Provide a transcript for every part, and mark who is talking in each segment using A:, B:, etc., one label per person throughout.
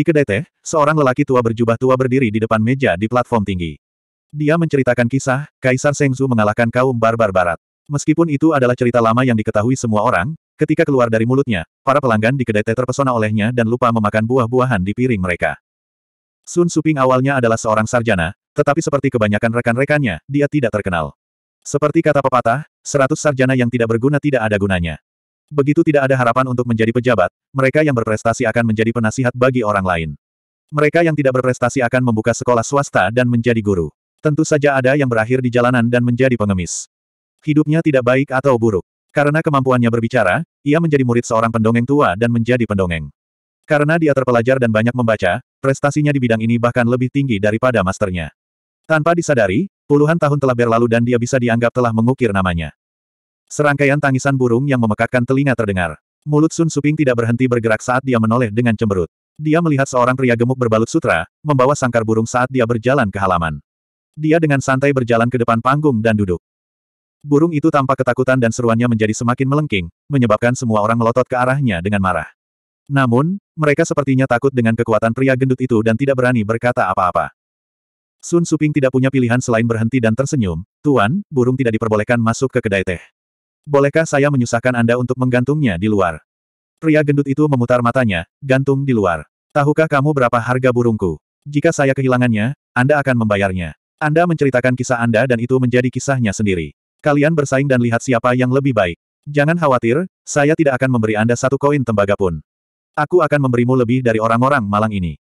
A: Di kedai teh, seorang lelaki tua berjubah tua berdiri di depan meja di platform tinggi. Dia menceritakan kisah, Kaisar Sengzu mengalahkan kaum barbar barat. Meskipun itu adalah cerita lama yang diketahui semua orang, ketika keluar dari mulutnya, para pelanggan di kedai teh terpesona olehnya dan lupa memakan buah-buahan di piring mereka. Sun Suping awalnya adalah seorang sarjana, tetapi seperti kebanyakan rekan-rekannya, dia tidak terkenal. Seperti kata pepatah, seratus sarjana yang tidak berguna tidak ada gunanya. Begitu tidak ada harapan untuk menjadi pejabat, mereka yang berprestasi akan menjadi penasihat bagi orang lain. Mereka yang tidak berprestasi akan membuka sekolah swasta dan menjadi guru. Tentu saja ada yang berakhir di jalanan dan menjadi pengemis. Hidupnya tidak baik atau buruk. Karena kemampuannya berbicara, ia menjadi murid seorang pendongeng tua dan menjadi pendongeng. Karena dia terpelajar dan banyak membaca, prestasinya di bidang ini bahkan lebih tinggi daripada masternya. Tanpa disadari, puluhan tahun telah berlalu dan dia bisa dianggap telah mengukir namanya. Serangkaian tangisan burung yang memekakkan telinga terdengar. Mulut Sun Suping tidak berhenti bergerak saat dia menoleh dengan cemberut. Dia melihat seorang pria gemuk berbalut sutra, membawa sangkar burung saat dia berjalan ke halaman. Dia dengan santai berjalan ke depan panggung dan duduk. Burung itu tampak ketakutan dan seruannya menjadi semakin melengking, menyebabkan semua orang melotot ke arahnya dengan marah. Namun, mereka sepertinya takut dengan kekuatan pria gendut itu dan tidak berani berkata apa-apa. Sun Suping tidak punya pilihan selain berhenti dan tersenyum, Tuan, burung tidak diperbolehkan masuk ke kedai teh. Bolehkah saya menyusahkan Anda untuk menggantungnya di luar? Pria gendut itu memutar matanya, gantung di luar. Tahukah kamu berapa harga burungku? Jika saya kehilangannya, Anda akan membayarnya. Anda menceritakan kisah Anda dan itu menjadi kisahnya sendiri. Kalian bersaing dan lihat siapa yang lebih baik. Jangan khawatir, saya tidak akan memberi Anda satu koin tembaga pun. Aku akan memberimu lebih dari orang-orang malang ini.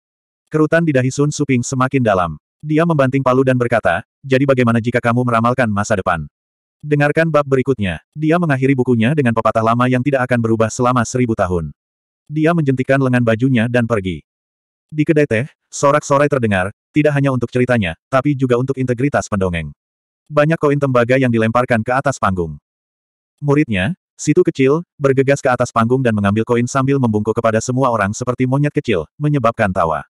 A: Kerutan di dahi Sun Suping semakin dalam. Dia membanting palu dan berkata, jadi bagaimana jika kamu meramalkan masa depan? Dengarkan bab berikutnya. Dia mengakhiri bukunya dengan pepatah lama yang tidak akan berubah selama seribu tahun. Dia menjentikan lengan bajunya dan pergi. Di kedai teh, sorak-sorai terdengar, tidak hanya untuk ceritanya, tapi juga untuk integritas pendongeng. Banyak koin tembaga yang dilemparkan ke atas panggung. Muridnya, situ kecil, bergegas ke atas panggung dan mengambil koin sambil membungkuk kepada semua orang seperti monyet kecil, menyebabkan tawa.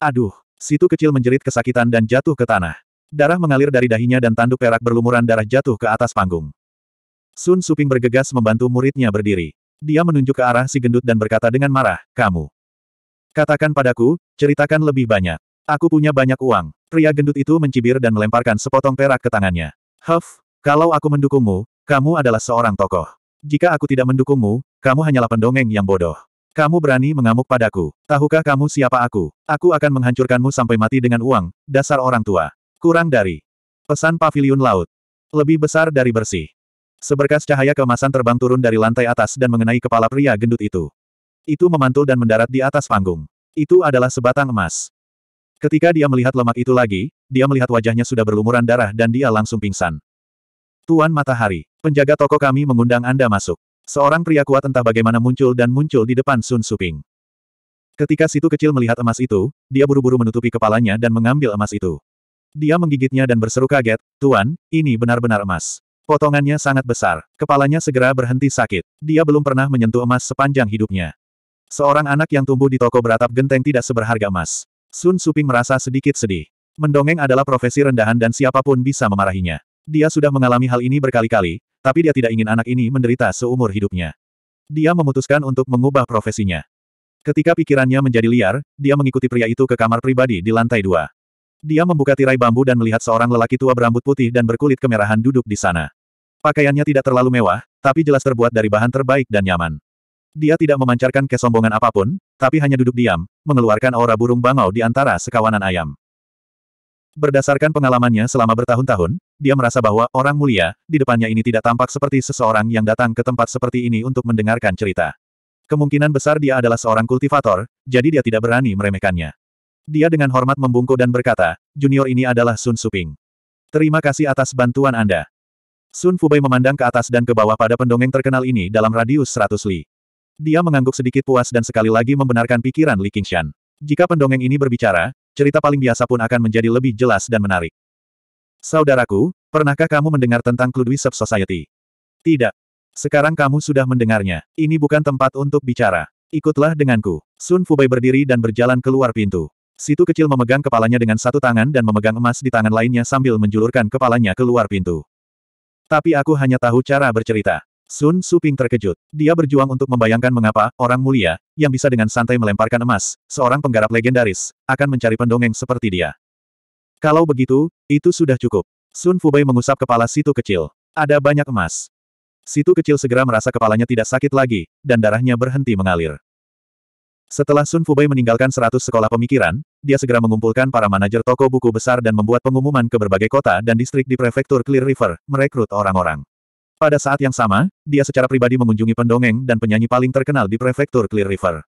A: Aduh, situ kecil menjerit kesakitan dan jatuh ke tanah. Darah mengalir dari dahinya dan tanduk perak berlumuran darah jatuh ke atas panggung. Sun Suping bergegas membantu muridnya berdiri. Dia menunjuk ke arah si gendut dan berkata dengan marah, kamu. Katakan padaku, ceritakan lebih banyak. Aku punya banyak uang. Pria gendut itu mencibir dan melemparkan sepotong perak ke tangannya. Huff, kalau aku mendukungmu, kamu adalah seorang tokoh. Jika aku tidak mendukungmu, kamu hanyalah pendongeng yang bodoh. Kamu berani mengamuk padaku. Tahukah kamu siapa aku? Aku akan menghancurkanmu sampai mati dengan uang, dasar orang tua. Kurang dari. Pesan pavilion laut. Lebih besar dari bersih. Seberkas cahaya keemasan terbang turun dari lantai atas dan mengenai kepala pria gendut itu. Itu memantul dan mendarat di atas panggung. Itu adalah sebatang emas. Ketika dia melihat lemak itu lagi, dia melihat wajahnya sudah berlumuran darah dan dia langsung pingsan. Tuan Matahari, penjaga toko kami mengundang Anda masuk. Seorang pria kuat entah bagaimana muncul dan muncul di depan Sun Suping. Ketika situ kecil melihat emas itu, dia buru-buru menutupi kepalanya dan mengambil emas itu. Dia menggigitnya dan berseru kaget, Tuan, ini benar-benar emas. Potongannya sangat besar, kepalanya segera berhenti sakit. Dia belum pernah menyentuh emas sepanjang hidupnya. Seorang anak yang tumbuh di toko beratap genteng tidak seberharga emas. Sun Suping merasa sedikit sedih. Mendongeng adalah profesi rendahan dan siapapun bisa memarahinya. Dia sudah mengalami hal ini berkali-kali, tapi dia tidak ingin anak ini menderita seumur hidupnya. Dia memutuskan untuk mengubah profesinya. Ketika pikirannya menjadi liar, dia mengikuti pria itu ke kamar pribadi di lantai dua. Dia membuka tirai bambu dan melihat seorang lelaki tua berambut putih dan berkulit kemerahan duduk di sana. Pakaiannya tidak terlalu mewah, tapi jelas terbuat dari bahan terbaik dan nyaman. Dia tidak memancarkan kesombongan apapun, tapi hanya duduk diam, mengeluarkan aura burung bangau di antara sekawanan ayam. Berdasarkan pengalamannya selama bertahun-tahun, dia merasa bahwa orang mulia di depannya ini tidak tampak seperti seseorang yang datang ke tempat seperti ini untuk mendengarkan cerita. Kemungkinan besar dia adalah seorang kultivator, jadi dia tidak berani meremehkannya. Dia dengan hormat membungkuk dan berkata, junior ini adalah Sun Suping. Terima kasih atas bantuan Anda. Sun Fubai memandang ke atas dan ke bawah pada pendongeng terkenal ini dalam radius 100 li. Dia mengangguk sedikit puas dan sekali lagi membenarkan pikiran Li Qingshan. Jika pendongeng ini berbicara, cerita paling biasa pun akan menjadi lebih jelas dan menarik. Saudaraku, pernahkah kamu mendengar tentang Kludwi Sub Society? Tidak. Sekarang kamu sudah mendengarnya. Ini bukan tempat untuk bicara. Ikutlah denganku. Sun Fubai berdiri dan berjalan keluar pintu. Situ kecil memegang kepalanya dengan satu tangan dan memegang emas di tangan lainnya sambil menjulurkan kepalanya keluar pintu. Tapi aku hanya tahu cara bercerita. Sun Suping terkejut. Dia berjuang untuk membayangkan mengapa, orang mulia, yang bisa dengan santai melemparkan emas, seorang penggarap legendaris, akan mencari pendongeng seperti dia. Kalau begitu, itu sudah cukup. Sun Fubai mengusap kepala situ kecil. Ada banyak emas. Situ kecil segera merasa kepalanya tidak sakit lagi, dan darahnya berhenti mengalir. Setelah Sun Fubai meninggalkan 100 sekolah pemikiran, dia segera mengumpulkan para manajer toko buku besar dan membuat pengumuman ke berbagai kota dan distrik di prefektur Clear River, merekrut orang-orang. Pada saat yang sama, dia secara pribadi mengunjungi pendongeng dan penyanyi paling terkenal di prefektur Clear River.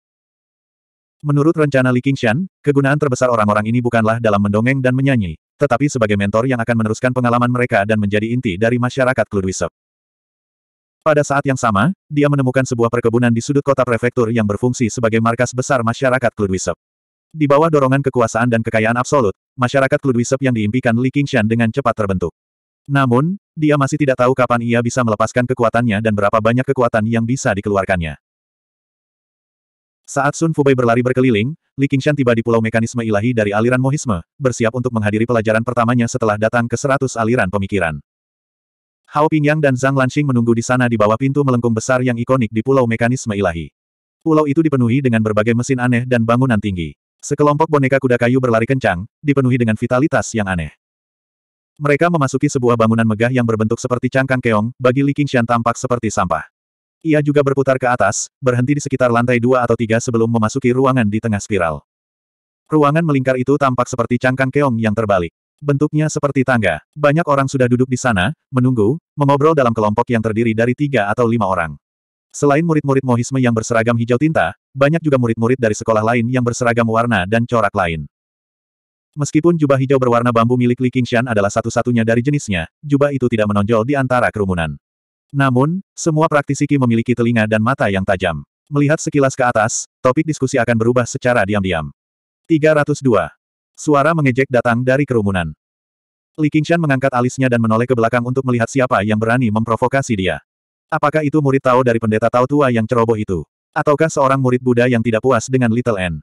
A: Menurut rencana Li Qingshan, kegunaan terbesar orang-orang ini bukanlah dalam mendongeng dan menyanyi, tetapi sebagai mentor yang akan meneruskan pengalaman mereka dan menjadi inti dari masyarakat Kludwisep. Pada saat yang sama, dia menemukan sebuah perkebunan di sudut kota prefektur yang berfungsi sebagai markas besar masyarakat Kludwisep. Di bawah dorongan kekuasaan dan kekayaan absolut, masyarakat Kludwisep yang diimpikan Li Qingshan dengan cepat terbentuk. Namun, dia masih tidak tahu kapan ia bisa melepaskan kekuatannya dan berapa banyak kekuatan yang bisa dikeluarkannya. Saat Sun Fubei berlari berkeliling, Li Qingshan tiba di pulau mekanisme ilahi dari aliran Mohisme, bersiap untuk menghadiri pelajaran pertamanya setelah datang ke 100 aliran pemikiran. Hao Pingyang dan Zhang Lanxing menunggu di sana di bawah pintu melengkung besar yang ikonik di Pulau Mekanisme Ilahi. Pulau itu dipenuhi dengan berbagai mesin aneh dan bangunan tinggi. Sekelompok boneka kuda kayu berlari kencang, dipenuhi dengan vitalitas yang aneh. Mereka memasuki sebuah bangunan megah yang berbentuk seperti cangkang keong, bagi Li Qingshan tampak seperti sampah. Ia juga berputar ke atas, berhenti di sekitar lantai dua atau tiga sebelum memasuki ruangan di tengah spiral. Ruangan melingkar itu tampak seperti cangkang keong yang terbalik bentuknya seperti tangga. Banyak orang sudah duduk di sana, menunggu, mengobrol dalam kelompok yang terdiri dari tiga atau lima orang. Selain murid-murid Mohisme yang berseragam hijau tinta, banyak juga murid-murid dari sekolah lain yang berseragam warna dan corak lain. Meskipun jubah hijau berwarna bambu milik Li Qingshan adalah satu-satunya dari jenisnya, jubah itu tidak menonjol di antara kerumunan. Namun, semua praktisi Qi memiliki telinga dan mata yang tajam. Melihat sekilas ke atas, topik diskusi akan berubah secara diam-diam. 302. Suara mengejek datang dari kerumunan. Li Qingshan mengangkat alisnya dan menoleh ke belakang untuk melihat siapa yang berani memprovokasi dia. Apakah itu murid Tao dari pendeta Tao tua yang ceroboh itu? Ataukah seorang murid Buddha yang tidak puas dengan Little N?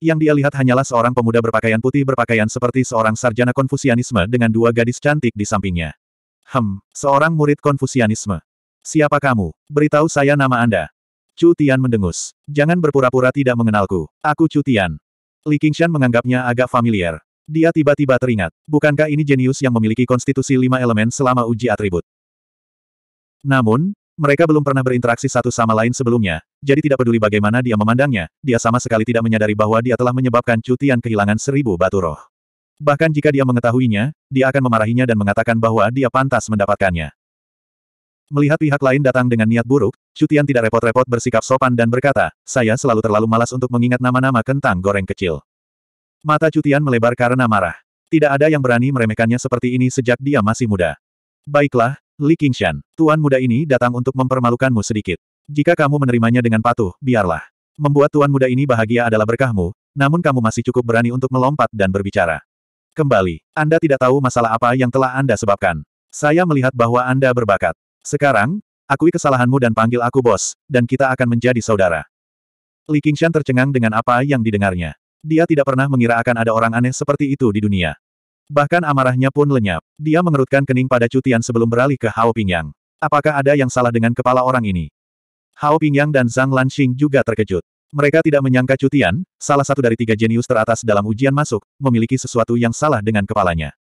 A: Yang dia lihat hanyalah seorang pemuda berpakaian putih berpakaian seperti seorang sarjana konfusianisme dengan dua gadis cantik di sampingnya. Hem, seorang murid konfusianisme. Siapa kamu? Beritahu saya nama Anda. Cutian mendengus. Jangan berpura-pura tidak mengenalku. Aku Cutian. Li Qingshan menganggapnya agak familiar. Dia tiba-tiba teringat, bukankah ini jenius yang memiliki konstitusi lima elemen selama uji atribut? Namun, mereka belum pernah berinteraksi satu sama lain sebelumnya, jadi tidak peduli bagaimana dia memandangnya, dia sama sekali tidak menyadari bahwa dia telah menyebabkan cutian kehilangan seribu batu roh. Bahkan jika dia mengetahuinya, dia akan memarahinya dan mengatakan bahwa dia pantas mendapatkannya. Melihat pihak lain datang dengan niat buruk, Cutian tidak repot-repot bersikap sopan dan berkata, saya selalu terlalu malas untuk mengingat nama-nama kentang goreng kecil. Mata Cutian melebar karena marah. Tidak ada yang berani meremehkannya seperti ini sejak dia masih muda. Baiklah, Li Qingshan, tuan muda ini datang untuk mempermalukanmu sedikit. Jika kamu menerimanya dengan patuh, biarlah. Membuat tuan muda ini bahagia adalah berkahmu, namun kamu masih cukup berani untuk melompat dan berbicara. Kembali, Anda tidak tahu masalah apa yang telah Anda sebabkan. Saya melihat bahwa Anda berbakat. Sekarang, akui kesalahanmu dan panggil aku bos, dan kita akan menjadi saudara. Li Qingshan tercengang dengan apa yang didengarnya. Dia tidak pernah mengira akan ada orang aneh seperti itu di dunia. Bahkan amarahnya pun lenyap. Dia mengerutkan kening pada cutian sebelum beralih ke Hao Pingyang. Apakah ada yang salah dengan kepala orang ini? Hao Pingyang dan Zhang Lanxing juga terkejut. Mereka tidak menyangka Cutian, salah satu dari tiga jenius teratas dalam ujian masuk, memiliki sesuatu yang salah dengan kepalanya.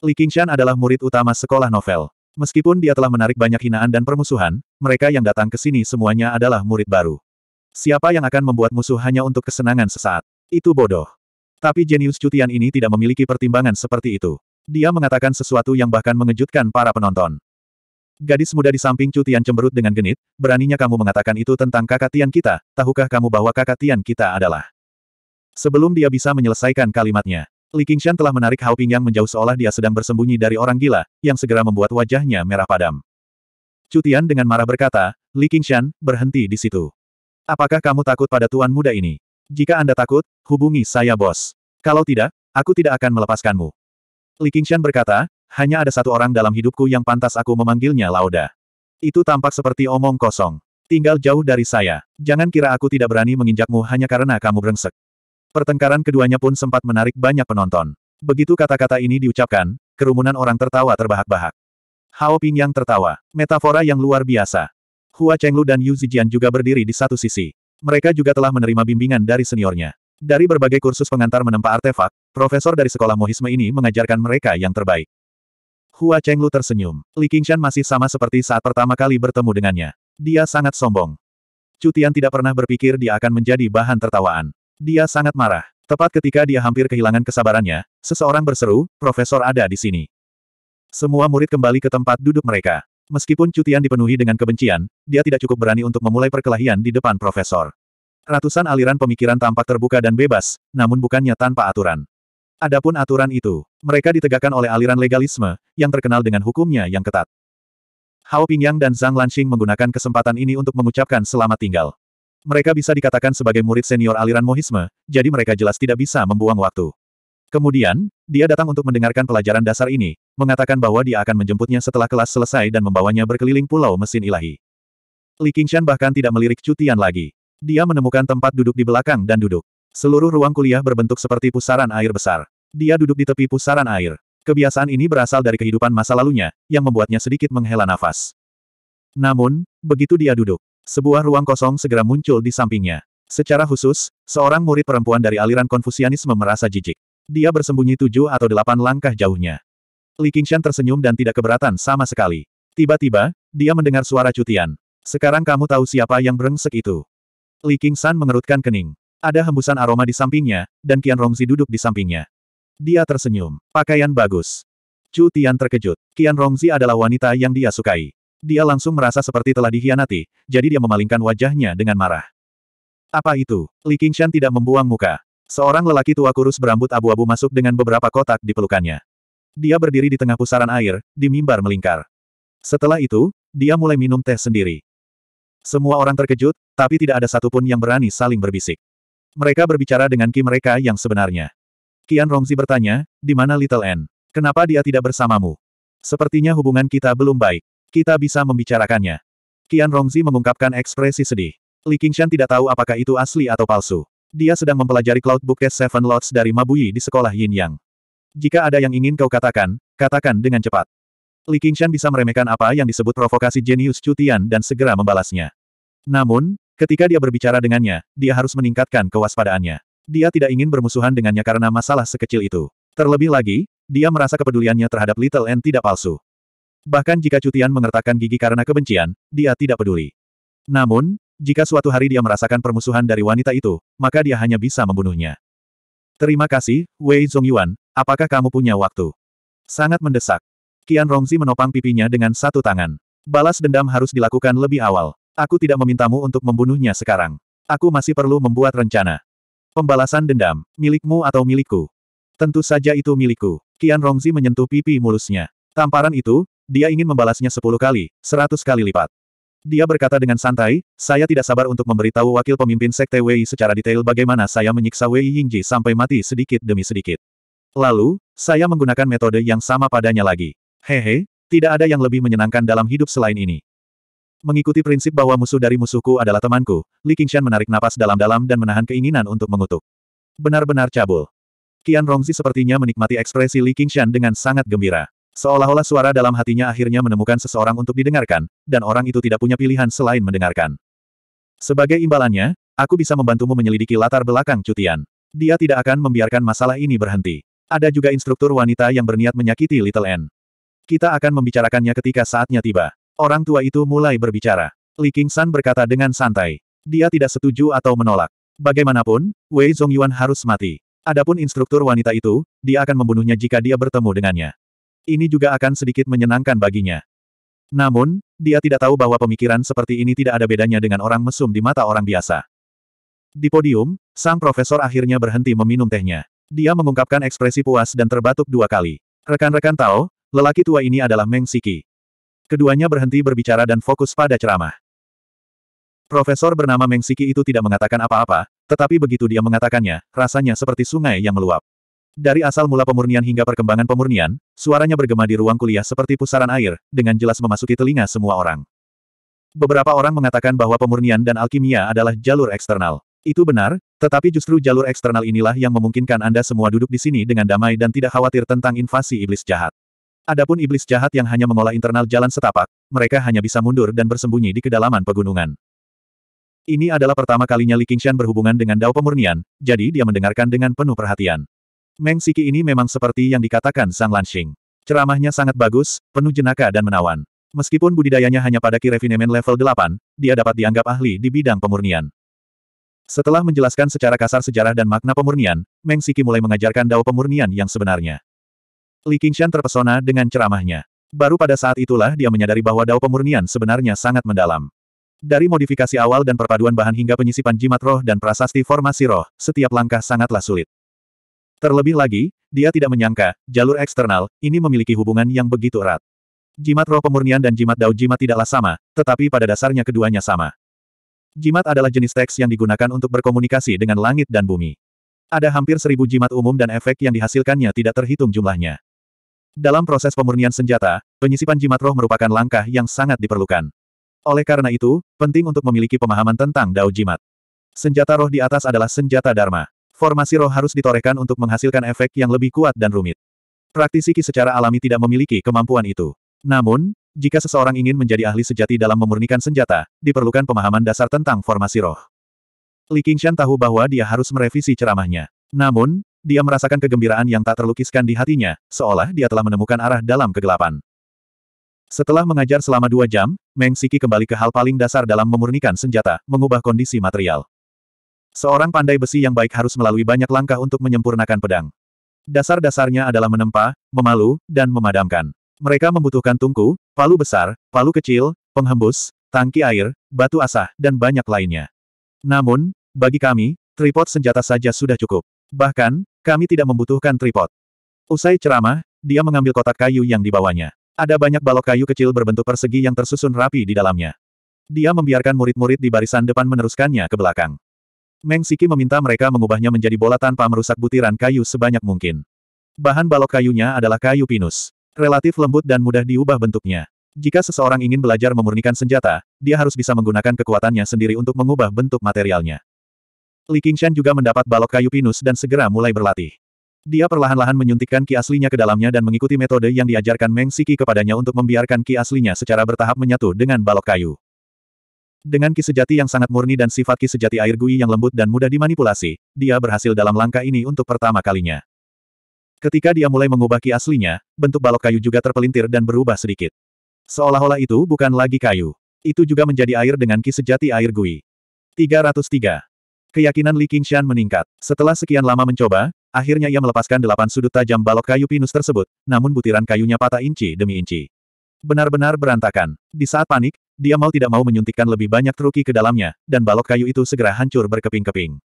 A: Li Qingshan adalah murid utama sekolah novel. Meskipun dia telah menarik banyak hinaan dan permusuhan, mereka yang datang ke sini semuanya adalah murid baru. Siapa yang akan membuat musuh hanya untuk kesenangan sesaat? Itu bodoh. Tapi jenius cutian ini tidak memiliki pertimbangan seperti itu. Dia mengatakan sesuatu yang bahkan mengejutkan para penonton. Gadis muda di samping cutian cemberut dengan genit, beraninya kamu mengatakan itu tentang kakak Tian kita, tahukah kamu bahwa kakak Tian kita adalah? Sebelum dia bisa menyelesaikan kalimatnya, Li Qingshan telah menarik Hao Pingyang menjauh seolah dia sedang bersembunyi dari orang gila, yang segera membuat wajahnya merah padam. Cutian dengan marah berkata, Li Qingshan, berhenti di situ. Apakah kamu takut pada tuan muda ini? Jika Anda takut, hubungi saya bos. Kalau tidak, aku tidak akan melepaskanmu. Li Qingshan berkata, hanya ada satu orang dalam hidupku yang pantas aku memanggilnya Lauda. Itu tampak seperti omong kosong. Tinggal jauh dari saya. Jangan kira aku tidak berani menginjakmu hanya karena kamu brengsek. Pertengkaran keduanya pun sempat menarik banyak penonton. Begitu kata-kata ini diucapkan, kerumunan orang tertawa terbahak-bahak. Hao Ping yang tertawa. Metafora yang luar biasa. Hua Chenglu dan Yu Zijian juga berdiri di satu sisi. Mereka juga telah menerima bimbingan dari seniornya. Dari berbagai kursus pengantar menempa artefak, profesor dari sekolah Mohisme ini mengajarkan mereka yang terbaik. Hua Chenglu tersenyum. Li Qingshan masih sama seperti saat pertama kali bertemu dengannya. Dia sangat sombong. Cutian tidak pernah berpikir dia akan menjadi bahan tertawaan. Dia sangat marah. Tepat ketika dia hampir kehilangan kesabarannya, seseorang berseru, Profesor ada di sini. Semua murid kembali ke tempat duduk mereka. Meskipun cutian dipenuhi dengan kebencian, dia tidak cukup berani untuk memulai perkelahian di depan Profesor. Ratusan aliran pemikiran tampak terbuka dan bebas, namun bukannya tanpa aturan. Adapun aturan itu, mereka ditegakkan oleh aliran legalisme, yang terkenal dengan hukumnya yang ketat. Hao Pingyang dan Zhang Lanxing menggunakan kesempatan ini untuk mengucapkan selamat tinggal. Mereka bisa dikatakan sebagai murid senior aliran Mohisme, jadi mereka jelas tidak bisa membuang waktu. Kemudian, dia datang untuk mendengarkan pelajaran dasar ini, mengatakan bahwa dia akan menjemputnya setelah kelas selesai dan membawanya berkeliling pulau mesin ilahi. Li Qingshan bahkan tidak melirik cutian lagi. Dia menemukan tempat duduk di belakang dan duduk. Seluruh ruang kuliah berbentuk seperti pusaran air besar. Dia duduk di tepi pusaran air. Kebiasaan ini berasal dari kehidupan masa lalunya, yang membuatnya sedikit menghela nafas. Namun, begitu dia duduk, sebuah ruang kosong segera muncul di sampingnya. Secara khusus, seorang murid perempuan dari aliran Konfusianisme merasa jijik. Dia bersembunyi tujuh atau delapan langkah jauhnya. Li Qingshan tersenyum dan tidak keberatan sama sekali. Tiba-tiba, dia mendengar suara cutian. Sekarang kamu tahu siapa yang brengsek itu. Li Qingshan mengerutkan kening. Ada hembusan aroma di sampingnya, dan Qian Rongzi duduk di sampingnya. Dia tersenyum. Pakaian bagus. Cutian terkejut. Qian Rongzi adalah wanita yang dia sukai. Dia langsung merasa seperti telah dikhianati, jadi dia memalingkan wajahnya dengan marah. Apa itu? Li Qingshan tidak membuang muka. Seorang lelaki tua kurus berambut abu-abu masuk dengan beberapa kotak di pelukannya. Dia berdiri di tengah pusaran air, di mimbar melingkar. Setelah itu, dia mulai minum teh sendiri. Semua orang terkejut, tapi tidak ada satupun yang berani saling berbisik. Mereka berbicara dengan Ki mereka yang sebenarnya. Kian Rongzi bertanya, di mana Little N? Kenapa dia tidak bersamamu? Sepertinya hubungan kita belum baik. Kita bisa membicarakannya. Qian Rongzi mengungkapkan ekspresi sedih. Li Qingshan tidak tahu apakah itu asli atau palsu. Dia sedang mempelajari Cloud Bookcase Seven Lords dari Mabuyi di sekolah Yin Yang. Jika ada yang ingin kau katakan, katakan dengan cepat. Li Qingshan bisa meremehkan apa yang disebut provokasi jenius cutian dan segera membalasnya. Namun, ketika dia berbicara dengannya, dia harus meningkatkan kewaspadaannya. Dia tidak ingin bermusuhan dengannya karena masalah sekecil itu. Terlebih lagi, dia merasa kepeduliannya terhadap Little N tidak palsu. Bahkan jika Cutian mengertakkan gigi karena kebencian, dia tidak peduli. Namun, jika suatu hari dia merasakan permusuhan dari wanita itu, maka dia hanya bisa membunuhnya. Terima kasih, Wei Zongyuan, apakah kamu punya waktu? Sangat mendesak. Qian Rongzi menopang pipinya dengan satu tangan. Balas dendam harus dilakukan lebih awal. Aku tidak memintamu untuk membunuhnya sekarang. Aku masih perlu membuat rencana. Pembalasan dendam, milikmu atau milikku? Tentu saja itu milikku. Qian Rongzi menyentuh pipi mulusnya. Tamparan itu, dia ingin membalasnya sepuluh kali, seratus kali lipat. Dia berkata dengan santai, saya tidak sabar untuk memberitahu wakil pemimpin Sekte Wei secara detail bagaimana saya menyiksa Wei Yingji sampai mati sedikit demi sedikit. Lalu, saya menggunakan metode yang sama padanya lagi. Hehe, tidak ada yang lebih menyenangkan dalam hidup selain ini. Mengikuti prinsip bahwa musuh dari musuhku adalah temanku, Li Qingshan menarik napas dalam-dalam dan menahan keinginan untuk mengutuk. Benar-benar cabul. Qian Rongzi sepertinya menikmati ekspresi Li Qingshan dengan sangat gembira. Seolah-olah suara dalam hatinya akhirnya menemukan seseorang untuk didengarkan, dan orang itu tidak punya pilihan selain mendengarkan. Sebagai imbalannya, aku bisa membantumu menyelidiki latar belakang cutian. Dia tidak akan membiarkan masalah ini berhenti. Ada juga instruktur wanita yang berniat menyakiti Little N. Kita akan membicarakannya ketika saatnya tiba. Orang tua itu mulai berbicara. Li San berkata dengan santai. Dia tidak setuju atau menolak. Bagaimanapun, Wei Zongyuan harus mati. Adapun instruktur wanita itu, dia akan membunuhnya jika dia bertemu dengannya ini juga akan sedikit menyenangkan baginya. Namun, dia tidak tahu bahwa pemikiran seperti ini tidak ada bedanya dengan orang mesum di mata orang biasa. Di podium, sang profesor akhirnya berhenti meminum tehnya. Dia mengungkapkan ekspresi puas dan terbatuk dua kali. Rekan-rekan tahu, lelaki tua ini adalah Meng Siki. Keduanya berhenti berbicara dan fokus pada ceramah. Profesor bernama Meng Siki itu tidak mengatakan apa-apa, tetapi begitu dia mengatakannya, rasanya seperti sungai yang meluap. Dari asal mula pemurnian hingga perkembangan pemurnian, suaranya bergema di ruang kuliah seperti pusaran air, dengan jelas memasuki telinga semua orang. Beberapa orang mengatakan bahwa pemurnian dan alkimia adalah jalur eksternal. Itu benar, tetapi justru jalur eksternal inilah yang memungkinkan Anda semua duduk di sini dengan damai dan tidak khawatir tentang invasi iblis jahat. Adapun iblis jahat yang hanya mengolah internal jalan setapak, mereka hanya bisa mundur dan bersembunyi di kedalaman pegunungan. Ini adalah pertama kalinya Li Qingshan berhubungan dengan Dao Pemurnian, jadi dia mendengarkan dengan penuh perhatian. Meng Siki ini memang seperti yang dikatakan Sang Lanxing. Ceramahnya sangat bagus, penuh jenaka dan menawan. Meskipun budidayanya hanya pada ki Kirefinemen level 8, dia dapat dianggap ahli di bidang pemurnian. Setelah menjelaskan secara kasar sejarah dan makna pemurnian, Meng Siki mulai mengajarkan dao pemurnian yang sebenarnya. Li Qingshan terpesona dengan ceramahnya. Baru pada saat itulah dia menyadari bahwa dao pemurnian sebenarnya sangat mendalam. Dari modifikasi awal dan perpaduan bahan hingga penyisipan jimat roh dan prasasti formasi roh, setiap langkah sangatlah sulit. Terlebih lagi, dia tidak menyangka, jalur eksternal, ini memiliki hubungan yang begitu erat. Jimat roh pemurnian dan jimat dao jimat tidaklah sama, tetapi pada dasarnya keduanya sama. Jimat adalah jenis teks yang digunakan untuk berkomunikasi dengan langit dan bumi. Ada hampir seribu jimat umum dan efek yang dihasilkannya tidak terhitung jumlahnya. Dalam proses pemurnian senjata, penyisipan jimat roh merupakan langkah yang sangat diperlukan. Oleh karena itu, penting untuk memiliki pemahaman tentang dao jimat. Senjata roh di atas adalah senjata dharma. Formasi roh harus ditorehkan untuk menghasilkan efek yang lebih kuat dan rumit. Praktisi Ki secara alami tidak memiliki kemampuan itu. Namun, jika seseorang ingin menjadi ahli sejati dalam memurnikan senjata, diperlukan pemahaman dasar tentang formasi roh. Li Qingshan tahu bahwa dia harus merevisi ceramahnya. Namun, dia merasakan kegembiraan yang tak terlukiskan di hatinya, seolah dia telah menemukan arah dalam kegelapan. Setelah mengajar selama dua jam, Meng Siki kembali ke hal paling dasar dalam memurnikan senjata, mengubah kondisi material. Seorang pandai besi yang baik harus melalui banyak langkah untuk menyempurnakan pedang. Dasar-dasarnya adalah menempa, memalu, dan memadamkan. Mereka membutuhkan tungku, palu besar, palu kecil, penghembus, tangki air, batu asah, dan banyak lainnya. Namun, bagi kami, tripod senjata saja sudah cukup. Bahkan, kami tidak membutuhkan tripod. Usai ceramah, dia mengambil kotak kayu yang dibawanya. Ada banyak balok kayu kecil berbentuk persegi yang tersusun rapi di dalamnya. Dia membiarkan murid-murid di barisan depan meneruskannya ke belakang. Meng Siki meminta mereka mengubahnya menjadi bola tanpa merusak butiran kayu sebanyak mungkin. Bahan balok kayunya adalah kayu pinus. Relatif lembut dan mudah diubah bentuknya. Jika seseorang ingin belajar memurnikan senjata, dia harus bisa menggunakan kekuatannya sendiri untuk mengubah bentuk materialnya. Li Qingshan juga mendapat balok kayu pinus dan segera mulai berlatih. Dia perlahan-lahan menyuntikkan ki aslinya ke dalamnya dan mengikuti metode yang diajarkan Meng Siki kepadanya untuk membiarkan ki aslinya secara bertahap menyatu dengan balok kayu. Dengan ki sejati yang sangat murni dan sifat ki sejati air gui yang lembut dan mudah dimanipulasi, dia berhasil dalam langkah ini untuk pertama kalinya. Ketika dia mulai mengubah ki aslinya, bentuk balok kayu juga terpelintir dan berubah sedikit. Seolah-olah itu bukan lagi kayu. Itu juga menjadi air dengan ki sejati air gui. 303. Keyakinan Li Qingshan meningkat. Setelah sekian lama mencoba, akhirnya ia melepaskan delapan sudut tajam balok kayu pinus tersebut, namun butiran kayunya patah inci demi inci benar-benar berantakan. Di saat panik, dia mau tidak mau menyuntikkan lebih banyak truki ke dalamnya, dan balok kayu itu segera hancur berkeping-keping.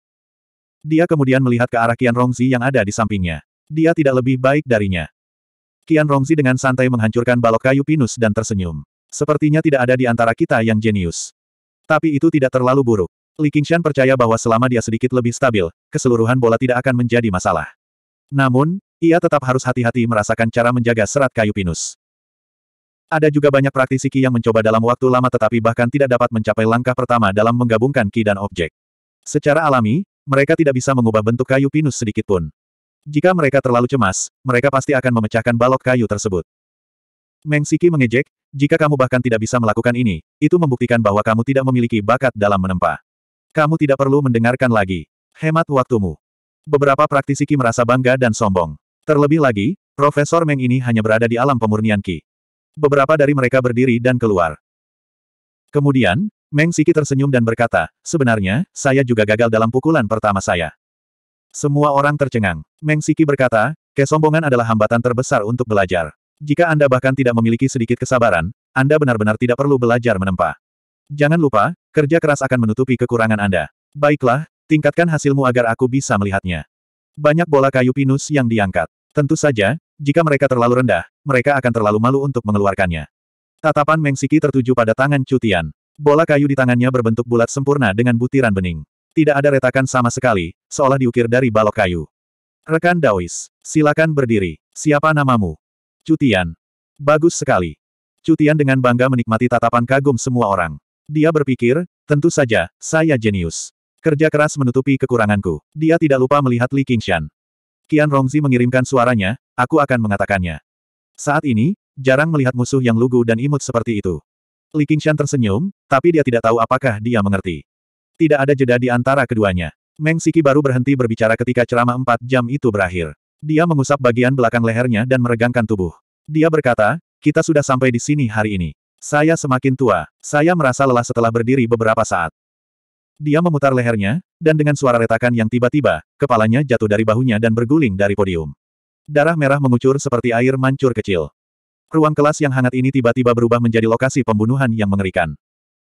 A: Dia kemudian melihat ke arah Qian Rongzi yang ada di sampingnya. Dia tidak lebih baik darinya. Qian Rongzi dengan santai menghancurkan balok kayu pinus dan tersenyum. Sepertinya tidak ada di antara kita yang jenius. Tapi itu tidak terlalu buruk. Li Qingshan percaya bahwa selama dia sedikit lebih stabil, keseluruhan bola tidak akan menjadi masalah. Namun, ia tetap harus hati-hati merasakan cara menjaga serat kayu pinus. Ada juga banyak praktisi Qi yang mencoba dalam waktu lama tetapi bahkan tidak dapat mencapai langkah pertama dalam menggabungkan Qi dan objek. Secara alami, mereka tidak bisa mengubah bentuk kayu pinus sedikit pun. Jika mereka terlalu cemas, mereka pasti akan memecahkan balok kayu tersebut. Meng Siki mengejek, jika kamu bahkan tidak bisa melakukan ini, itu membuktikan bahwa kamu tidak memiliki bakat dalam menempa. Kamu tidak perlu mendengarkan lagi. Hemat waktumu. Beberapa praktisi Ki merasa bangga dan sombong. Terlebih lagi, Profesor Meng ini hanya berada di alam pemurnian Ki beberapa dari mereka berdiri dan keluar. Kemudian, Meng Siki tersenyum dan berkata, sebenarnya, saya juga gagal dalam pukulan pertama saya. Semua orang tercengang. Meng Siki berkata, kesombongan adalah hambatan terbesar untuk belajar. Jika Anda bahkan tidak memiliki sedikit kesabaran, Anda benar-benar tidak perlu belajar menempa. Jangan lupa, kerja keras akan menutupi kekurangan Anda. Baiklah, tingkatkan hasilmu agar aku bisa melihatnya. Banyak bola kayu pinus yang diangkat. Tentu saja, jika mereka terlalu rendah, mereka akan terlalu malu untuk mengeluarkannya. Tatapan Meng Siki tertuju pada tangan Cutian. Bola kayu di tangannya berbentuk bulat sempurna dengan butiran bening. Tidak ada retakan sama sekali, seolah diukir dari balok kayu. Rekan Daois, silakan berdiri. Siapa namamu? Cutian. Bagus sekali. Cutian dengan bangga menikmati tatapan kagum semua orang. Dia berpikir, tentu saja, saya jenius. Kerja keras menutupi kekuranganku. Dia tidak lupa melihat Li Qingshan. Kian Rongzi mengirimkan suaranya, aku akan mengatakannya. Saat ini, jarang melihat musuh yang lugu dan imut seperti itu. Li Qingshan tersenyum, tapi dia tidak tahu apakah dia mengerti. Tidak ada jeda di antara keduanya. Meng Siki baru berhenti berbicara ketika ceramah empat jam itu berakhir. Dia mengusap bagian belakang lehernya dan meregangkan tubuh. Dia berkata, kita sudah sampai di sini hari ini. Saya semakin tua, saya merasa lelah setelah berdiri beberapa saat. Dia memutar lehernya, dan dengan suara retakan yang tiba-tiba, kepalanya jatuh dari bahunya dan berguling dari podium. Darah merah mengucur seperti air mancur kecil. Ruang kelas yang hangat ini tiba-tiba berubah menjadi lokasi pembunuhan yang mengerikan.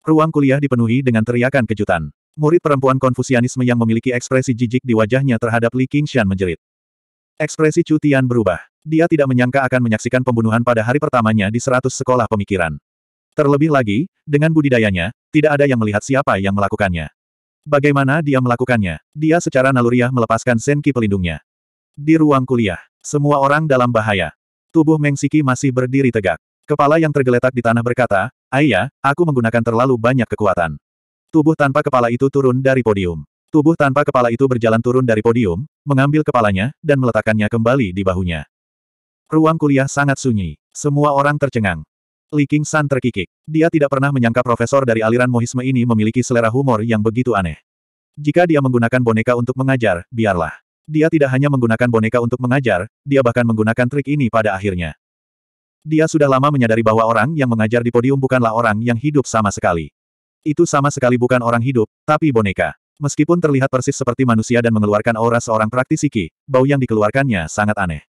A: Ruang kuliah dipenuhi dengan teriakan kejutan. Murid perempuan konfusianisme yang memiliki ekspresi jijik di wajahnya terhadap Li Qingshan menjerit. Ekspresi Chu Tian berubah. Dia tidak menyangka akan menyaksikan pembunuhan pada hari pertamanya di seratus sekolah pemikiran. Terlebih lagi, dengan budidayanya, tidak ada yang melihat siapa yang melakukannya. Bagaimana dia melakukannya? Dia secara naluriah melepaskan senki pelindungnya. Di ruang kuliah, semua orang dalam bahaya. Tubuh Mengsiki masih berdiri tegak. Kepala yang tergeletak di tanah berkata, Ayah, aku menggunakan terlalu banyak kekuatan. Tubuh tanpa kepala itu turun dari podium. Tubuh tanpa kepala itu berjalan turun dari podium, mengambil kepalanya, dan meletakkannya kembali di bahunya. Ruang kuliah sangat sunyi. Semua orang tercengang. Li King San terkikik. Dia tidak pernah menyangka profesor dari aliran mohisme ini memiliki selera humor yang begitu aneh. Jika dia menggunakan boneka untuk mengajar, biarlah. Dia tidak hanya menggunakan boneka untuk mengajar, dia bahkan menggunakan trik ini pada akhirnya. Dia sudah lama menyadari bahwa orang yang mengajar di podium bukanlah orang yang hidup sama sekali. Itu sama sekali bukan orang hidup, tapi boneka. Meskipun terlihat persis seperti manusia dan mengeluarkan aura seorang praktisi Ki, bau yang dikeluarkannya sangat aneh.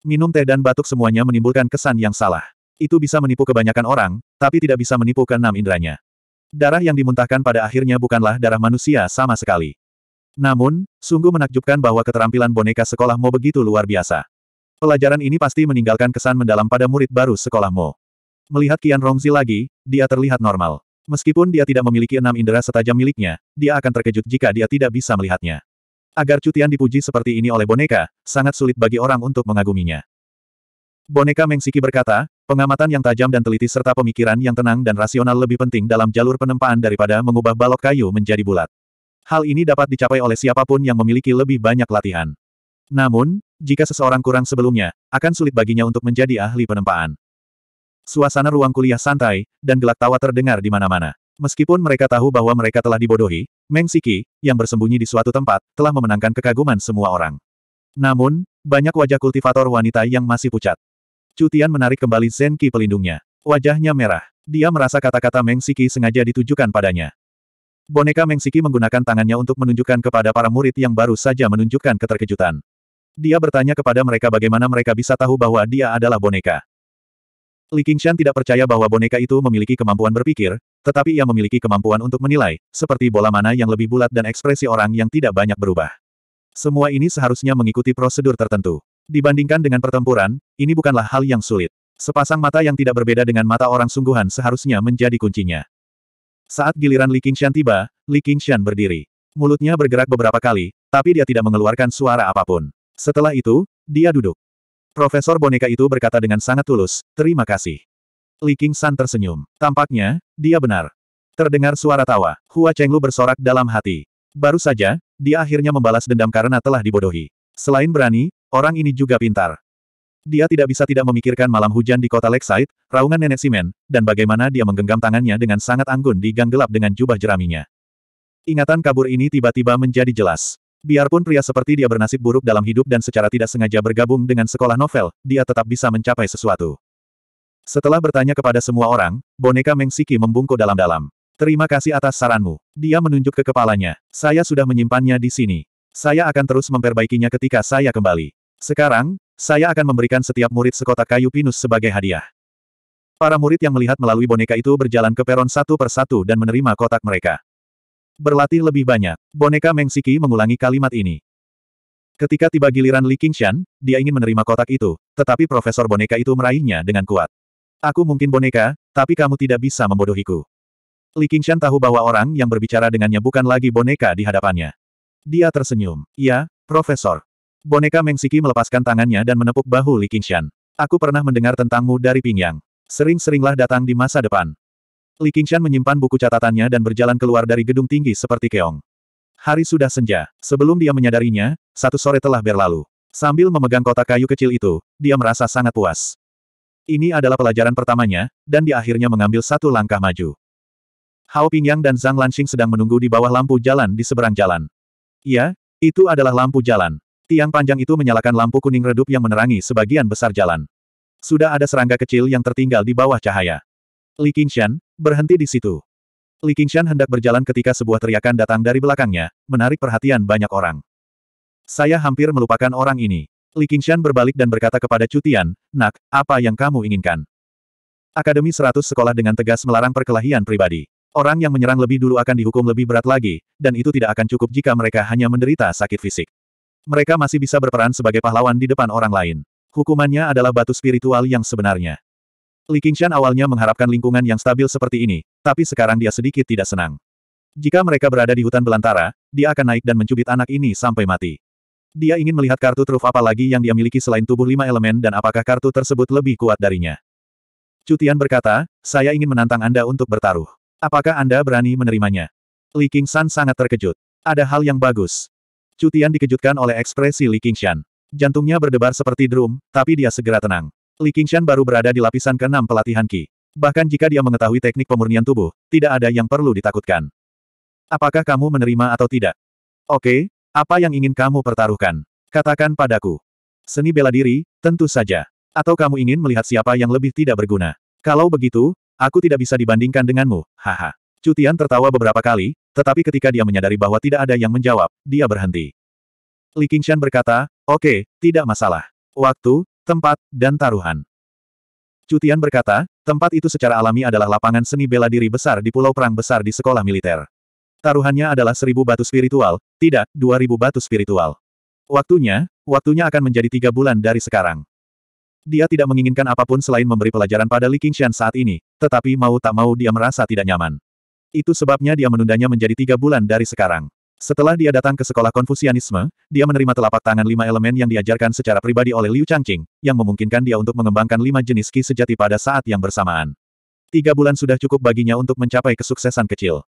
A: Minum teh dan batuk semuanya menimbulkan kesan yang salah. Itu bisa menipu kebanyakan orang, tapi tidak bisa menipu keenam indranya. Darah yang dimuntahkan pada akhirnya bukanlah darah manusia sama sekali. Namun, sungguh menakjubkan bahwa keterampilan boneka sekolah Mo begitu luar biasa. Pelajaran ini pasti meninggalkan kesan mendalam pada murid baru sekolah Mo. Melihat Kian Rongzi lagi, dia terlihat normal. Meskipun dia tidak memiliki enam indera setajam miliknya, dia akan terkejut jika dia tidak bisa melihatnya. Agar cutian dipuji seperti ini oleh boneka, sangat sulit bagi orang untuk mengaguminya. Boneka Mengsiki berkata, pengamatan yang tajam dan teliti serta pemikiran yang tenang dan rasional lebih penting dalam jalur penempaan daripada mengubah balok kayu menjadi bulat. Hal ini dapat dicapai oleh siapapun yang memiliki lebih banyak latihan. Namun, jika seseorang kurang sebelumnya, akan sulit baginya untuk menjadi ahli penempaan. Suasana ruang kuliah santai, dan gelak tawa terdengar di mana-mana. Meskipun mereka tahu bahwa mereka telah dibodohi, Meng Siki, yang bersembunyi di suatu tempat, telah memenangkan kekaguman semua orang. Namun, banyak wajah kultivator wanita yang masih pucat. Cutian menarik kembali Zenki pelindungnya. Wajahnya merah. Dia merasa kata-kata Meng Siki sengaja ditujukan padanya. Boneka Meng Siki menggunakan tangannya untuk menunjukkan kepada para murid yang baru saja menunjukkan keterkejutan. Dia bertanya kepada mereka bagaimana mereka bisa tahu bahwa dia adalah boneka. Li Qingshan tidak percaya bahwa boneka itu memiliki kemampuan berpikir, tetapi ia memiliki kemampuan untuk menilai, seperti bola mana yang lebih bulat dan ekspresi orang yang tidak banyak berubah. Semua ini seharusnya mengikuti prosedur tertentu. Dibandingkan dengan pertempuran, ini bukanlah hal yang sulit. Sepasang mata yang tidak berbeda dengan mata orang sungguhan seharusnya menjadi kuncinya. Saat giliran Li Qingshan tiba, Li Qingshan berdiri. Mulutnya bergerak beberapa kali, tapi dia tidak mengeluarkan suara apapun. Setelah itu, dia duduk. Profesor boneka itu berkata dengan sangat tulus, terima kasih. Li Qingshan tersenyum. Tampaknya, dia benar. Terdengar suara tawa, Hua Chenglu bersorak dalam hati. Baru saja, dia akhirnya membalas dendam karena telah dibodohi. Selain berani, Orang ini juga pintar. Dia tidak bisa tidak memikirkan malam hujan di kota Lakeside, raungan nenek Simen, dan bagaimana dia menggenggam tangannya dengan sangat anggun di gang gelap dengan jubah jeraminya. Ingatan kabur ini tiba-tiba menjadi jelas. Biarpun pria seperti dia bernasib buruk dalam hidup dan secara tidak sengaja bergabung dengan sekolah novel, dia tetap bisa mencapai sesuatu. Setelah bertanya kepada semua orang, boneka Mengsiki membungkuk dalam-dalam. Terima kasih atas saranmu. Dia menunjuk ke kepalanya. Saya sudah menyimpannya di sini. Saya akan terus memperbaikinya ketika saya kembali. Sekarang, saya akan memberikan setiap murid sekotak kayu pinus sebagai hadiah. Para murid yang melihat melalui boneka itu berjalan ke peron satu persatu dan menerima kotak mereka. Berlatih lebih banyak, boneka Meng Mengsiki mengulangi kalimat ini. Ketika tiba giliran Li Qingshan, dia ingin menerima kotak itu, tetapi Profesor Boneka itu meraihnya dengan kuat. Aku mungkin boneka, tapi kamu tidak bisa membodohiku. Li Qingshan tahu bahwa orang yang berbicara dengannya bukan lagi boneka di hadapannya. Dia tersenyum. Ya, Profesor. Boneka Mengsiki melepaskan tangannya dan menepuk bahu Li Qingshan. Aku pernah mendengar tentangmu dari Pingyang. Sering-seringlah datang di masa depan. Li Qingshan menyimpan buku catatannya dan berjalan keluar dari gedung tinggi seperti keong. Hari sudah senja. Sebelum dia menyadarinya, satu sore telah berlalu. Sambil memegang kotak kayu kecil itu, dia merasa sangat puas. Ini adalah pelajaran pertamanya, dan dia akhirnya mengambil satu langkah maju. Hao Pingyang dan Zhang Lanxing sedang menunggu di bawah lampu jalan di seberang jalan. Ya, itu adalah lampu jalan. Tiang panjang itu menyalakan lampu kuning redup yang menerangi sebagian besar jalan. Sudah ada serangga kecil yang tertinggal di bawah cahaya. Li Qingshan, berhenti di situ. Li Qingshan hendak berjalan ketika sebuah teriakan datang dari belakangnya, menarik perhatian banyak orang. Saya hampir melupakan orang ini. Li Qingshan berbalik dan berkata kepada Cutian, Nak, apa yang kamu inginkan? Akademi 100 sekolah dengan tegas melarang perkelahian pribadi. Orang yang menyerang lebih dulu akan dihukum lebih berat lagi, dan itu tidak akan cukup jika mereka hanya menderita sakit fisik. Mereka masih bisa berperan sebagai pahlawan di depan orang lain. Hukumannya adalah batu spiritual yang sebenarnya. Li Qingshan awalnya mengharapkan lingkungan yang stabil seperti ini, tapi sekarang dia sedikit tidak senang. Jika mereka berada di hutan belantara, dia akan naik dan mencubit anak ini sampai mati. Dia ingin melihat kartu truf apa lagi yang dia miliki selain tubuh lima elemen dan apakah kartu tersebut lebih kuat darinya. Cutian berkata, saya ingin menantang Anda untuk bertaruh. Apakah Anda berani menerimanya? Li Qingshan sangat terkejut. Ada hal yang bagus. Cutian dikejutkan oleh ekspresi Li Qingshan. Jantungnya berdebar seperti drum, tapi dia segera tenang. Li Qingshan baru berada di lapisan keenam pelatihan Qi. Bahkan jika dia mengetahui teknik pemurnian tubuh, tidak ada yang perlu ditakutkan. Apakah kamu menerima atau tidak? Oke, apa yang ingin kamu pertaruhkan? Katakan padaku. Seni bela diri, tentu saja. Atau kamu ingin melihat siapa yang lebih tidak berguna? Kalau begitu, aku tidak bisa dibandingkan denganmu, haha. Cutian tertawa beberapa kali, tetapi ketika dia menyadari bahwa tidak ada yang menjawab, dia berhenti. Li Qingshan berkata, oke, okay, tidak masalah. Waktu, tempat, dan taruhan. Cutian berkata, tempat itu secara alami adalah lapangan seni bela diri besar di Pulau Perang Besar di sekolah militer. Taruhannya adalah seribu batu spiritual, tidak, dua ribu batu spiritual. Waktunya, waktunya akan menjadi tiga bulan dari sekarang. Dia tidak menginginkan apapun selain memberi pelajaran pada Li Qingshan saat ini, tetapi mau tak mau dia merasa tidak nyaman. Itu sebabnya dia menundanya menjadi tiga bulan dari sekarang. Setelah dia datang ke sekolah Konfusianisme, dia menerima telapak tangan lima elemen yang diajarkan secara pribadi oleh Liu Changqing, yang memungkinkan dia untuk mengembangkan lima jenis ki sejati pada saat yang bersamaan. Tiga bulan sudah cukup baginya untuk mencapai kesuksesan kecil.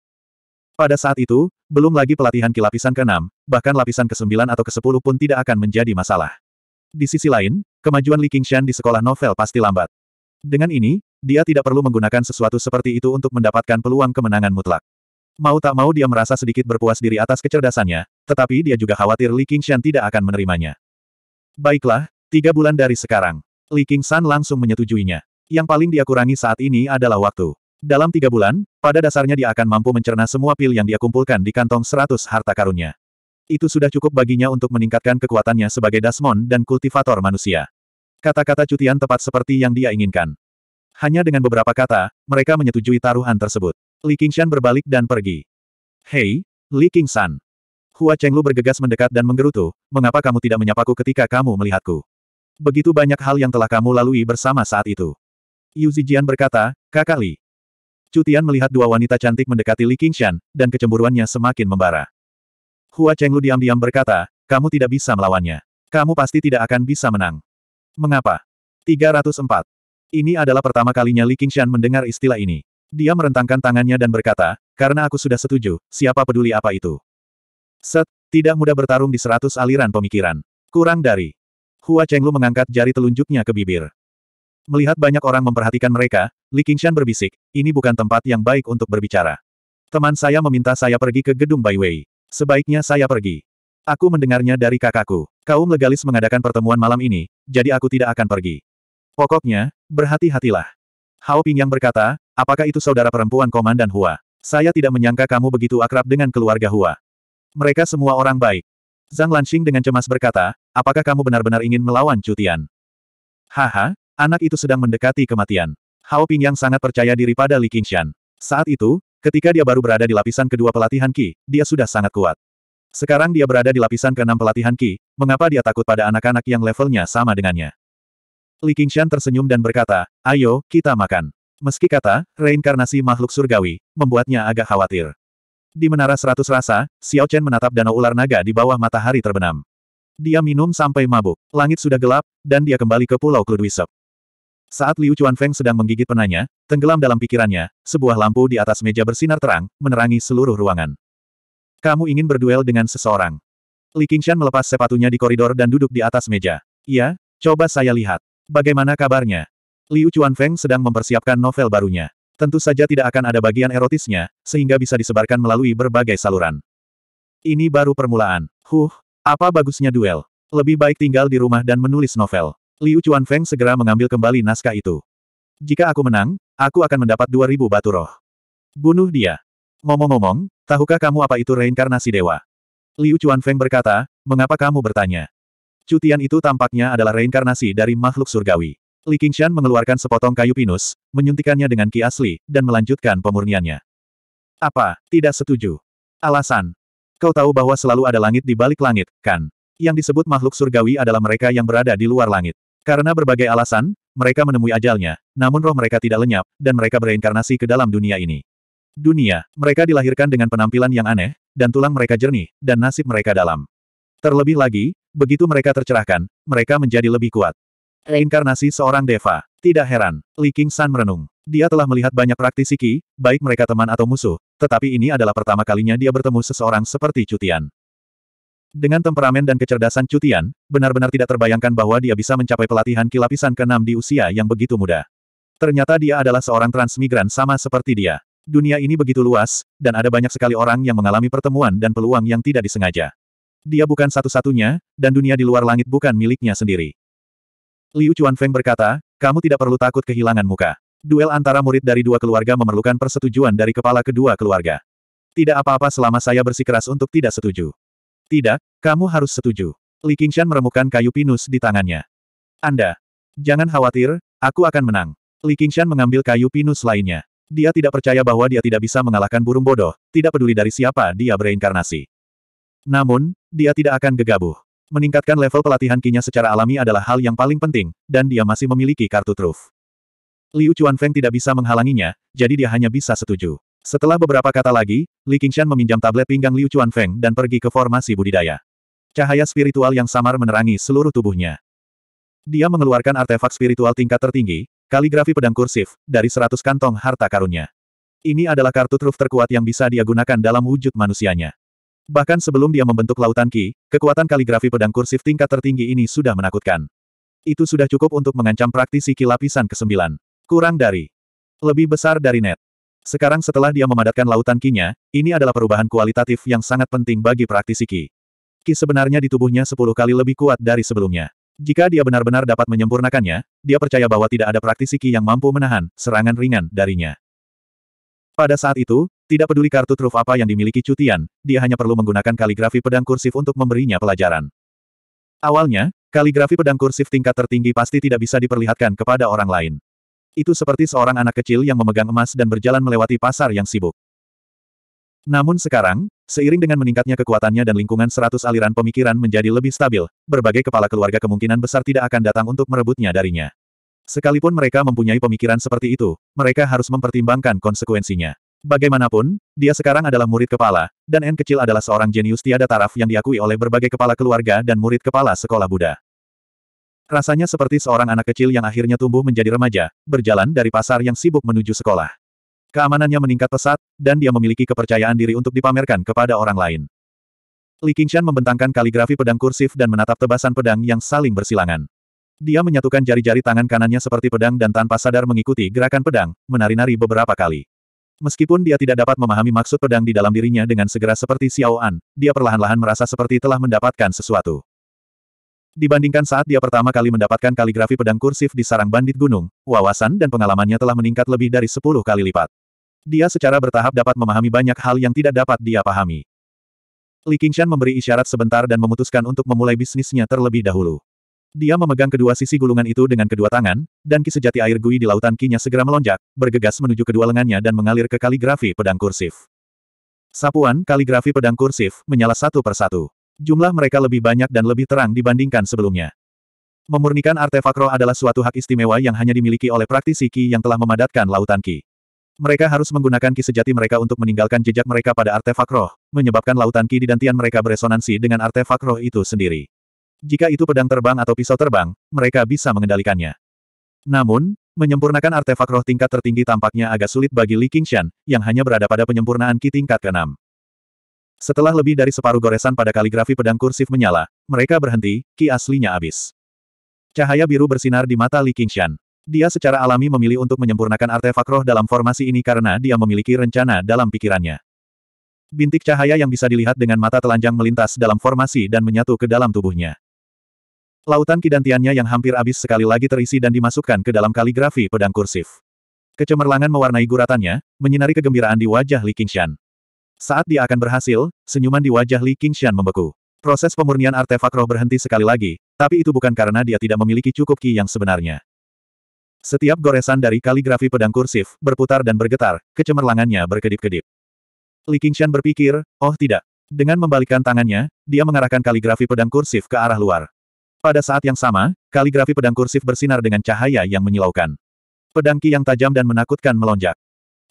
A: Pada saat itu, belum lagi pelatihan ki lapisan ke-6, bahkan lapisan ke-9 atau ke-10 pun tidak akan menjadi masalah. Di sisi lain, kemajuan Li Qingshan di sekolah novel pasti lambat. Dengan ini, dia tidak perlu menggunakan sesuatu seperti itu untuk mendapatkan peluang kemenangan mutlak. Mau tak mau dia merasa sedikit berpuas diri atas kecerdasannya, tetapi dia juga khawatir Li Qingshan tidak akan menerimanya. Baiklah, tiga bulan dari sekarang. Li Qingshan langsung menyetujuinya. Yang paling dia kurangi saat ini adalah waktu. Dalam tiga bulan, pada dasarnya dia akan mampu mencerna semua pil yang dia kumpulkan di kantong seratus harta karunnya. Itu sudah cukup baginya untuk meningkatkan kekuatannya sebagai Dasmon dan kultivator manusia. Kata-kata cutian tepat seperti yang dia inginkan. Hanya dengan beberapa kata, mereka menyetujui taruhan tersebut. Li Qingshan berbalik dan pergi. Hei, Li Qingshan. Hua Chenglu bergegas mendekat dan menggerutu, mengapa kamu tidak menyapaku ketika kamu melihatku? Begitu banyak hal yang telah kamu lalui bersama saat itu. Yu Zijian berkata, kakak Li. Cutian melihat dua wanita cantik mendekati Li Qingshan, dan kecemburuannya semakin membara. Hua Chenglu diam-diam berkata, kamu tidak bisa melawannya. Kamu pasti tidak akan bisa menang. Mengapa? 304. Ini adalah pertama kalinya Li Qingshan mendengar istilah ini. Dia merentangkan tangannya dan berkata, karena aku sudah setuju, siapa peduli apa itu. Set, tidak mudah bertarung di seratus aliran pemikiran. Kurang dari. Hua Chenglu mengangkat jari telunjuknya ke bibir. Melihat banyak orang memperhatikan mereka, Li Qingshan berbisik, ini bukan tempat yang baik untuk berbicara. Teman saya meminta saya pergi ke gedung Baiwei. Sebaiknya saya pergi. Aku mendengarnya dari kakakku. Kaum legalis mengadakan pertemuan malam ini, jadi aku tidak akan pergi. Pokoknya, berhati-hatilah. Hao yang berkata, apakah itu saudara perempuan Komandan Hua? Saya tidak menyangka kamu begitu akrab dengan keluarga Hua. Mereka semua orang baik. Zhang Lanxing dengan cemas berkata, apakah kamu benar-benar ingin melawan Cutian? Haha, anak itu sedang mendekati kematian. Hao yang sangat percaya diri pada Li Qingshan. Saat itu, ketika dia baru berada di lapisan kedua pelatihan Qi, dia sudah sangat kuat. Sekarang dia berada di lapisan keenam pelatihan Qi, mengapa dia takut pada anak-anak yang levelnya sama dengannya? Li Qingshan tersenyum dan berkata, ayo, kita makan. Meski kata, reinkarnasi makhluk surgawi, membuatnya agak khawatir. Di Menara Seratus Rasa, Xiao Chen menatap danau ular naga di bawah matahari terbenam. Dia minum sampai mabuk, langit sudah gelap, dan dia kembali ke Pulau Kludwisep. Saat Liu Chuanfeng sedang menggigit penanya, tenggelam dalam pikirannya, sebuah lampu di atas meja bersinar terang, menerangi seluruh ruangan. Kamu ingin berduel dengan seseorang. Li Qingshan melepas sepatunya di koridor dan duduk di atas meja. Iya, coba saya lihat. Bagaimana kabarnya? Liu Chuanfeng sedang mempersiapkan novel barunya. Tentu saja tidak akan ada bagian erotisnya, sehingga bisa disebarkan melalui berbagai saluran. Ini baru permulaan. Huh, apa bagusnya duel? Lebih baik tinggal di rumah dan menulis novel. Liu Chuanfeng segera mengambil kembali naskah itu. Jika aku menang, aku akan mendapat 2000 batu roh. Bunuh dia. Ngomong-ngomong, tahukah kamu apa itu reinkarnasi dewa? Liu Chuanfeng berkata, mengapa kamu bertanya? Cutian itu tampaknya adalah reinkarnasi dari makhluk surgawi. Li Qingshan mengeluarkan sepotong kayu pinus, menyuntikannya dengan ki asli, dan melanjutkan pemurniannya. Apa? Tidak setuju. Alasan. Kau tahu bahwa selalu ada langit di balik langit, kan? Yang disebut makhluk surgawi adalah mereka yang berada di luar langit. Karena berbagai alasan, mereka menemui ajalnya, namun roh mereka tidak lenyap, dan mereka bereinkarnasi ke dalam dunia ini. Dunia, mereka dilahirkan dengan penampilan yang aneh, dan tulang mereka jernih, dan nasib mereka dalam. Terlebih lagi, Begitu mereka tercerahkan, mereka menjadi lebih kuat. Reinkarnasi seorang Deva. Tidak heran, Li King San merenung. Dia telah melihat banyak praktisi Qi, baik mereka teman atau musuh, tetapi ini adalah pertama kalinya dia bertemu seseorang seperti Cutian. Dengan temperamen dan kecerdasan Cutian, benar-benar tidak terbayangkan bahwa dia bisa mencapai pelatihan Qi lapisan ke-6 di usia yang begitu muda. Ternyata dia adalah seorang transmigran sama seperti dia. Dunia ini begitu luas, dan ada banyak sekali orang yang mengalami pertemuan dan peluang yang tidak disengaja dia bukan satu-satunya, dan dunia di luar langit bukan miliknya sendiri. Liu Chuanfeng berkata, kamu tidak perlu takut kehilangan muka. Duel antara murid dari dua keluarga memerlukan persetujuan dari kepala kedua keluarga. Tidak apa-apa selama saya bersikeras untuk tidak setuju. Tidak, kamu harus setuju. Li Qingshan meremukkan kayu pinus di tangannya. Anda. Jangan khawatir, aku akan menang. Li Qingshan mengambil kayu pinus lainnya. Dia tidak percaya bahwa dia tidak bisa mengalahkan burung bodoh, tidak peduli dari siapa dia bereinkarnasi. Namun, dia tidak akan gegabah. Meningkatkan level pelatihan kinya secara alami adalah hal yang paling penting, dan dia masih memiliki kartu truf. Liu Feng tidak bisa menghalanginya, jadi dia hanya bisa setuju. Setelah beberapa kata lagi, Li Qingshan meminjam tablet pinggang Liu Feng dan pergi ke formasi budidaya. Cahaya spiritual yang samar menerangi seluruh tubuhnya. Dia mengeluarkan artefak spiritual tingkat tertinggi, kaligrafi pedang kursif, dari seratus kantong harta karunnya. Ini adalah kartu truf terkuat yang bisa dia gunakan dalam wujud manusianya. Bahkan sebelum dia membentuk lautan Ki, kekuatan kaligrafi pedang kursif tingkat tertinggi ini sudah menakutkan. Itu sudah cukup untuk mengancam praktisi Ki lapisan ke-9. Kurang dari. Lebih besar dari net. Sekarang setelah dia memadatkan lautan Ki-nya, ini adalah perubahan kualitatif yang sangat penting bagi praktisi Ki. Ki sebenarnya di tubuhnya 10 kali lebih kuat dari sebelumnya. Jika dia benar-benar dapat menyempurnakannya, dia percaya bahwa tidak ada praktisi Ki yang mampu menahan serangan ringan darinya. Pada saat itu, tidak peduli kartu truf apa yang dimiliki Cutian, dia hanya perlu menggunakan kaligrafi pedang kursif untuk memberinya pelajaran. Awalnya, kaligrafi pedang kursif tingkat tertinggi pasti tidak bisa diperlihatkan kepada orang lain. Itu seperti seorang anak kecil yang memegang emas dan berjalan melewati pasar yang sibuk. Namun sekarang, seiring dengan meningkatnya kekuatannya dan lingkungan seratus aliran pemikiran menjadi lebih stabil, berbagai kepala keluarga kemungkinan besar tidak akan datang untuk merebutnya darinya. Sekalipun mereka mempunyai pemikiran seperti itu, mereka harus mempertimbangkan konsekuensinya. Bagaimanapun, dia sekarang adalah murid kepala, dan N kecil adalah seorang jenius tiada taraf yang diakui oleh berbagai kepala keluarga dan murid kepala sekolah Buddha. Rasanya seperti seorang anak kecil yang akhirnya tumbuh menjadi remaja, berjalan dari pasar yang sibuk menuju sekolah. Keamanannya meningkat pesat, dan dia memiliki kepercayaan diri untuk dipamerkan kepada orang lain. Li Qingshan membentangkan kaligrafi pedang kursif dan menatap tebasan pedang yang saling bersilangan. Dia menyatukan jari-jari tangan kanannya seperti pedang dan tanpa sadar mengikuti gerakan pedang, menari-nari beberapa kali. Meskipun dia tidak dapat memahami maksud pedang di dalam dirinya dengan segera seperti Xiao An, dia perlahan-lahan merasa seperti telah mendapatkan sesuatu. Dibandingkan saat dia pertama kali mendapatkan kaligrafi pedang kursif di sarang bandit gunung, wawasan dan pengalamannya telah meningkat lebih dari 10 kali lipat. Dia secara bertahap dapat memahami banyak hal yang tidak dapat dia pahami. Li Qingshan memberi isyarat sebentar dan memutuskan untuk memulai bisnisnya terlebih dahulu. Dia memegang kedua sisi gulungan itu dengan kedua tangan, dan ki sejati air gui di lautan kinya segera melonjak, bergegas menuju kedua lengannya dan mengalir ke kaligrafi pedang kursif. Sapuan kaligrafi pedang kursif menyala satu persatu. Jumlah mereka lebih banyak dan lebih terang dibandingkan sebelumnya. Memurnikan artefak roh adalah suatu hak istimewa yang hanya dimiliki oleh praktisi Ki yang telah memadatkan lautan Ki. Mereka harus menggunakan Ki sejati mereka untuk meninggalkan jejak mereka pada artefak roh, menyebabkan lautan Ki di dantian mereka beresonansi dengan artefak roh itu sendiri. Jika itu pedang terbang atau pisau terbang, mereka bisa mengendalikannya. Namun, menyempurnakan artefak roh tingkat tertinggi tampaknya agak sulit bagi Li Qingshan, yang hanya berada pada penyempurnaan Ki tingkat ke-6. Setelah lebih dari separuh goresan pada kaligrafi pedang kursif menyala, mereka berhenti, Ki aslinya habis. Cahaya biru bersinar di mata Li Qingshan. Dia secara alami memilih untuk menyempurnakan artefak roh dalam formasi ini karena dia memiliki rencana dalam pikirannya. Bintik cahaya yang bisa dilihat dengan mata telanjang melintas dalam formasi dan menyatu ke dalam tubuhnya. Lautan kidantiannya yang hampir habis sekali lagi terisi dan dimasukkan ke dalam kaligrafi pedang kursif. Kecemerlangan mewarnai guratannya, menyinari kegembiraan di wajah Li Qingshan. Saat dia akan berhasil, senyuman di wajah Li Qingshan membeku. Proses pemurnian artefak roh berhenti sekali lagi, tapi itu bukan karena dia tidak memiliki cukup ki yang sebenarnya. Setiap goresan dari kaligrafi pedang kursif berputar dan bergetar, kecemerlangannya berkedip-kedip. Li Qingshan berpikir, oh tidak. Dengan membalikkan tangannya, dia mengarahkan kaligrafi pedang kursif ke arah luar. Pada saat yang sama, kaligrafi pedang kursif bersinar dengan cahaya yang menyilaukan. Pedangki yang tajam dan menakutkan melonjak.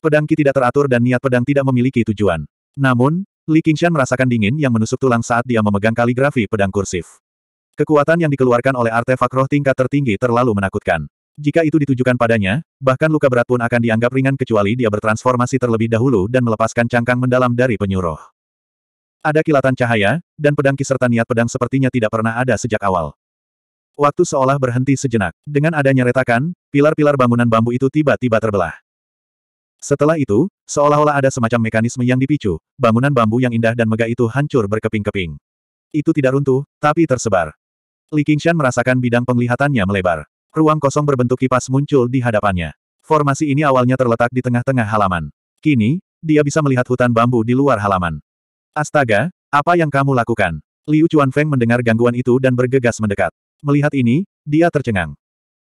A: Pedangki tidak teratur dan niat pedang tidak memiliki tujuan. Namun, Li Qingshan merasakan dingin yang menusuk tulang saat dia memegang kaligrafi pedang kursif. Kekuatan yang dikeluarkan oleh artefak roh tingkat tertinggi terlalu menakutkan. Jika itu ditujukan padanya, bahkan luka berat pun akan dianggap ringan kecuali dia bertransformasi terlebih dahulu dan melepaskan cangkang mendalam dari penyuruh. Ada kilatan cahaya, dan pedangki serta niat pedang sepertinya tidak pernah ada sejak awal. Waktu seolah berhenti sejenak. Dengan adanya retakan, pilar-pilar bangunan bambu itu tiba-tiba terbelah. Setelah itu, seolah-olah ada semacam mekanisme yang dipicu, bangunan bambu yang indah dan megah itu hancur berkeping-keping. Itu tidak runtuh, tapi tersebar. Li Qingshan merasakan bidang penglihatannya melebar. Ruang kosong berbentuk kipas muncul di hadapannya. Formasi ini awalnya terletak di tengah-tengah halaman. Kini, dia bisa melihat hutan bambu di luar halaman. Astaga, apa yang kamu lakukan? Liu Chuanfeng mendengar gangguan itu dan bergegas mendekat. Melihat ini, dia tercengang.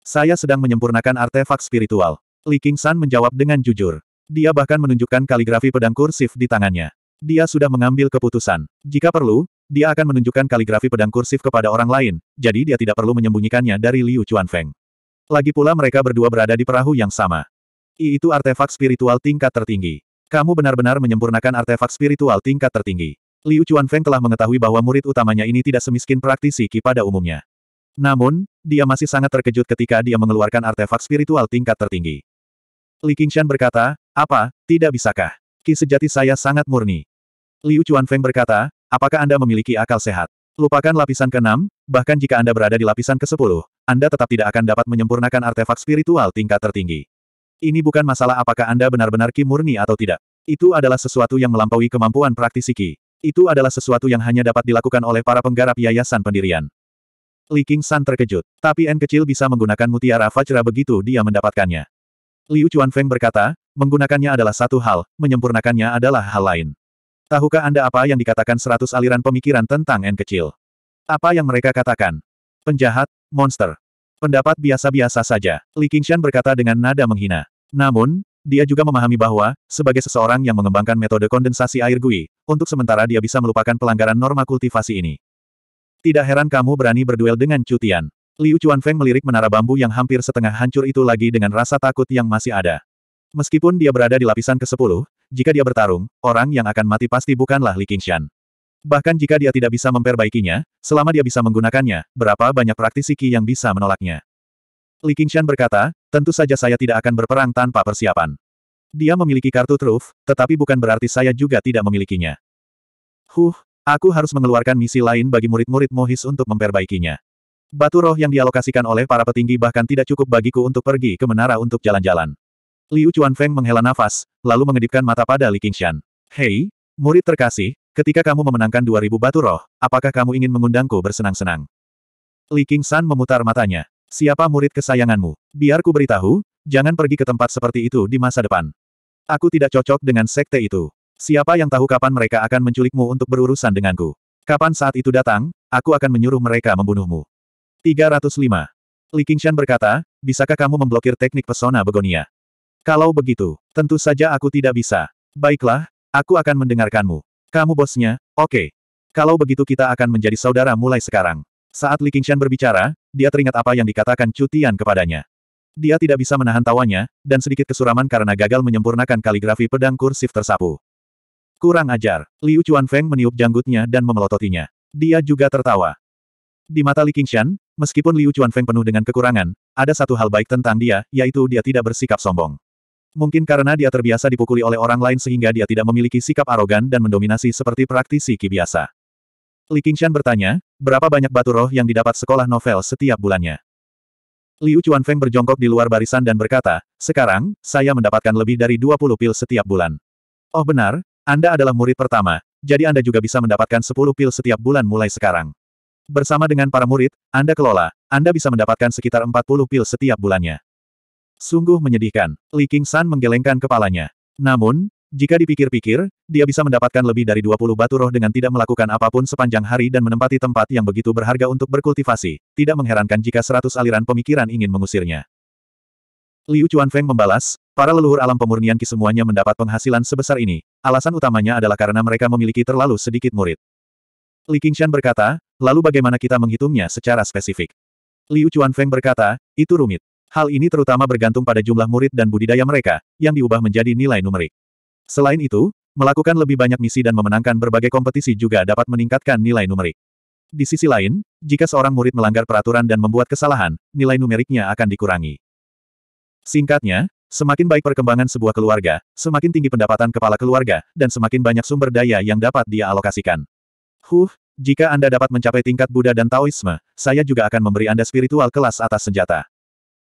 A: Saya sedang menyempurnakan artefak spiritual. Li Qingshan menjawab dengan jujur. Dia bahkan menunjukkan kaligrafi pedang kursif di tangannya. Dia sudah mengambil keputusan. Jika perlu, dia akan menunjukkan kaligrafi pedang kursif kepada orang lain, jadi dia tidak perlu menyembunyikannya dari Liu Chuanfeng. Lagi pula mereka berdua berada di perahu yang sama. I itu artefak spiritual tingkat tertinggi. Kamu benar-benar menyempurnakan artefak spiritual tingkat tertinggi. Liu Chuanfeng telah mengetahui bahwa murid utamanya ini tidak semiskin praktisi Qi pada umumnya. Namun, dia masih sangat terkejut ketika dia mengeluarkan artefak spiritual tingkat tertinggi. Li Qingshan berkata, apa, tidak bisakah? Ki sejati saya sangat murni. Liu Chuanfeng berkata, apakah Anda memiliki akal sehat? Lupakan lapisan ke-6, bahkan jika Anda berada di lapisan ke-10, Anda tetap tidak akan dapat menyempurnakan artefak spiritual tingkat tertinggi. Ini bukan masalah apakah Anda benar-benar Ki murni atau tidak. Itu adalah sesuatu yang melampaui kemampuan praktisi Ki. Itu adalah sesuatu yang hanya dapat dilakukan oleh para penggarap yayasan pendirian. Li King San terkejut. Tapi N kecil bisa menggunakan mutiara Fajra begitu dia mendapatkannya. Liu Chuan Feng berkata, menggunakannya adalah satu hal, menyempurnakannya adalah hal lain. Tahukah Anda apa yang dikatakan seratus aliran pemikiran tentang N kecil? Apa yang mereka katakan? Penjahat, monster. Pendapat biasa-biasa saja. Li Qingshan berkata dengan nada menghina. Namun, dia juga memahami bahwa, sebagai seseorang yang mengembangkan metode kondensasi air gui, untuk sementara dia bisa melupakan pelanggaran norma kultivasi ini. Tidak heran kamu berani berduel dengan Cutian. Liu Feng melirik menara bambu yang hampir setengah hancur itu lagi dengan rasa takut yang masih ada. Meskipun dia berada di lapisan ke-10, jika dia bertarung, orang yang akan mati pasti bukanlah Li Qingshan. Bahkan jika dia tidak bisa memperbaikinya, selama dia bisa menggunakannya, berapa banyak praktisi Qi yang bisa menolaknya. Li Qingshan berkata, tentu saja saya tidak akan berperang tanpa persiapan. Dia memiliki kartu truf, tetapi bukan berarti saya juga tidak memilikinya. Huh, Aku harus mengeluarkan misi lain bagi murid-murid Mohis untuk memperbaikinya. Batu roh yang dialokasikan oleh para petinggi bahkan tidak cukup bagiku untuk pergi ke menara untuk jalan-jalan. Liu Chuanfeng menghela nafas, lalu mengedipkan mata pada Li Qingshan. Hei, murid terkasih, ketika kamu memenangkan 2000 batu roh, apakah kamu ingin mengundangku bersenang-senang? Li Qingshan memutar matanya. Siapa murid kesayanganmu? Biar ku beritahu, jangan pergi ke tempat seperti itu di masa depan. Aku tidak cocok dengan sekte itu. Siapa yang tahu kapan mereka akan menculikmu untuk berurusan denganku? Kapan saat itu datang, aku akan menyuruh mereka membunuhmu. 305. Li Qingshan berkata, bisakah kamu memblokir teknik pesona begonia? Kalau begitu, tentu saja aku tidak bisa. Baiklah, aku akan mendengarkanmu. Kamu bosnya, oke. Okay. Kalau begitu kita akan menjadi saudara mulai sekarang. Saat Li Qingshan berbicara, dia teringat apa yang dikatakan Cutian kepadanya. Dia tidak bisa menahan tawanya, dan sedikit kesuraman karena gagal menyempurnakan kaligrafi pedang kursif tersapu. Kurang ajar. Liu Chuanfeng meniup janggutnya dan memelototinya. Dia juga tertawa. Di mata Li Qingshan, meskipun Liu Chuanfeng penuh dengan kekurangan, ada satu hal baik tentang dia, yaitu dia tidak bersikap sombong. Mungkin karena dia terbiasa dipukuli oleh orang lain sehingga dia tidak memiliki sikap arogan dan mendominasi seperti praktisi Ki biasa. Li Qingshan bertanya, berapa banyak batu roh yang didapat sekolah novel setiap bulannya? Liu Chuanfeng berjongkok di luar barisan dan berkata, sekarang, saya mendapatkan lebih dari 20 pil setiap bulan. Oh benar, anda adalah murid pertama, jadi Anda juga bisa mendapatkan 10 pil setiap bulan mulai sekarang. Bersama dengan para murid, Anda kelola, Anda bisa mendapatkan sekitar 40 pil setiap bulannya. Sungguh menyedihkan, Li King San menggelengkan kepalanya. Namun, jika dipikir-pikir, dia bisa mendapatkan lebih dari 20 batu roh dengan tidak melakukan apapun sepanjang hari dan menempati tempat yang begitu berharga untuk berkultivasi, tidak mengherankan jika 100 aliran pemikiran ingin mengusirnya. Liu Feng membalas, para leluhur alam pemurnian kesemuanya mendapat penghasilan sebesar ini. Alasan utamanya adalah karena mereka memiliki terlalu sedikit murid. Li Qingshan berkata, lalu bagaimana kita menghitungnya secara spesifik? Liu Feng berkata, itu rumit. Hal ini terutama bergantung pada jumlah murid dan budidaya mereka, yang diubah menjadi nilai numerik. Selain itu, melakukan lebih banyak misi dan memenangkan berbagai kompetisi juga dapat meningkatkan nilai numerik. Di sisi lain, jika seorang murid melanggar peraturan dan membuat kesalahan, nilai numeriknya akan dikurangi. Singkatnya, semakin baik perkembangan sebuah keluarga, semakin tinggi pendapatan kepala keluarga, dan semakin banyak sumber daya yang dapat dia alokasikan. Huh, jika Anda dapat mencapai tingkat Buddha dan Taoisme, saya juga akan memberi Anda spiritual kelas atas senjata.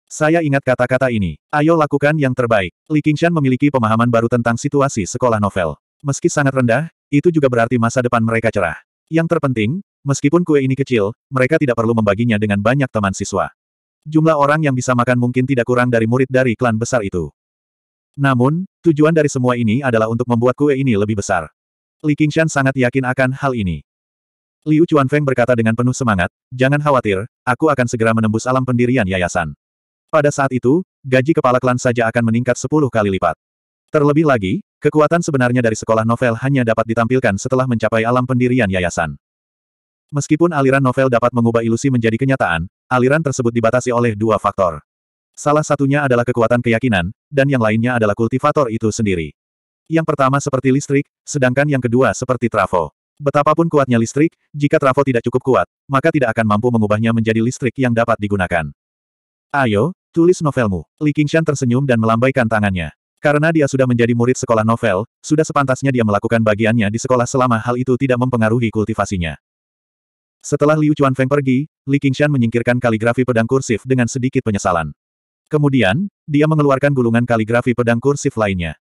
A: Saya ingat kata-kata ini. Ayo lakukan yang terbaik. Li Qingshan memiliki pemahaman baru tentang situasi sekolah novel. Meski sangat rendah, itu juga berarti masa depan mereka cerah. Yang terpenting, meskipun kue ini kecil, mereka tidak perlu membaginya dengan banyak teman siswa. Jumlah orang yang bisa makan mungkin tidak kurang dari murid dari klan besar itu. Namun, tujuan dari semua ini adalah untuk membuat kue ini lebih besar. Li Qingshan sangat yakin akan hal ini. Liu Chuanfeng berkata dengan penuh semangat, jangan khawatir, aku akan segera menembus alam pendirian yayasan. Pada saat itu, gaji kepala klan saja akan meningkat 10 kali lipat. Terlebih lagi, kekuatan sebenarnya dari sekolah novel hanya dapat ditampilkan setelah mencapai alam pendirian yayasan. Meskipun aliran novel dapat mengubah ilusi menjadi kenyataan, aliran tersebut dibatasi oleh dua faktor. Salah satunya adalah kekuatan keyakinan, dan yang lainnya adalah kultivator itu sendiri. Yang pertama seperti listrik, sedangkan yang kedua seperti trafo. Betapapun kuatnya listrik, jika trafo tidak cukup kuat, maka tidak akan mampu mengubahnya menjadi listrik yang dapat digunakan. Ayo, tulis novelmu. Li Qingshan tersenyum dan melambaikan tangannya. Karena dia sudah menjadi murid sekolah novel, sudah sepantasnya dia melakukan bagiannya di sekolah selama hal itu tidak mempengaruhi kultivasinya. Setelah Liu Chuanfeng pergi, Li Qingshan menyingkirkan kaligrafi pedang kursif dengan sedikit penyesalan. Kemudian, dia mengeluarkan gulungan kaligrafi pedang kursif lainnya.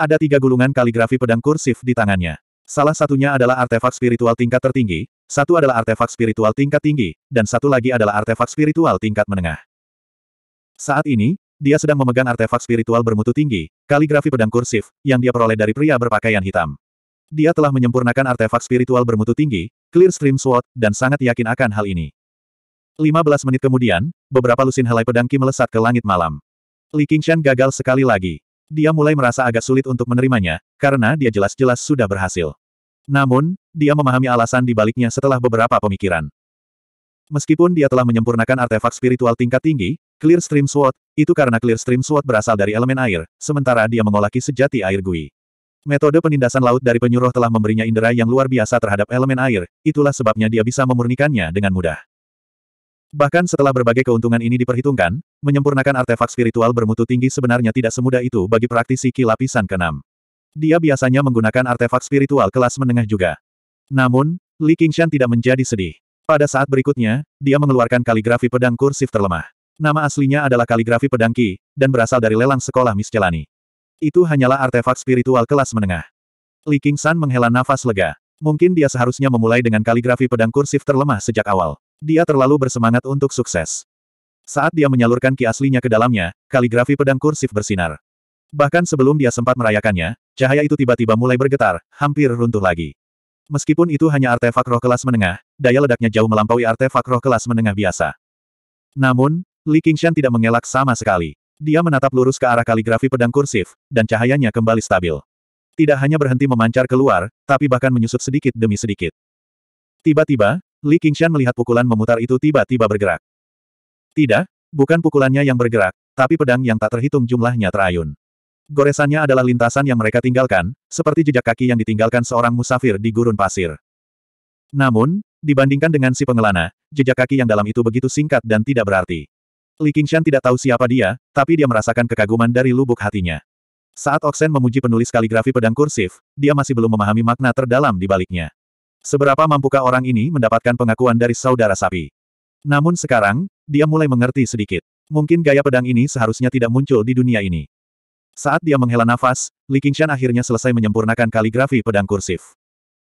A: Ada tiga gulungan kaligrafi pedang kursif di tangannya. Salah satunya adalah artefak spiritual tingkat tertinggi, satu adalah artefak spiritual tingkat tinggi, dan satu lagi adalah artefak spiritual tingkat menengah. Saat ini, dia sedang memegang artefak spiritual bermutu tinggi, kaligrafi pedang kursif, yang dia peroleh dari pria berpakaian hitam. Dia telah menyempurnakan artefak spiritual bermutu tinggi, Clear Stream Sword, dan sangat yakin akan hal ini. 15 menit kemudian, beberapa lusin helai pedang Qi melesat ke langit malam. Li Qingshan gagal sekali lagi. Dia mulai merasa agak sulit untuk menerimanya, karena dia jelas-jelas sudah berhasil. Namun, dia memahami alasan dibaliknya setelah beberapa pemikiran. Meskipun dia telah menyempurnakan artefak spiritual tingkat tinggi, Clear Stream Sword, itu karena Clear Stream Sword berasal dari elemen air, sementara dia mengolaki sejati air Gui. Metode penindasan laut dari penyuruh telah memberinya indera yang luar biasa terhadap elemen air, itulah sebabnya dia bisa memurnikannya dengan mudah. Bahkan setelah berbagai keuntungan ini diperhitungkan, menyempurnakan artefak spiritual bermutu tinggi sebenarnya tidak semudah itu bagi praktisi ki lapisan ke-6. Dia biasanya menggunakan artefak spiritual kelas menengah juga. Namun, Li Qingshan tidak menjadi sedih. Pada saat berikutnya, dia mengeluarkan kaligrafi pedang kursif terlemah. Nama aslinya adalah kaligrafi pedang Ki, dan berasal dari lelang sekolah Miscelani. Itu hanyalah artefak spiritual kelas menengah. Li Qingshan menghela nafas lega. Mungkin dia seharusnya memulai dengan kaligrafi pedang kursif terlemah sejak awal. Dia terlalu bersemangat untuk sukses. Saat dia menyalurkan ki aslinya ke dalamnya, kaligrafi pedang kursif bersinar. Bahkan sebelum dia sempat merayakannya, cahaya itu tiba-tiba mulai bergetar, hampir runtuh lagi. Meskipun itu hanya artefak roh kelas menengah, daya ledaknya jauh melampaui artefak roh kelas menengah biasa. Namun, Li Qingshan tidak mengelak sama sekali. Dia menatap lurus ke arah kaligrafi pedang kursif, dan cahayanya kembali stabil. Tidak hanya berhenti memancar keluar, tapi bahkan menyusut sedikit demi sedikit. Tiba-tiba, Li Qingshan melihat pukulan memutar itu tiba-tiba bergerak. Tidak, bukan pukulannya yang bergerak, tapi pedang yang tak terhitung jumlahnya terayun. Goresannya adalah lintasan yang mereka tinggalkan, seperti jejak kaki yang ditinggalkan seorang musafir di gurun pasir. Namun, dibandingkan dengan si pengelana, jejak kaki yang dalam itu begitu singkat dan tidak berarti. Li Qingshan tidak tahu siapa dia, tapi dia merasakan kekaguman dari lubuk hatinya. Saat Oksen memuji penulis kaligrafi pedang kursif, dia masih belum memahami makna terdalam di baliknya. Seberapa mampukah orang ini mendapatkan pengakuan dari saudara sapi? Namun sekarang, dia mulai mengerti sedikit. Mungkin gaya pedang ini seharusnya tidak muncul di dunia ini. Saat dia menghela nafas, Li Qingshan akhirnya selesai menyempurnakan kaligrafi pedang kursif.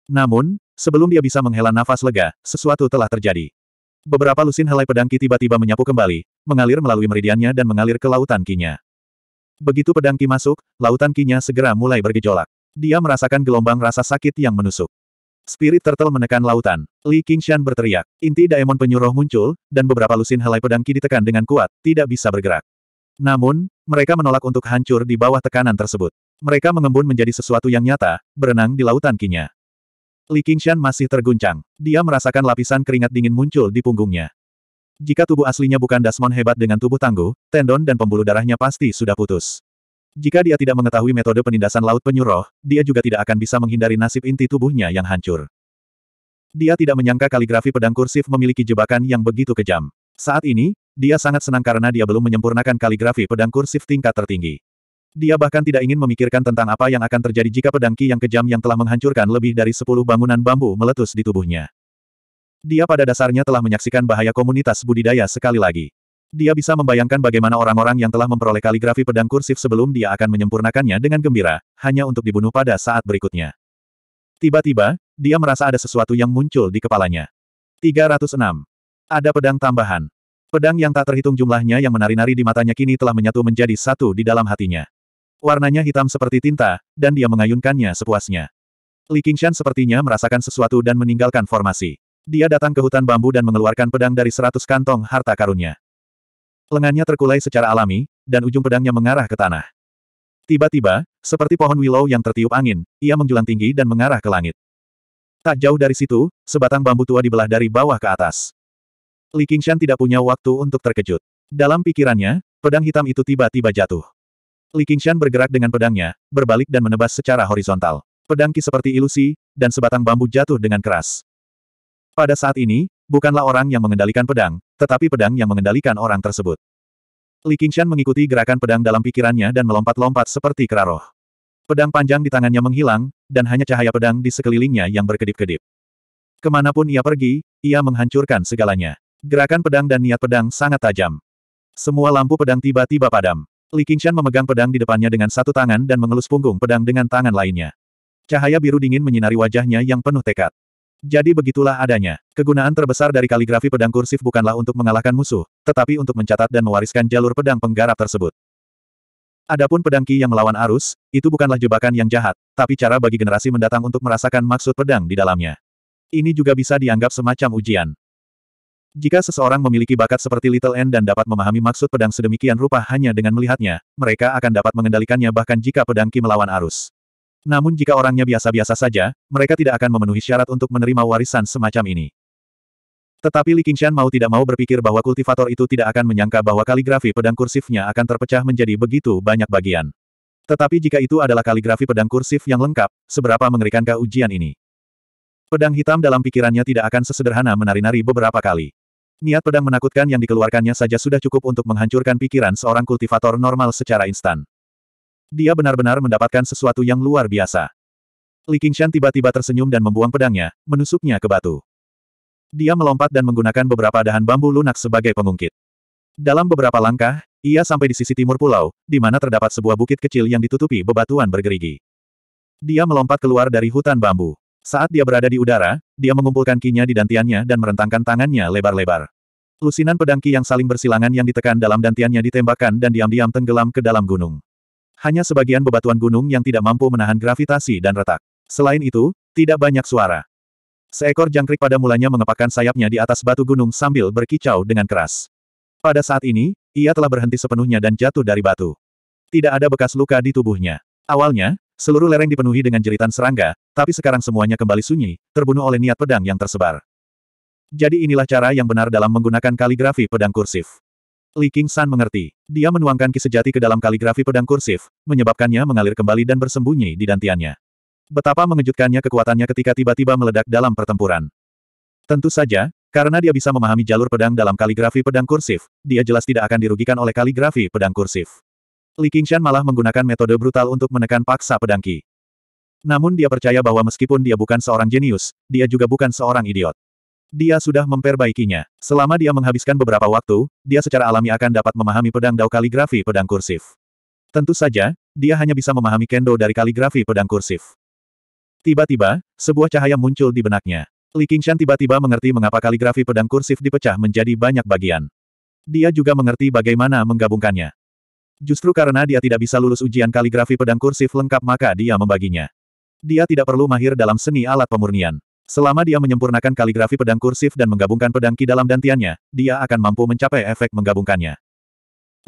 A: Namun, sebelum dia bisa menghela nafas lega, sesuatu telah terjadi. Beberapa lusin helai pedang Ki tiba-tiba menyapu kembali, mengalir melalui meridiannya dan mengalir ke lautan Kinya. Begitu pedang Ki masuk, lautan Kinya segera mulai bergejolak. Dia merasakan gelombang rasa sakit yang menusuk. Spirit Turtle menekan lautan. Li Qingshan berteriak. Inti Daemon penyuruh muncul, dan beberapa lusin helai pedang Ki ditekan dengan kuat, tidak bisa bergerak. Namun, mereka menolak untuk hancur di bawah tekanan tersebut. Mereka mengembun menjadi sesuatu yang nyata, berenang di lautan Kinya. Li Qingshan masih terguncang. Dia merasakan lapisan keringat dingin muncul di punggungnya. Jika tubuh aslinya bukan Dasmon hebat dengan tubuh tangguh, tendon dan pembuluh darahnya pasti sudah putus. Jika dia tidak mengetahui metode penindasan laut penyuruh, dia juga tidak akan bisa menghindari nasib inti tubuhnya yang hancur. Dia tidak menyangka kaligrafi pedang kursif memiliki jebakan yang begitu kejam. Saat ini, dia sangat senang karena dia belum menyempurnakan kaligrafi pedang kursif tingkat tertinggi. Dia bahkan tidak ingin memikirkan tentang apa yang akan terjadi jika pedang Ki yang kejam yang telah menghancurkan lebih dari sepuluh bangunan bambu meletus di tubuhnya. Dia pada dasarnya telah menyaksikan bahaya komunitas budidaya sekali lagi. Dia bisa membayangkan bagaimana orang-orang yang telah memperoleh kaligrafi pedang kursif sebelum dia akan menyempurnakannya dengan gembira, hanya untuk dibunuh pada saat berikutnya. Tiba-tiba, dia merasa ada sesuatu yang muncul di kepalanya. 306. Ada pedang tambahan. Pedang yang tak terhitung jumlahnya yang menari-nari di matanya kini telah menyatu menjadi satu di dalam hatinya. Warnanya hitam seperti tinta, dan dia mengayunkannya sepuasnya. Li Qingshan sepertinya merasakan sesuatu dan meninggalkan formasi. Dia datang ke hutan bambu dan mengeluarkan pedang dari seratus kantong harta karunnya. Lengannya terkulai secara alami, dan ujung pedangnya mengarah ke tanah. Tiba-tiba, seperti pohon willow yang tertiup angin, ia menjulang tinggi dan mengarah ke langit. Tak jauh dari situ, sebatang bambu tua dibelah dari bawah ke atas. Li Qingshan tidak punya waktu untuk terkejut. Dalam pikirannya, pedang hitam itu tiba-tiba jatuh. Li Qingshan bergerak dengan pedangnya, berbalik dan menebas secara horizontal. Pedang Qi seperti ilusi, dan sebatang bambu jatuh dengan keras. Pada saat ini, bukanlah orang yang mengendalikan pedang, tetapi pedang yang mengendalikan orang tersebut. Li Qingshan mengikuti gerakan pedang dalam pikirannya dan melompat-lompat seperti keraroh. Pedang panjang di tangannya menghilang, dan hanya cahaya pedang di sekelilingnya yang berkedip-kedip. Kemanapun ia pergi, ia menghancurkan segalanya. Gerakan pedang dan niat pedang sangat tajam. Semua lampu pedang tiba-tiba padam. Li Qingshan memegang pedang di depannya dengan satu tangan dan mengelus punggung pedang dengan tangan lainnya. Cahaya biru dingin menyinari wajahnya yang penuh tekad. Jadi begitulah adanya. Kegunaan terbesar dari kaligrafi pedang kursif bukanlah untuk mengalahkan musuh, tetapi untuk mencatat dan mewariskan jalur pedang penggarap tersebut. Adapun pedang Qi yang melawan arus, itu bukanlah jebakan yang jahat, tapi cara bagi generasi mendatang untuk merasakan maksud pedang di dalamnya. Ini juga bisa dianggap semacam ujian. Jika seseorang memiliki bakat seperti Little N dan dapat memahami maksud pedang sedemikian rupa hanya dengan melihatnya, mereka akan dapat mengendalikannya bahkan jika pedang Ki melawan arus. Namun jika orangnya biasa-biasa saja, mereka tidak akan memenuhi syarat untuk menerima warisan semacam ini. Tetapi Li Qingshan mau tidak mau berpikir bahwa kultivator itu tidak akan menyangka bahwa kaligrafi pedang kursifnya akan terpecah menjadi begitu banyak bagian. Tetapi jika itu adalah kaligrafi pedang kursif yang lengkap, seberapa mengerikankah ujian ini? Pedang hitam dalam pikirannya tidak akan sesederhana menari-nari beberapa kali. Niat pedang menakutkan yang dikeluarkannya saja sudah cukup untuk menghancurkan pikiran seorang kultivator normal secara instan. Dia benar-benar mendapatkan sesuatu yang luar biasa. Li Qingshan tiba-tiba tersenyum dan membuang pedangnya, menusuknya ke batu. Dia melompat dan menggunakan beberapa dahan bambu lunak sebagai pengungkit. Dalam beberapa langkah, ia sampai di sisi timur pulau, di mana terdapat sebuah bukit kecil yang ditutupi bebatuan bergerigi. Dia melompat keluar dari hutan bambu. Saat dia berada di udara, dia mengumpulkan kinya di dantiannya dan merentangkan tangannya lebar-lebar. Lusinan pedang ki yang saling bersilangan yang ditekan dalam dantiannya ditembakkan dan diam-diam tenggelam ke dalam gunung. Hanya sebagian bebatuan gunung yang tidak mampu menahan gravitasi dan retak. Selain itu, tidak banyak suara. Seekor jangkrik pada mulanya mengepakkan sayapnya di atas batu gunung sambil berkicau dengan keras. Pada saat ini, ia telah berhenti sepenuhnya dan jatuh dari batu. Tidak ada bekas luka di tubuhnya. Awalnya, Seluruh lereng dipenuhi dengan jeritan serangga, tapi sekarang semuanya kembali sunyi, terbunuh oleh niat pedang yang tersebar. Jadi inilah cara yang benar dalam menggunakan kaligrafi pedang kursif. Li King San mengerti. Dia menuangkan ki sejati ke dalam kaligrafi pedang kursif, menyebabkannya mengalir kembali dan bersembunyi di dantiannya. Betapa mengejutkannya kekuatannya ketika tiba-tiba meledak dalam pertempuran. Tentu saja, karena dia bisa memahami jalur pedang dalam kaligrafi pedang kursif, dia jelas tidak akan dirugikan oleh kaligrafi pedang kursif. Li Qingshan malah menggunakan metode brutal untuk menekan paksa pedangki. Namun dia percaya bahwa meskipun dia bukan seorang jenius, dia juga bukan seorang idiot. Dia sudah memperbaikinya. Selama dia menghabiskan beberapa waktu, dia secara alami akan dapat memahami pedang dao kaligrafi pedang kursif. Tentu saja, dia hanya bisa memahami kendo dari kaligrafi pedang kursif. Tiba-tiba, sebuah cahaya muncul di benaknya. Li Qingshan tiba-tiba mengerti mengapa kaligrafi pedang kursif dipecah menjadi banyak bagian. Dia juga mengerti bagaimana menggabungkannya. Justru karena dia tidak bisa lulus ujian kaligrafi pedang kursif lengkap maka dia membaginya. Dia tidak perlu mahir dalam seni alat pemurnian. Selama dia menyempurnakan kaligrafi pedang kursif dan menggabungkan pedang ki dalam dantiannya, dia akan mampu mencapai efek menggabungkannya.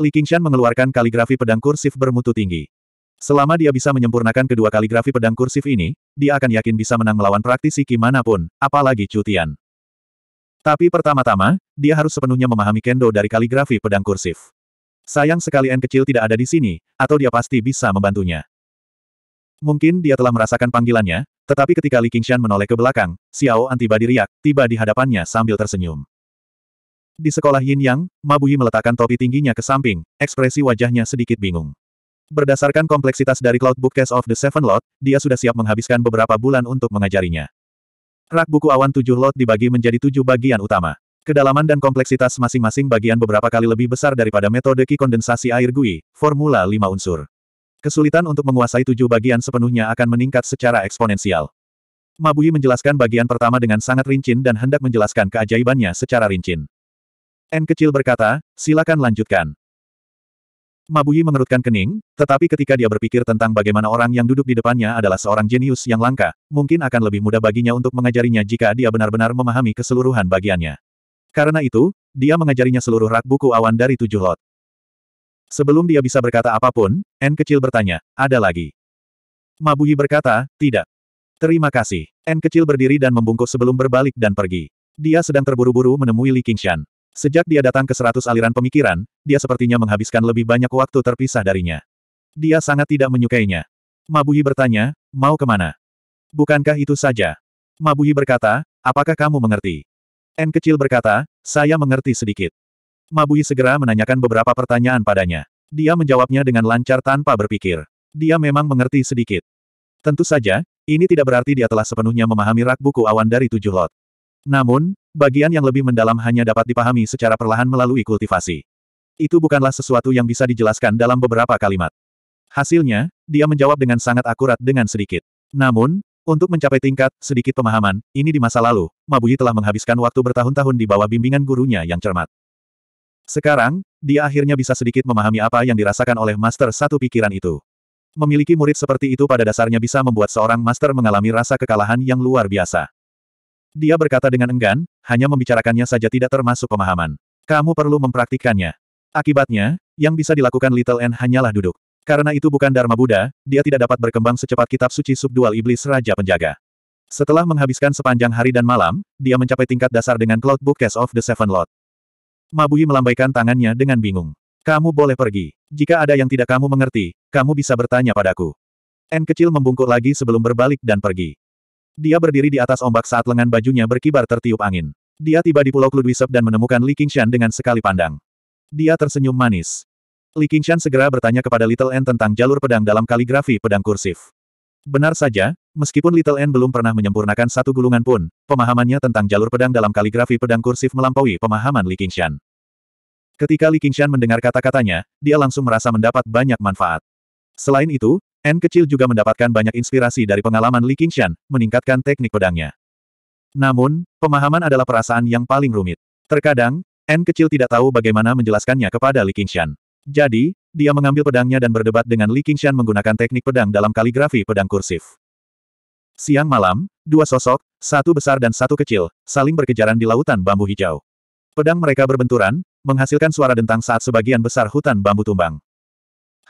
A: Li Qingshan mengeluarkan kaligrafi pedang kursif bermutu tinggi. Selama dia bisa menyempurnakan kedua kaligrafi pedang kursif ini, dia akan yakin bisa menang melawan praktisi ki manapun, apalagi Cutian. Tapi pertama-tama, dia harus sepenuhnya memahami kendo dari kaligrafi pedang kursif. Sayang sekali N kecil tidak ada di sini, atau dia pasti bisa membantunya. Mungkin dia telah merasakan panggilannya, tetapi ketika Li Qingshan menoleh ke belakang, Xiao di riak, tiba di hadapannya sambil tersenyum. Di sekolah Yin Yang, Mabuyi meletakkan topi tingginya ke samping, ekspresi wajahnya sedikit bingung. Berdasarkan kompleksitas dari Cloud Bookcase of the Seven Lot, dia sudah siap menghabiskan beberapa bulan untuk mengajarinya. Rak buku awan tujuh lot dibagi menjadi tujuh bagian utama. Kedalaman dan kompleksitas masing-masing bagian beberapa kali lebih besar daripada metode Ki kondensasi air Gui, formula lima unsur. Kesulitan untuk menguasai tujuh bagian sepenuhnya akan meningkat secara eksponensial. Mabui menjelaskan bagian pertama dengan sangat rincin dan hendak menjelaskan keajaibannya secara rincin. N kecil berkata, silakan lanjutkan. Mabui mengerutkan kening, tetapi ketika dia berpikir tentang bagaimana orang yang duduk di depannya adalah seorang jenius yang langka, mungkin akan lebih mudah baginya untuk mengajarinya jika dia benar-benar memahami keseluruhan bagiannya. Karena itu, dia mengajarinya seluruh rak buku awan dari tujuh lot. Sebelum dia bisa berkata apapun, N kecil bertanya, ada lagi. Mabuhi berkata, tidak. Terima kasih. N kecil berdiri dan membungkuk sebelum berbalik dan pergi. Dia sedang terburu-buru menemui Li Qingshan. Sejak dia datang ke seratus aliran pemikiran, dia sepertinya menghabiskan lebih banyak waktu terpisah darinya. Dia sangat tidak menyukainya. Mabuhi bertanya, mau kemana? Bukankah itu saja? Mabuhi berkata, apakah kamu mengerti? N kecil berkata, saya mengerti sedikit. Mabui segera menanyakan beberapa pertanyaan padanya. Dia menjawabnya dengan lancar tanpa berpikir. Dia memang mengerti sedikit. Tentu saja, ini tidak berarti dia telah sepenuhnya memahami rak buku awan dari tujuh lot. Namun, bagian yang lebih mendalam hanya dapat dipahami secara perlahan melalui kultivasi. Itu bukanlah sesuatu yang bisa dijelaskan dalam beberapa kalimat. Hasilnya, dia menjawab dengan sangat akurat dengan sedikit. Namun, untuk mencapai tingkat, sedikit pemahaman, ini di masa lalu, Mabuyi telah menghabiskan waktu bertahun-tahun di bawah bimbingan gurunya yang cermat. Sekarang, dia akhirnya bisa sedikit memahami apa yang dirasakan oleh Master satu pikiran itu. Memiliki murid seperti itu pada dasarnya bisa membuat seorang Master mengalami rasa kekalahan yang luar biasa. Dia berkata dengan enggan, hanya membicarakannya saja tidak termasuk pemahaman. Kamu perlu mempraktikkannya. Akibatnya, yang bisa dilakukan Little N hanyalah duduk. Karena itu bukan Dharma Buddha, dia tidak dapat berkembang secepat kitab suci subdual iblis Raja Penjaga. Setelah menghabiskan sepanjang hari dan malam, dia mencapai tingkat dasar dengan Cloud Book Bookcase of the Seven Lord. Mabui melambaikan tangannya dengan bingung. Kamu boleh pergi. Jika ada yang tidak kamu mengerti, kamu bisa bertanya padaku. N kecil membungkuk lagi sebelum berbalik dan pergi. Dia berdiri di atas ombak saat lengan bajunya berkibar tertiup angin. Dia tiba di Pulau Kludwisep dan menemukan Li Qingshan dengan sekali pandang. Dia tersenyum manis. Li Qingshan segera bertanya kepada Little N tentang jalur pedang dalam kaligrafi pedang kursif. Benar saja, meskipun Little N belum pernah menyempurnakan satu gulungan pun, pemahamannya tentang jalur pedang dalam kaligrafi pedang kursif melampaui pemahaman Li Qingshan. Ketika Li Qingshan mendengar kata-katanya, dia langsung merasa mendapat banyak manfaat. Selain itu, N kecil juga mendapatkan banyak inspirasi dari pengalaman Li Qingshan, meningkatkan teknik pedangnya. Namun, pemahaman adalah perasaan yang paling rumit. Terkadang, N kecil tidak tahu bagaimana menjelaskannya kepada Li Qingshan. Jadi, dia mengambil pedangnya dan berdebat dengan Li Qingshan menggunakan teknik pedang dalam kaligrafi pedang kursif. Siang malam, dua sosok, satu besar dan satu kecil, saling berkejaran di lautan bambu hijau. Pedang mereka berbenturan, menghasilkan suara dentang saat sebagian besar hutan bambu tumbang.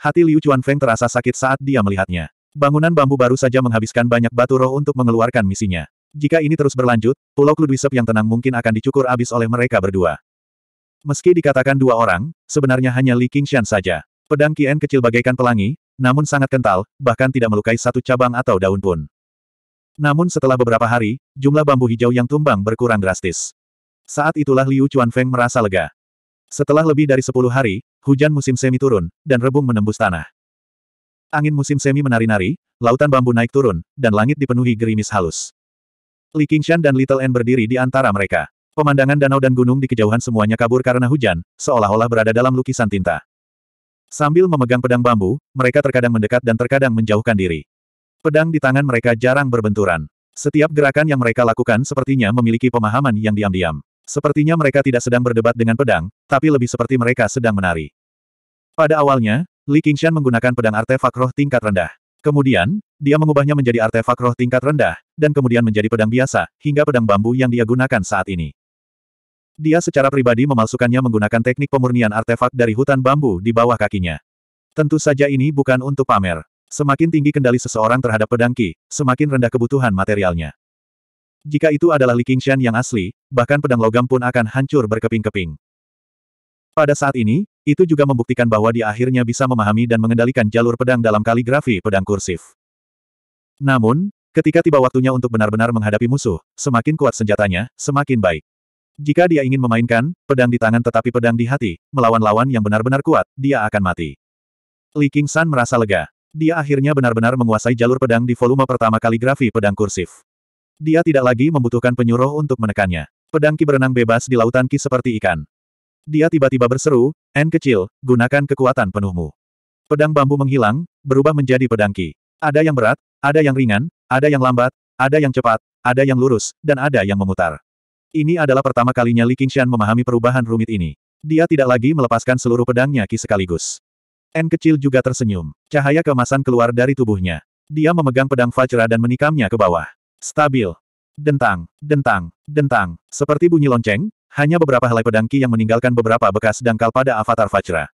A: Hati Liu Chuanfeng terasa sakit saat dia melihatnya. Bangunan bambu baru saja menghabiskan banyak batu roh untuk mengeluarkan misinya. Jika ini terus berlanjut, Pulau Kludwisep yang tenang mungkin akan dicukur habis oleh mereka berdua. Meski dikatakan dua orang, sebenarnya hanya Li Qingshan saja. Pedang Qian kecil bagaikan pelangi, namun sangat kental, bahkan tidak melukai satu cabang atau daun pun. Namun setelah beberapa hari, jumlah bambu hijau yang tumbang berkurang drastis. Saat itulah Liu Chuanfeng merasa lega. Setelah lebih dari sepuluh hari, hujan musim semi turun, dan rebung menembus tanah. Angin musim semi menari-nari, lautan bambu naik turun, dan langit dipenuhi gerimis halus. Li Qingshan dan Little N berdiri di antara mereka. Pemandangan danau dan gunung di kejauhan semuanya kabur karena hujan, seolah-olah berada dalam lukisan tinta. Sambil memegang pedang bambu, mereka terkadang mendekat dan terkadang menjauhkan diri. Pedang di tangan mereka jarang berbenturan. Setiap gerakan yang mereka lakukan sepertinya memiliki pemahaman yang diam-diam. Sepertinya mereka tidak sedang berdebat dengan pedang, tapi lebih seperti mereka sedang menari. Pada awalnya, Li Qingshan menggunakan pedang artefak roh tingkat rendah. Kemudian, dia mengubahnya menjadi artefak roh tingkat rendah, dan kemudian menjadi pedang biasa, hingga pedang bambu yang dia gunakan saat ini. Dia secara pribadi memalsukannya menggunakan teknik pemurnian artefak dari hutan bambu di bawah kakinya. Tentu saja ini bukan untuk pamer. Semakin tinggi kendali seseorang terhadap pedangki, semakin rendah kebutuhan materialnya. Jika itu adalah Li Qingshan yang asli, bahkan pedang logam pun akan hancur berkeping-keping. Pada saat ini, itu juga membuktikan bahwa dia akhirnya bisa memahami dan mengendalikan jalur pedang dalam kaligrafi pedang kursif. Namun, ketika tiba waktunya untuk benar-benar menghadapi musuh, semakin kuat senjatanya, semakin baik. Jika dia ingin memainkan pedang di tangan tetapi pedang di hati, melawan lawan yang benar-benar kuat, dia akan mati. Li San merasa lega. Dia akhirnya benar-benar menguasai jalur pedang di volume pertama kaligrafi pedang kursif. Dia tidak lagi membutuhkan penyuruh untuk menekannya. Pedang Ki berenang bebas di lautan Ki seperti ikan. Dia tiba-tiba berseru, N kecil, gunakan kekuatan penuhmu. Pedang bambu menghilang, berubah menjadi pedang Ki. Ada yang berat, ada yang ringan, ada yang lambat, ada yang cepat, ada yang lurus, dan ada yang memutar. Ini adalah pertama kalinya Li Qingshan memahami perubahan rumit ini. Dia tidak lagi melepaskan seluruh pedangnya Ki sekaligus. N kecil juga tersenyum. Cahaya kemasan keluar dari tubuhnya. Dia memegang pedang Fajra dan menikamnya ke bawah. Stabil. Dentang, dentang, dentang. Seperti bunyi lonceng, hanya beberapa helai pedang Ki yang meninggalkan beberapa bekas dangkal pada avatar Fajra.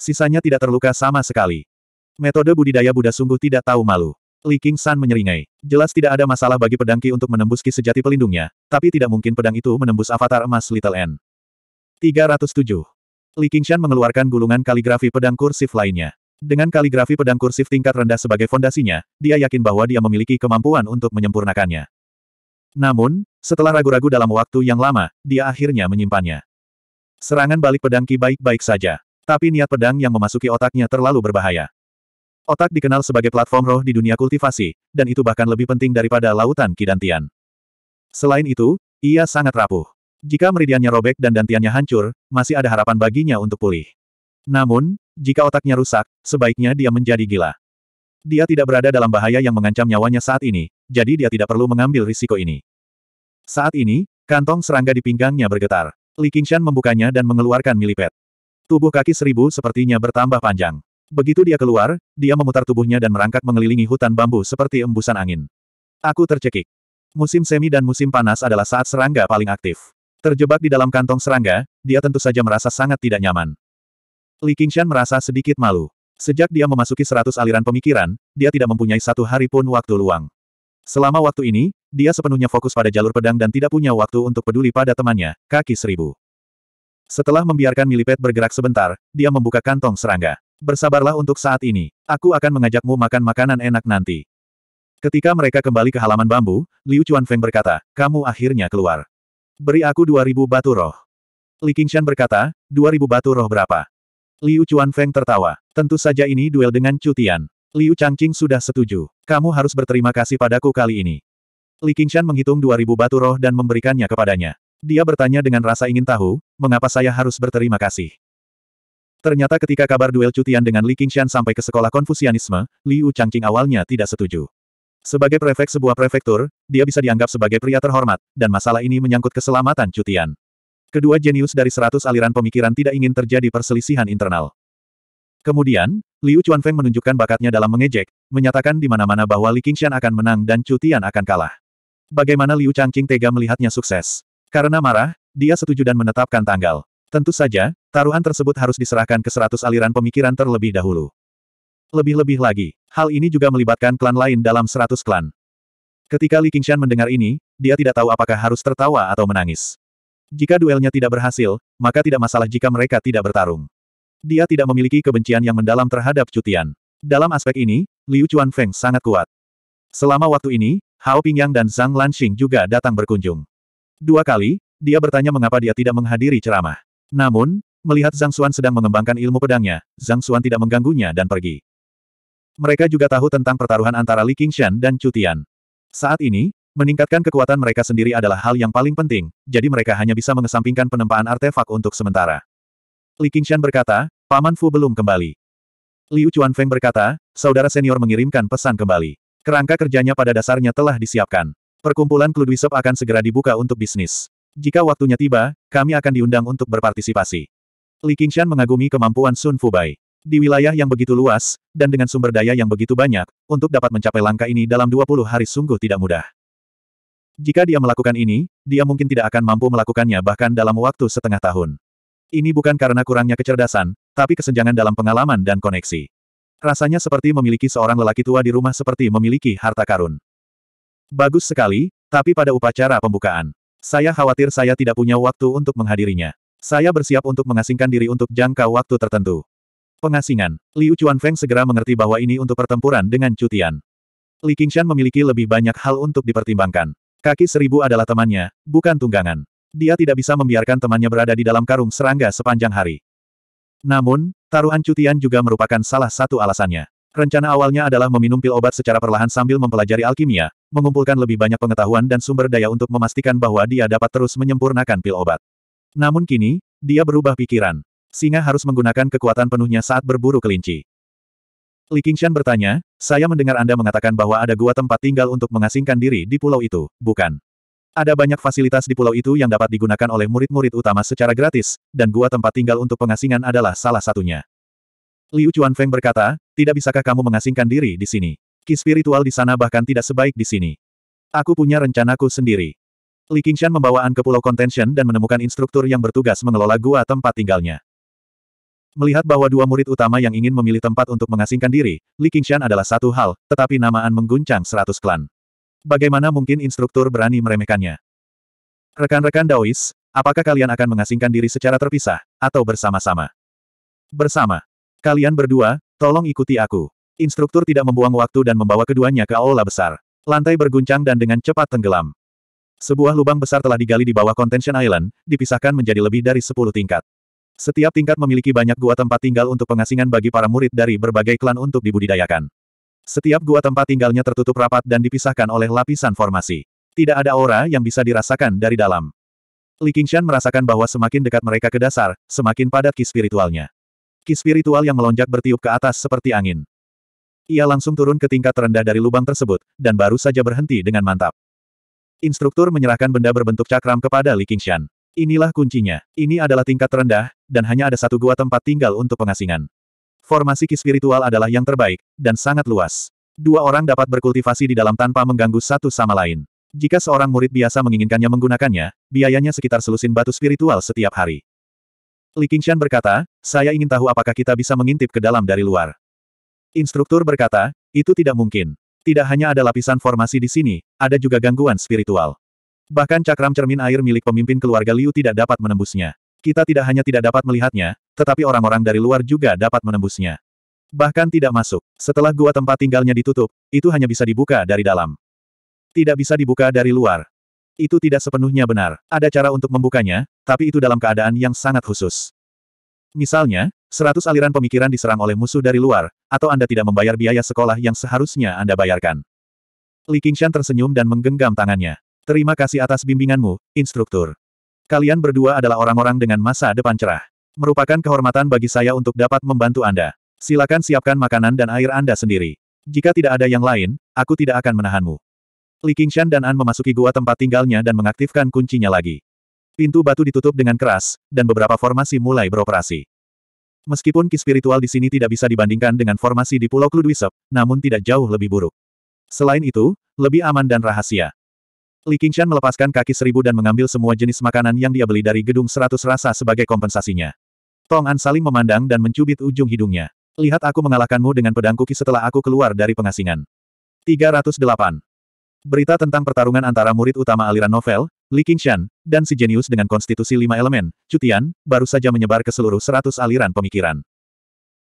A: Sisanya tidak terluka sama sekali. Metode budidaya Buddha sungguh tidak tahu malu. Li King San menyeringai. Jelas tidak ada masalah bagi pedang Ki untuk menembus Ki sejati pelindungnya, tapi tidak mungkin pedang itu menembus avatar emas Little N. 307. Li Qingshan mengeluarkan gulungan kaligrafi pedang kursif lainnya. Dengan kaligrafi pedang kursif tingkat rendah sebagai fondasinya, dia yakin bahwa dia memiliki kemampuan untuk menyempurnakannya. Namun, setelah ragu-ragu dalam waktu yang lama, dia akhirnya menyimpannya. Serangan balik pedang Ki baik-baik saja. Tapi niat pedang yang memasuki otaknya terlalu berbahaya. Otak dikenal sebagai platform roh di dunia kultivasi, dan itu bahkan lebih penting daripada lautan kidantian. Selain itu, ia sangat rapuh. Jika meridiannya robek dan dantiannya hancur, masih ada harapan baginya untuk pulih. Namun, jika otaknya rusak, sebaiknya dia menjadi gila. Dia tidak berada dalam bahaya yang mengancam nyawanya saat ini, jadi dia tidak perlu mengambil risiko ini. Saat ini, kantong serangga di pinggangnya bergetar. Li Qingshan membukanya dan mengeluarkan milipet. Tubuh kaki seribu sepertinya bertambah panjang. Begitu dia keluar, dia memutar tubuhnya dan merangkak mengelilingi hutan bambu seperti embusan angin. Aku tercekik. Musim semi dan musim panas adalah saat serangga paling aktif. Terjebak di dalam kantong serangga, dia tentu saja merasa sangat tidak nyaman. Li Qingshan merasa sedikit malu. Sejak dia memasuki seratus aliran pemikiran, dia tidak mempunyai satu hari pun waktu luang. Selama waktu ini, dia sepenuhnya fokus pada jalur pedang dan tidak punya waktu untuk peduli pada temannya, kaki seribu. Setelah membiarkan milipet bergerak sebentar, dia membuka kantong serangga. Bersabarlah untuk saat ini, aku akan mengajakmu makan makanan enak nanti. Ketika mereka kembali ke halaman bambu, Liu Chuanfeng berkata, kamu akhirnya keluar. Beri aku 2000 batu roh. Li Qingshan berkata, 2000 batu roh berapa? Liu Chuanfeng tertawa. Tentu saja ini duel dengan Cutian. Liu Changqing sudah setuju. Kamu harus berterima kasih padaku kali ini. Li Qingshan menghitung 2000 batu roh dan memberikannya kepadanya. Dia bertanya dengan rasa ingin tahu, mengapa saya harus berterima kasih? Ternyata ketika kabar duel cutian dengan Li Qingshan sampai ke sekolah konfusianisme, Liu Changqing awalnya tidak setuju. Sebagai prefek sebuah prefektur, dia bisa dianggap sebagai pria terhormat, dan masalah ini menyangkut keselamatan cutian. Kedua jenius dari seratus aliran pemikiran tidak ingin terjadi perselisihan internal. Kemudian, Liu Chuanfeng menunjukkan bakatnya dalam mengejek, menyatakan di mana-mana bahwa Li Qingshan akan menang dan cutian akan kalah. Bagaimana Liu Changqing tega melihatnya sukses? Karena marah, dia setuju dan menetapkan tanggal. Tentu saja, taruhan tersebut harus diserahkan ke seratus aliran pemikiran terlebih dahulu. Lebih-lebih lagi, hal ini juga melibatkan klan lain dalam seratus klan. Ketika Li Qingshan mendengar ini, dia tidak tahu apakah harus tertawa atau menangis. Jika duelnya tidak berhasil, maka tidak masalah jika mereka tidak bertarung. Dia tidak memiliki kebencian yang mendalam terhadap Cutian. Dalam aspek ini, Liu Chuan Feng sangat kuat. Selama waktu ini, Hao Pingyang dan Zhang Lanxing juga datang berkunjung. Dua kali, dia bertanya mengapa dia tidak menghadiri ceramah. Namun, melihat Zhang Xuan sedang mengembangkan ilmu pedangnya, Zhang Xuan tidak mengganggunya dan pergi. Mereka juga tahu tentang pertaruhan antara Li Qingshan dan Chu Tian. Saat ini, meningkatkan kekuatan mereka sendiri adalah hal yang paling penting, jadi mereka hanya bisa mengesampingkan penempaan artefak untuk sementara. Li Qingshan berkata, Paman Fu belum kembali. Liu Chuanfeng berkata, saudara senior mengirimkan pesan kembali. Kerangka kerjanya pada dasarnya telah disiapkan. Perkumpulan Kludwisep akan segera dibuka untuk bisnis. Jika waktunya tiba, kami akan diundang untuk berpartisipasi. Li Qingshan mengagumi kemampuan Sun Fubai. Di wilayah yang begitu luas, dan dengan sumber daya yang begitu banyak, untuk dapat mencapai langkah ini dalam 20 hari sungguh tidak mudah. Jika dia melakukan ini, dia mungkin tidak akan mampu melakukannya bahkan dalam waktu setengah tahun. Ini bukan karena kurangnya kecerdasan, tapi kesenjangan dalam pengalaman dan koneksi. Rasanya seperti memiliki seorang lelaki tua di rumah seperti memiliki harta karun. Bagus sekali, tapi pada upacara pembukaan. Saya khawatir saya tidak punya waktu untuk menghadirinya. Saya bersiap untuk mengasingkan diri untuk jangka waktu tertentu. Pengasingan. Liu Chuanfeng segera mengerti bahwa ini untuk pertempuran dengan Cutian. Li Qingshan memiliki lebih banyak hal untuk dipertimbangkan. Kaki seribu adalah temannya, bukan tunggangan. Dia tidak bisa membiarkan temannya berada di dalam karung serangga sepanjang hari. Namun, taruhan Cutian juga merupakan salah satu alasannya. Rencana awalnya adalah meminum pil obat secara perlahan sambil mempelajari alkimia, mengumpulkan lebih banyak pengetahuan dan sumber daya untuk memastikan bahwa dia dapat terus menyempurnakan pil obat. Namun kini, dia berubah pikiran. Singa harus menggunakan kekuatan penuhnya saat berburu kelinci. Li Qingshan bertanya, saya mendengar Anda mengatakan bahwa ada gua tempat tinggal untuk mengasingkan diri di pulau itu, bukan? Ada banyak fasilitas di pulau itu yang dapat digunakan oleh murid-murid utama secara gratis, dan gua tempat tinggal untuk pengasingan adalah salah satunya. Liu Feng berkata, tidak bisakah kamu mengasingkan diri di sini? Ki spiritual di sana bahkan tidak sebaik di sini. Aku punya rencanaku sendiri. Li Qingshan membawa An ke Pulau Contention dan menemukan instruktur yang bertugas mengelola gua tempat tinggalnya. Melihat bahwa dua murid utama yang ingin memilih tempat untuk mengasingkan diri, Li Qingshan adalah satu hal, tetapi nama namaan mengguncang seratus klan. Bagaimana mungkin instruktur berani meremehkannya? Rekan-rekan Daois, apakah kalian akan mengasingkan diri secara terpisah, atau bersama-sama? Bersama. Kalian berdua, tolong ikuti aku. Instruktur tidak membuang waktu dan membawa keduanya ke aula besar. Lantai berguncang dan dengan cepat tenggelam. Sebuah lubang besar telah digali di bawah Contention Island, dipisahkan menjadi lebih dari 10 tingkat. Setiap tingkat memiliki banyak gua tempat tinggal untuk pengasingan bagi para murid dari berbagai klan untuk dibudidayakan. Setiap gua tempat tinggalnya tertutup rapat dan dipisahkan oleh lapisan formasi. Tidak ada aura yang bisa dirasakan dari dalam. Li Qingshan merasakan bahwa semakin dekat mereka ke dasar, semakin padat ki spiritualnya. Ki spiritual yang melonjak bertiup ke atas seperti angin. Ia langsung turun ke tingkat terendah dari lubang tersebut, dan baru saja berhenti dengan mantap. Instruktur menyerahkan benda berbentuk cakram kepada Li Qingshan. Inilah kuncinya. Ini adalah tingkat terendah, dan hanya ada satu gua tempat tinggal untuk pengasingan. Formasi ki spiritual adalah yang terbaik, dan sangat luas. Dua orang dapat berkultivasi di dalam tanpa mengganggu satu sama lain. Jika seorang murid biasa menginginkannya menggunakannya, biayanya sekitar selusin batu spiritual setiap hari. Li Qingshan berkata, saya ingin tahu apakah kita bisa mengintip ke dalam dari luar. Instruktur berkata, itu tidak mungkin. Tidak hanya ada lapisan formasi di sini, ada juga gangguan spiritual. Bahkan cakram cermin air milik pemimpin keluarga Liu tidak dapat menembusnya. Kita tidak hanya tidak dapat melihatnya, tetapi orang-orang dari luar juga dapat menembusnya. Bahkan tidak masuk. Setelah gua tempat tinggalnya ditutup, itu hanya bisa dibuka dari dalam. Tidak bisa dibuka dari luar. Itu tidak sepenuhnya benar. Ada cara untuk membukanya, tapi itu dalam keadaan yang sangat khusus. Misalnya, seratus aliran pemikiran diserang oleh musuh dari luar, atau Anda tidak membayar biaya sekolah yang seharusnya Anda bayarkan. Li Qingshan tersenyum dan menggenggam tangannya. Terima kasih atas bimbinganmu, instruktur. Kalian berdua adalah orang-orang dengan masa depan cerah. Merupakan kehormatan bagi saya untuk dapat membantu Anda. Silakan siapkan makanan dan air Anda sendiri. Jika tidak ada yang lain, aku tidak akan menahanmu. Li Qingshan dan An memasuki gua tempat tinggalnya dan mengaktifkan kuncinya lagi. Pintu batu ditutup dengan keras, dan beberapa formasi mulai beroperasi. Meskipun ki spiritual di sini tidak bisa dibandingkan dengan formasi di Pulau Kludwisep, namun tidak jauh lebih buruk. Selain itu, lebih aman dan rahasia. Li Qingshan melepaskan kaki seribu dan mengambil semua jenis makanan yang dia beli dari gedung seratus rasa sebagai kompensasinya. Tong An saling memandang dan mencubit ujung hidungnya. Lihat aku mengalahkanmu dengan pedangku kuki setelah aku keluar dari pengasingan. 308. Berita tentang pertarungan antara murid utama aliran novel, Li Qingshan, dan si jenius dengan konstitusi lima elemen, Cutian, baru saja menyebar ke seluruh seratus aliran pemikiran.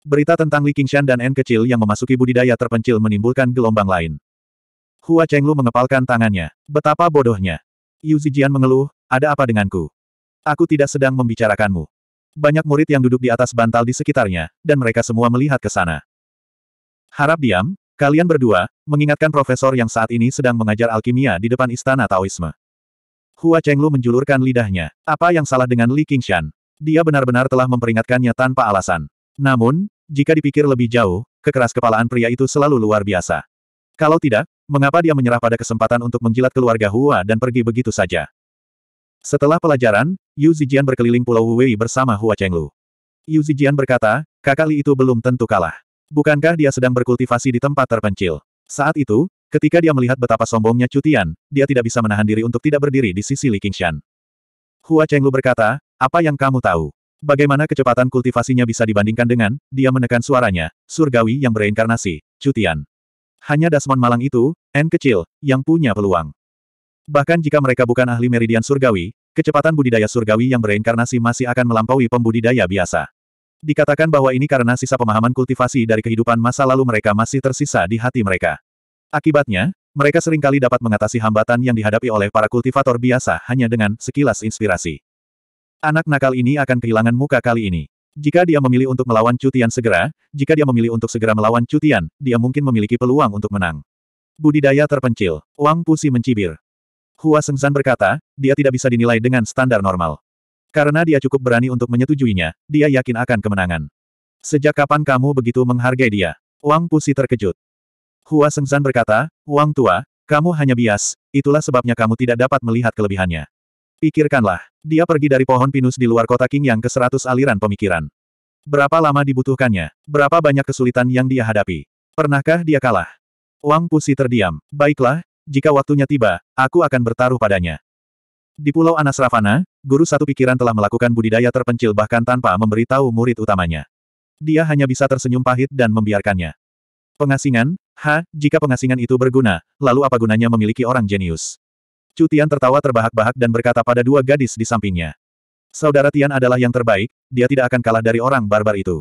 A: Berita tentang Li Qingshan dan N kecil yang memasuki budidaya terpencil menimbulkan gelombang lain. Hua Chenglu mengepalkan tangannya. Betapa bodohnya. Yu Zijian mengeluh, ada apa denganku? Aku tidak sedang membicarakanmu. Banyak murid yang duduk di atas bantal di sekitarnya, dan mereka semua melihat ke sana. Harap diam, Kalian berdua, mengingatkan profesor yang saat ini sedang mengajar alkimia di depan istana Taoisme. Hua Chenglu menjulurkan lidahnya. Apa yang salah dengan Li Qingshan? Dia benar-benar telah memperingatkannya tanpa alasan. Namun, jika dipikir lebih jauh, kekeras kepalaan pria itu selalu luar biasa. Kalau tidak, mengapa dia menyerah pada kesempatan untuk menjilat keluarga Hua dan pergi begitu saja? Setelah pelajaran, Yu Zijian berkeliling Pulau Wei bersama Hua Chenglu. Yu Zijian berkata, kakak Li itu belum tentu kalah. Bukankah dia sedang berkultivasi di tempat terpencil? Saat itu, ketika dia melihat betapa sombongnya Cutian, dia tidak bisa menahan diri untuk tidak berdiri di sisi Li Qingshan. Hua Chenglu berkata, apa yang kamu tahu? Bagaimana kecepatan kultivasinya bisa dibandingkan dengan, dia menekan suaranya, surgawi yang bereinkarnasi, Cutian. Hanya Dasmon malang itu, N kecil, yang punya peluang. Bahkan jika mereka bukan ahli meridian surgawi, kecepatan budidaya surgawi yang bereinkarnasi masih akan melampaui pembudidaya biasa. Dikatakan bahwa ini karena sisa pemahaman kultivasi dari kehidupan masa lalu mereka masih tersisa di hati mereka. Akibatnya, mereka seringkali dapat mengatasi hambatan yang dihadapi oleh para kultivator biasa hanya dengan sekilas inspirasi. Anak nakal ini akan kehilangan muka kali ini. Jika dia memilih untuk melawan cutian segera, jika dia memilih untuk segera melawan cutian, dia mungkin memiliki peluang untuk menang. Budidaya terpencil. Wang Pusi mencibir. Hua Sengzan berkata, dia tidak bisa dinilai dengan standar normal. Karena dia cukup berani untuk menyetujuinya, dia yakin akan kemenangan. Sejak kapan kamu begitu menghargai dia? Wang Pusi terkejut. Hua Sengzan berkata, Wang Tua, kamu hanya bias, itulah sebabnya kamu tidak dapat melihat kelebihannya. Pikirkanlah, dia pergi dari pohon pinus di luar kota King yang ke seratus aliran pemikiran. Berapa lama dibutuhkannya? Berapa banyak kesulitan yang dia hadapi? Pernahkah dia kalah? Wang Pusi terdiam. Baiklah, jika waktunya tiba, aku akan bertaruh padanya. Di Pulau Anasravana, guru satu pikiran telah melakukan budidaya terpencil bahkan tanpa memberitahu murid utamanya. Dia hanya bisa tersenyum pahit dan membiarkannya. Pengasingan, ha, jika pengasingan itu berguna, lalu apa gunanya memiliki orang jenius? Cutian tertawa terbahak-bahak dan berkata pada dua gadis di sampingnya. Saudara Tian adalah yang terbaik, dia tidak akan kalah dari orang barbar itu.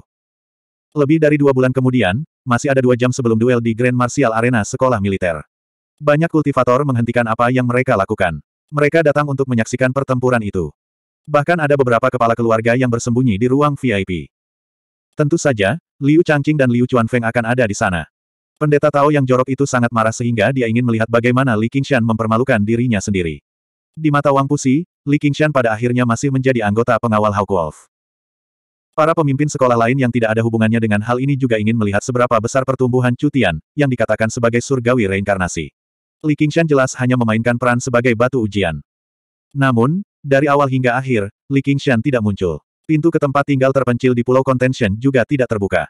A: Lebih dari dua bulan kemudian, masih ada dua jam sebelum duel di Grand Martial Arena Sekolah Militer. Banyak kultivator menghentikan apa yang mereka lakukan. Mereka datang untuk menyaksikan pertempuran itu. Bahkan ada beberapa kepala keluarga yang bersembunyi di ruang VIP. Tentu saja, Liu Changqing dan Liu Chuanfeng akan ada di sana. Pendeta Tao yang jorok itu sangat marah sehingga dia ingin melihat bagaimana Li Qingshan mempermalukan dirinya sendiri. Di mata Wang Pusi, Li Qingshan pada akhirnya masih menjadi anggota pengawal Hawk Wolf. Para pemimpin sekolah lain yang tidak ada hubungannya dengan hal ini juga ingin melihat seberapa besar pertumbuhan cutian, yang dikatakan sebagai surgawi reinkarnasi. Li Qingshan jelas hanya memainkan peran sebagai batu ujian. Namun, dari awal hingga akhir, Li Qingshan tidak muncul. Pintu ke tempat tinggal terpencil di Pulau Contention juga tidak terbuka.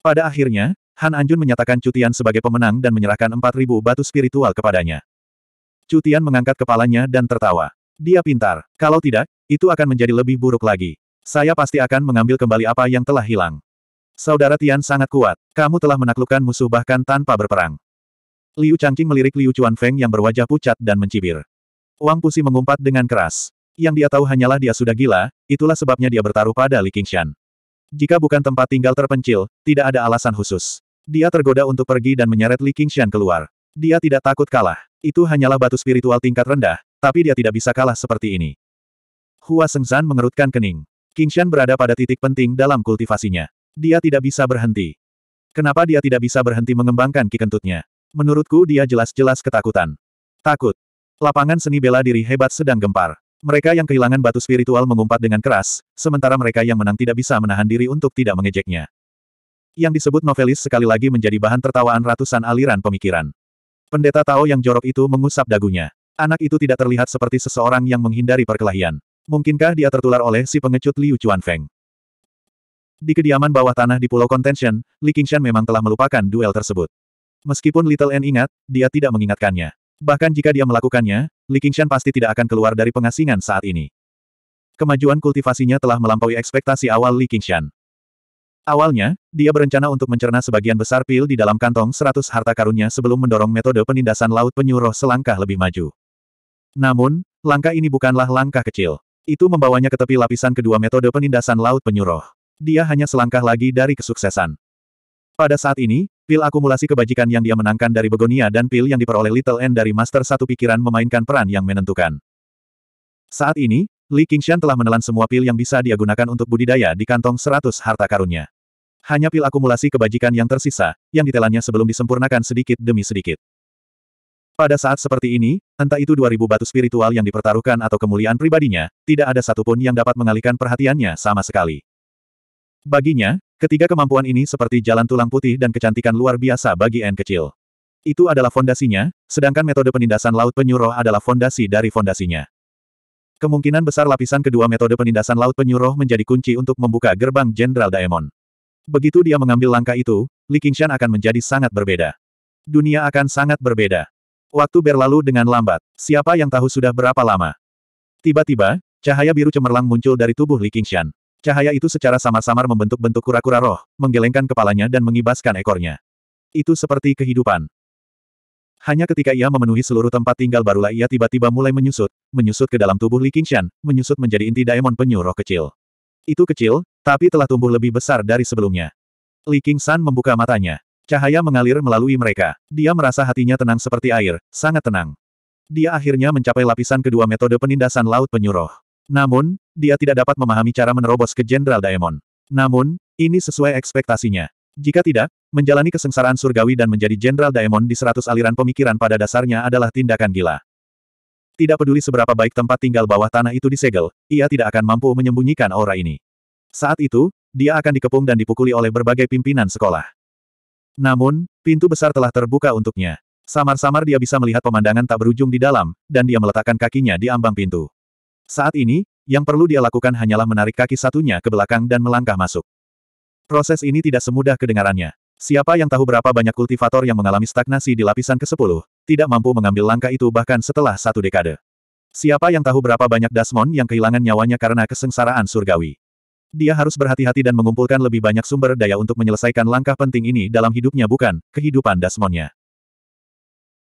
A: Pada akhirnya, Han Anjun menyatakan Cutian sebagai pemenang dan menyerahkan 4.000 batu spiritual kepadanya. Cutian mengangkat kepalanya dan tertawa. Dia pintar. Kalau tidak, itu akan menjadi lebih buruk lagi. Saya pasti akan mengambil kembali apa yang telah hilang. Saudara Tian sangat kuat. Kamu telah menaklukkan musuh bahkan tanpa berperang. Liu Changqing melirik Liu Chuanfeng yang berwajah pucat dan mencibir. Wang Pusi mengumpat dengan keras. Yang dia tahu hanyalah dia sudah gila, itulah sebabnya dia bertaruh pada Li Qingshan. Jika bukan tempat tinggal terpencil, tidak ada alasan khusus. Dia tergoda untuk pergi dan menyeret Li Qingshan keluar. Dia tidak takut kalah. Itu hanyalah batu spiritual tingkat rendah, tapi dia tidak bisa kalah seperti ini. Hua Sengzan mengerutkan kening. Qingshan berada pada titik penting dalam kultivasinya. Dia tidak bisa berhenti. Kenapa dia tidak bisa berhenti mengembangkan kikentutnya? Menurutku dia jelas-jelas ketakutan. Takut. Lapangan seni bela diri hebat sedang gempar. Mereka yang kehilangan batu spiritual mengumpat dengan keras, sementara mereka yang menang tidak bisa menahan diri untuk tidak mengejeknya. Yang disebut novelis sekali lagi menjadi bahan tertawaan ratusan aliran pemikiran. Pendeta Tao yang jorok itu mengusap dagunya. Anak itu tidak terlihat seperti seseorang yang menghindari perkelahian. Mungkinkah dia tertular oleh si pengecut Liu Chuanfeng? Di kediaman bawah tanah di Pulau Contention, Li Qingshan memang telah melupakan duel tersebut. Meskipun Little N ingat, dia tidak mengingatkannya. Bahkan jika dia melakukannya, Li Qingshan pasti tidak akan keluar dari pengasingan saat ini. Kemajuan kultivasinya telah melampaui ekspektasi awal Li Qingshan. Awalnya, dia berencana untuk mencerna sebagian besar pil di dalam kantong 100 harta karunnya sebelum mendorong metode penindasan laut penyuruh selangkah lebih maju. Namun, langkah ini bukanlah langkah kecil. Itu membawanya ke tepi lapisan kedua metode penindasan laut penyuruh. Dia hanya selangkah lagi dari kesuksesan. Pada saat ini, Pil akumulasi kebajikan yang dia menangkan dari Begonia dan pil yang diperoleh Little N dari Master Satu Pikiran memainkan peran yang menentukan. Saat ini, Li Qingshan telah menelan semua pil yang bisa dia gunakan untuk budidaya di kantong 100 harta karunnya. Hanya pil akumulasi kebajikan yang tersisa, yang ditelannya sebelum disempurnakan sedikit demi sedikit. Pada saat seperti ini, entah itu 2000 batu spiritual yang dipertaruhkan atau kemuliaan pribadinya, tidak ada satupun yang dapat mengalihkan perhatiannya sama sekali. Baginya, Ketiga kemampuan ini seperti jalan tulang putih dan kecantikan luar biasa bagi N kecil. Itu adalah fondasinya, sedangkan metode penindasan laut penyuruh adalah fondasi dari fondasinya. Kemungkinan besar lapisan kedua metode penindasan laut penyuruh menjadi kunci untuk membuka gerbang Jenderal Daemon. Begitu dia mengambil langkah itu, Li Qingshan akan menjadi sangat berbeda. Dunia akan sangat berbeda. Waktu berlalu dengan lambat. Siapa yang tahu sudah berapa lama? Tiba-tiba, cahaya biru cemerlang muncul dari tubuh Li Qingshan. Cahaya itu secara samar-samar membentuk bentuk kura-kura roh, menggelengkan kepalanya dan mengibaskan ekornya. Itu seperti kehidupan. Hanya ketika ia memenuhi seluruh tempat tinggal barulah ia tiba-tiba mulai menyusut, menyusut ke dalam tubuh Li Qingshan, menyusut menjadi inti daemon penyu roh kecil. Itu kecil, tapi telah tumbuh lebih besar dari sebelumnya. Li Qingshan membuka matanya. Cahaya mengalir melalui mereka. Dia merasa hatinya tenang seperti air, sangat tenang. Dia akhirnya mencapai lapisan kedua metode penindasan laut penyu roh. Namun, dia tidak dapat memahami cara menerobos ke Jenderal Daemon. Namun, ini sesuai ekspektasinya. Jika tidak, menjalani kesengsaraan surgawi dan menjadi Jenderal Daemon di seratus aliran pemikiran pada dasarnya adalah tindakan gila. Tidak peduli seberapa baik tempat tinggal bawah tanah itu disegel, ia tidak akan mampu menyembunyikan aura ini. Saat itu, dia akan dikepung dan dipukuli oleh berbagai pimpinan sekolah. Namun, pintu besar telah terbuka untuknya. Samar-samar dia bisa melihat pemandangan tak berujung di dalam, dan dia meletakkan kakinya di ambang pintu. Saat ini, yang perlu dia lakukan hanyalah menarik kaki satunya ke belakang dan melangkah masuk. Proses ini tidak semudah kedengarannya. Siapa yang tahu berapa banyak kultivator yang mengalami stagnasi di lapisan ke-10, tidak mampu mengambil langkah itu bahkan setelah satu dekade. Siapa yang tahu berapa banyak Dasmon yang kehilangan nyawanya karena kesengsaraan surgawi. Dia harus berhati-hati dan mengumpulkan lebih banyak sumber daya untuk menyelesaikan langkah penting ini dalam hidupnya bukan, kehidupan Dasmonnya.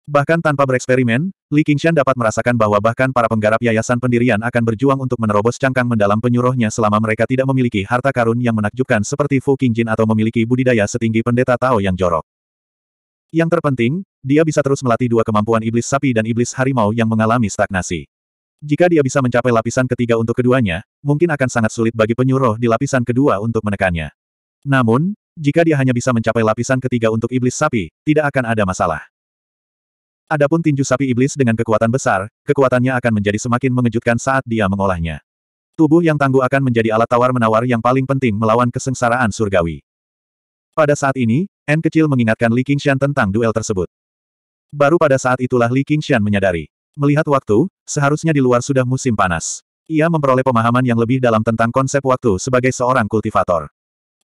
A: Bahkan tanpa bereksperimen, Li Qingshan dapat merasakan bahwa bahkan para penggarap yayasan pendirian akan berjuang untuk menerobos cangkang mendalam penyuruhnya selama mereka tidak memiliki harta karun yang menakjubkan seperti Fu Qingjin atau memiliki budidaya setinggi pendeta Tao yang jorok. Yang terpenting, dia bisa terus melatih dua kemampuan iblis sapi dan iblis harimau yang mengalami stagnasi. Jika dia bisa mencapai lapisan ketiga untuk keduanya, mungkin akan sangat sulit bagi penyuruh di lapisan kedua untuk menekannya. Namun, jika dia hanya bisa mencapai lapisan ketiga untuk iblis sapi, tidak akan ada masalah. Adapun tinju sapi iblis dengan kekuatan besar, kekuatannya akan menjadi semakin mengejutkan saat dia mengolahnya. Tubuh yang tangguh akan menjadi alat tawar-menawar yang paling penting melawan kesengsaraan surgawi. Pada saat ini, N kecil mengingatkan Li Qingshan tentang duel tersebut. Baru pada saat itulah Li Qingshan menyadari. Melihat waktu, seharusnya di luar sudah musim panas. Ia memperoleh pemahaman yang lebih dalam tentang konsep waktu sebagai seorang kultivator.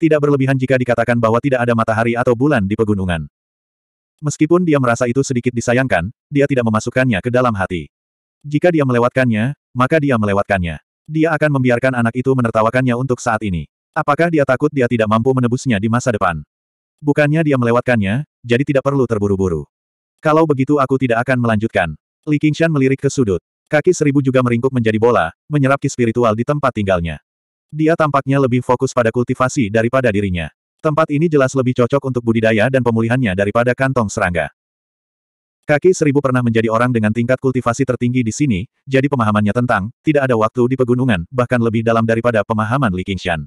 A: Tidak berlebihan jika dikatakan bahwa tidak ada matahari atau bulan di pegunungan. Meskipun dia merasa itu sedikit disayangkan, dia tidak memasukkannya ke dalam hati. Jika dia melewatkannya, maka dia melewatkannya. Dia akan membiarkan anak itu menertawakannya untuk saat ini. Apakah dia takut dia tidak mampu menebusnya di masa depan? Bukannya dia melewatkannya, jadi tidak perlu terburu-buru. Kalau begitu aku tidak akan melanjutkan. Li Qingshan melirik ke sudut. Kaki seribu juga meringkuk menjadi bola, menyerap ki spiritual di tempat tinggalnya. Dia tampaknya lebih fokus pada kultivasi daripada dirinya. Tempat ini jelas lebih cocok untuk budidaya dan pemulihannya daripada kantong serangga. Kaki seribu pernah menjadi orang dengan tingkat kultivasi tertinggi di sini, jadi pemahamannya tentang, tidak ada waktu di pegunungan, bahkan lebih dalam daripada pemahaman Li Qingshan.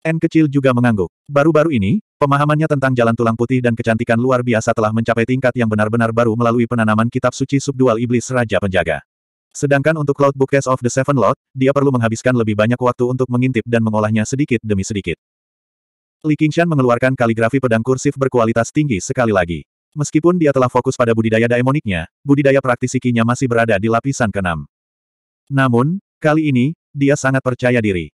A: N kecil juga mengangguk. Baru-baru ini, pemahamannya tentang jalan tulang putih dan kecantikan luar biasa telah mencapai tingkat yang benar-benar baru melalui penanaman kitab suci subdual iblis Raja Penjaga. Sedangkan untuk Cloud Bookcase of the Seven Lot, dia perlu menghabiskan lebih banyak waktu untuk mengintip dan mengolahnya sedikit demi sedikit. Li Qingshan mengeluarkan kaligrafi pedang kursif berkualitas tinggi sekali lagi. Meskipun dia telah fokus pada budidaya daemoniknya, budidaya praktisikinya masih berada di lapisan keenam. Namun, kali ini, dia sangat percaya diri.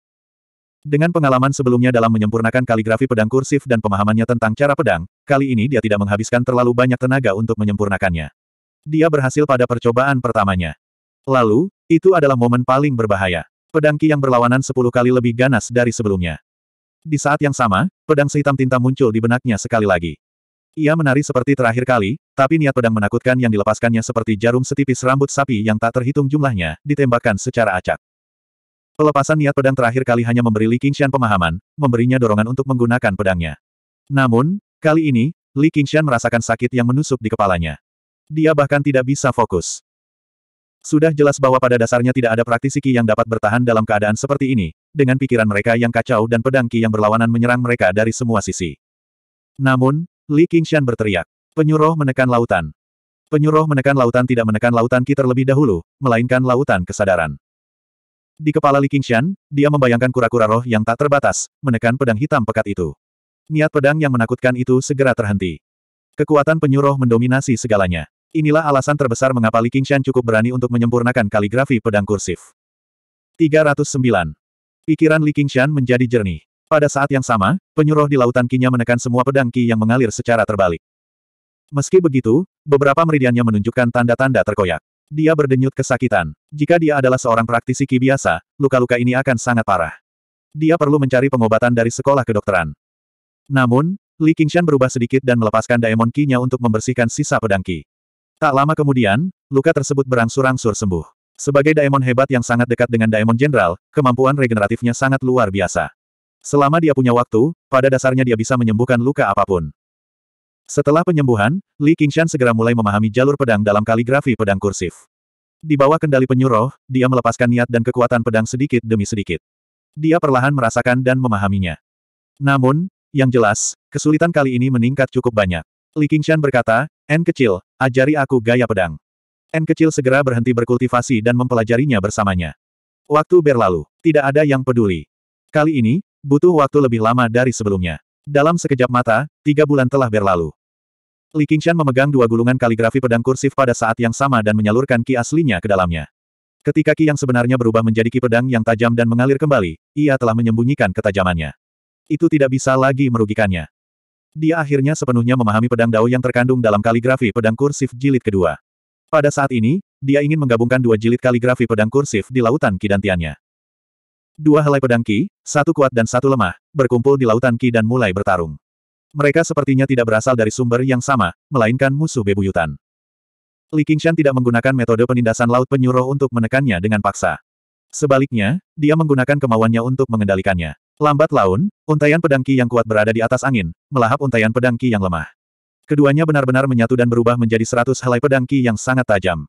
A: Dengan pengalaman sebelumnya dalam menyempurnakan kaligrafi pedang kursif dan pemahamannya tentang cara pedang, kali ini dia tidak menghabiskan terlalu banyak tenaga untuk menyempurnakannya. Dia berhasil pada percobaan pertamanya. Lalu, itu adalah momen paling berbahaya. Pedang Ki yang berlawanan 10 kali lebih ganas dari sebelumnya. Di saat yang sama, pedang sehitam tinta muncul di benaknya sekali lagi. Ia menari seperti terakhir kali, tapi niat pedang menakutkan yang dilepaskannya seperti jarum setipis rambut sapi yang tak terhitung jumlahnya, ditembakkan secara acak. Pelepasan niat pedang terakhir kali hanya memberi Li Qingshan pemahaman, memberinya dorongan untuk menggunakan pedangnya. Namun, kali ini, Li Qingshan merasakan sakit yang menusuk di kepalanya. Dia bahkan tidak bisa fokus. Sudah jelas bahwa pada dasarnya tidak ada praktisi Qi yang dapat bertahan dalam keadaan seperti ini, dengan pikiran mereka yang kacau dan pedang Ki yang berlawanan menyerang mereka dari semua sisi. Namun, Li Qingshan berteriak. Penyuruh menekan lautan. Penyuruh menekan lautan tidak menekan lautan Qi terlebih dahulu, melainkan lautan kesadaran. Di kepala Li Qingshan, dia membayangkan kura-kura roh yang tak terbatas, menekan pedang hitam pekat itu. Niat pedang yang menakutkan itu segera terhenti. Kekuatan penyuruh mendominasi segalanya. Inilah alasan terbesar mengapa Li Qingshan cukup berani untuk menyempurnakan kaligrafi pedang kursif. 309. Pikiran Li Qingshan menjadi jernih. Pada saat yang sama, penyuruh di lautan kinya menekan semua pedang ki yang mengalir secara terbalik. Meski begitu, beberapa meridiannya menunjukkan tanda-tanda terkoyak. Dia berdenyut kesakitan. Jika dia adalah seorang praktisi ki biasa, luka-luka ini akan sangat parah. Dia perlu mencari pengobatan dari sekolah kedokteran. Namun, Li Qingshan berubah sedikit dan melepaskan daemon Kinya untuk membersihkan sisa pedang ki. Tak lama kemudian, luka tersebut berangsur-angsur sembuh. Sebagai daemon hebat yang sangat dekat dengan daemon jenderal, kemampuan regeneratifnya sangat luar biasa. Selama dia punya waktu, pada dasarnya dia bisa menyembuhkan luka apapun. Setelah penyembuhan, Li Qingshan segera mulai memahami jalur pedang dalam kaligrafi pedang kursif. Di bawah kendali penyuruh, dia melepaskan niat dan kekuatan pedang sedikit demi sedikit. Dia perlahan merasakan dan memahaminya. Namun, yang jelas, kesulitan kali ini meningkat cukup banyak. Li Qingshan berkata, N kecil, ajari aku gaya pedang. N kecil segera berhenti berkultivasi dan mempelajarinya bersamanya. Waktu berlalu, tidak ada yang peduli. Kali ini, butuh waktu lebih lama dari sebelumnya. Dalam sekejap mata, tiga bulan telah berlalu. Li Qingshan memegang dua gulungan kaligrafi pedang kursif pada saat yang sama dan menyalurkan ki aslinya ke dalamnya. Ketika ki yang sebenarnya berubah menjadi ki pedang yang tajam dan mengalir kembali, ia telah menyembunyikan ketajamannya. Itu tidak bisa lagi merugikannya. Dia akhirnya sepenuhnya memahami pedang dao yang terkandung dalam kaligrafi pedang kursif jilid kedua. Pada saat ini, dia ingin menggabungkan dua jilid kaligrafi pedang kursif di lautan kidantiannya. Dua helai pedang ki, satu kuat dan satu lemah, berkumpul di lautan ki dan mulai bertarung. Mereka sepertinya tidak berasal dari sumber yang sama, melainkan musuh bebuyutan. Li Qingshan tidak menggunakan metode penindasan laut penyuruh untuk menekannya dengan paksa. Sebaliknya, dia menggunakan kemauannya untuk mengendalikannya. Lambat laun, untayan pedang ki yang kuat berada di atas angin, melahap untayan pedang ki yang lemah. Keduanya benar-benar menyatu dan berubah menjadi seratus helai pedangki yang sangat tajam.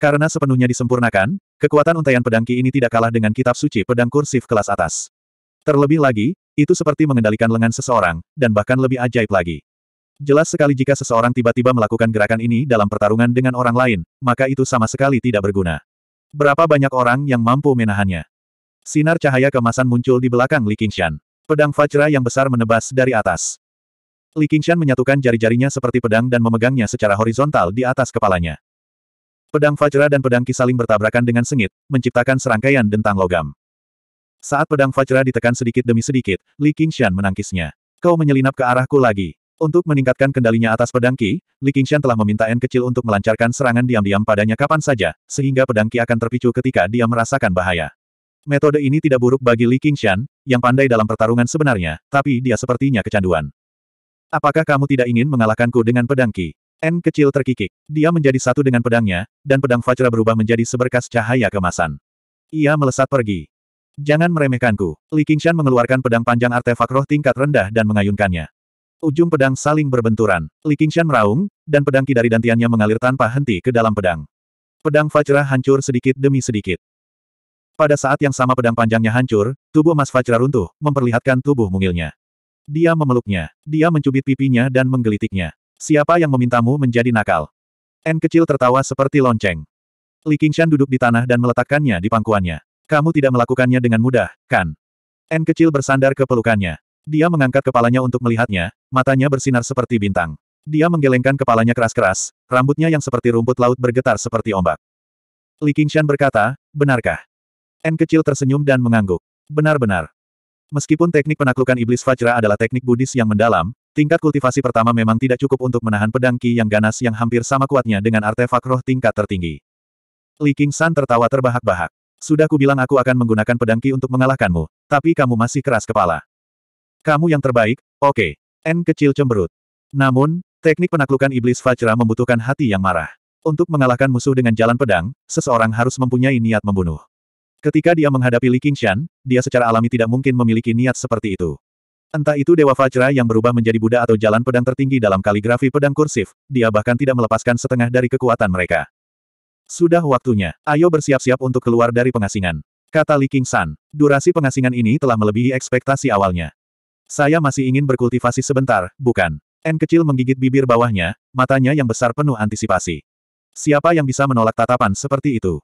A: Karena sepenuhnya disempurnakan, kekuatan untaian pedangki ini tidak kalah dengan kitab suci pedang kursif kelas atas. Terlebih lagi, itu seperti mengendalikan lengan seseorang, dan bahkan lebih ajaib lagi. Jelas sekali jika seseorang tiba-tiba melakukan gerakan ini dalam pertarungan dengan orang lain, maka itu sama sekali tidak berguna. Berapa banyak orang yang mampu menahannya? Sinar cahaya kemasan muncul di belakang Li Qingshan. Pedang Fajra yang besar menebas dari atas. Li Qingshan menyatukan jari-jarinya seperti pedang dan memegangnya secara horizontal di atas kepalanya. Pedang Fajra dan pedang Ki saling bertabrakan dengan sengit, menciptakan serangkaian dentang logam. Saat pedang Fajra ditekan sedikit demi sedikit, Li Qingshan menangkisnya. Kau menyelinap ke arahku lagi. Untuk meningkatkan kendalinya atas pedang Ki, Li Qingshan telah meminta N kecil untuk melancarkan serangan diam-diam padanya kapan saja, sehingga pedang Ki akan terpicu ketika dia merasakan bahaya. Metode ini tidak buruk bagi Li Qingshan, yang pandai dalam pertarungan sebenarnya, tapi dia sepertinya kecanduan. Apakah kamu tidak ingin mengalahkanku dengan pedang Ki? N kecil terkikik. Dia menjadi satu dengan pedangnya, dan pedang Fajra berubah menjadi seberkas cahaya kemasan. Ia melesat pergi. Jangan meremehkanku. Li Qingshan mengeluarkan pedang panjang artefak roh tingkat rendah dan mengayunkannya. Ujung pedang saling berbenturan. Li Qingshan meraung, dan pedang ki dari dantiannya mengalir tanpa henti ke dalam pedang. Pedang Fajra hancur sedikit demi sedikit. Pada saat yang sama pedang panjangnya hancur, tubuh Mas Fajra runtuh, memperlihatkan tubuh mungilnya. Dia memeluknya. Dia mencubit pipinya dan menggelitiknya. Siapa yang memintamu menjadi nakal? N kecil tertawa seperti lonceng. Li Qingshan duduk di tanah dan meletakkannya di pangkuannya. Kamu tidak melakukannya dengan mudah, kan? N kecil bersandar ke pelukannya. Dia mengangkat kepalanya untuk melihatnya, matanya bersinar seperti bintang. Dia menggelengkan kepalanya keras-keras, rambutnya yang seperti rumput laut bergetar seperti ombak. Li Qingshan berkata, benarkah? N kecil tersenyum dan mengangguk. Benar-benar. Meskipun teknik penaklukan iblis Vajra adalah teknik Buddhis yang mendalam, tingkat kultivasi pertama memang tidak cukup untuk menahan pedang Ki yang ganas yang hampir sama kuatnya dengan artefak roh tingkat tertinggi. Li King San tertawa terbahak-bahak. Sudah kubilang aku akan menggunakan pedang Ki untuk mengalahkanmu, tapi kamu masih keras kepala. Kamu yang terbaik, oke. Okay. N kecil cemberut. Namun, teknik penaklukan iblis Vajra membutuhkan hati yang marah. Untuk mengalahkan musuh dengan jalan pedang, seseorang harus mempunyai niat membunuh. Ketika dia menghadapi Li Qingshan, dia secara alami tidak mungkin memiliki niat seperti itu. Entah itu Dewa Fajra yang berubah menjadi Buddha atau jalan pedang tertinggi dalam kaligrafi pedang kursif, dia bahkan tidak melepaskan setengah dari kekuatan mereka. Sudah waktunya, ayo bersiap-siap untuk keluar dari pengasingan. Kata Li Qingshan, durasi pengasingan ini telah melebihi ekspektasi awalnya. Saya masih ingin berkultivasi sebentar, bukan? N kecil menggigit bibir bawahnya, matanya yang besar penuh antisipasi. Siapa yang bisa menolak tatapan seperti itu?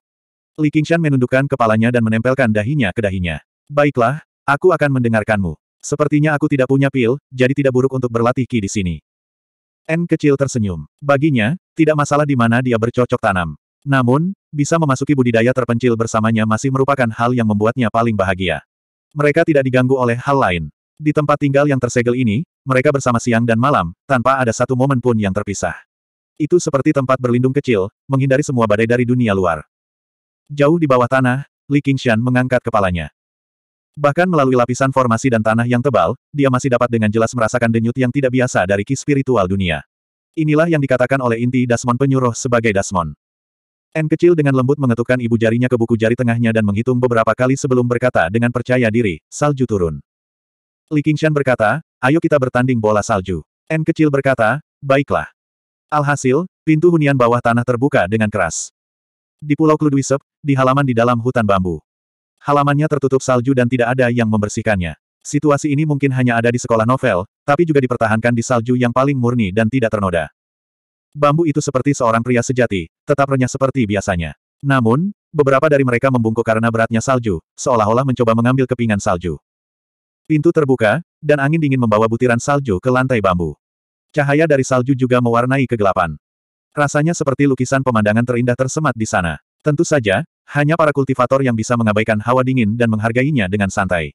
A: Li Qingshan menundukkan kepalanya dan menempelkan dahinya ke dahinya. Baiklah, aku akan mendengarkanmu. Sepertinya aku tidak punya pil, jadi tidak buruk untuk berlatih Ki di sini. N kecil tersenyum. Baginya, tidak masalah di mana dia bercocok tanam. Namun, bisa memasuki budidaya terpencil bersamanya masih merupakan hal yang membuatnya paling bahagia. Mereka tidak diganggu oleh hal lain. Di tempat tinggal yang tersegel ini, mereka bersama siang dan malam, tanpa ada satu momen pun yang terpisah. Itu seperti tempat berlindung kecil, menghindari semua badai dari dunia luar. Jauh di bawah tanah, Li Qingshan mengangkat kepalanya. Bahkan melalui lapisan formasi dan tanah yang tebal, dia masih dapat dengan jelas merasakan denyut yang tidak biasa dari ki spiritual dunia. Inilah yang dikatakan oleh inti Dasmon penyuruh sebagai Dasmon. N kecil dengan lembut mengetukkan ibu jarinya ke buku jari tengahnya dan menghitung beberapa kali sebelum berkata dengan percaya diri, salju turun. Li Qingshan berkata, ayo kita bertanding bola salju. N kecil berkata, baiklah. Alhasil, pintu hunian bawah tanah terbuka dengan keras. Di Pulau Kluduisep, di halaman di dalam hutan bambu. Halamannya tertutup salju dan tidak ada yang membersihkannya. Situasi ini mungkin hanya ada di sekolah novel, tapi juga dipertahankan di salju yang paling murni dan tidak ternoda. Bambu itu seperti seorang pria sejati, tetap renyah seperti biasanya. Namun, beberapa dari mereka membungkuk karena beratnya salju, seolah-olah mencoba mengambil kepingan salju. Pintu terbuka, dan angin dingin membawa butiran salju ke lantai bambu. Cahaya dari salju juga mewarnai kegelapan. Rasanya seperti lukisan pemandangan terindah tersemat di sana. Tentu saja, hanya para kultivator yang bisa mengabaikan hawa dingin dan menghargainya dengan santai.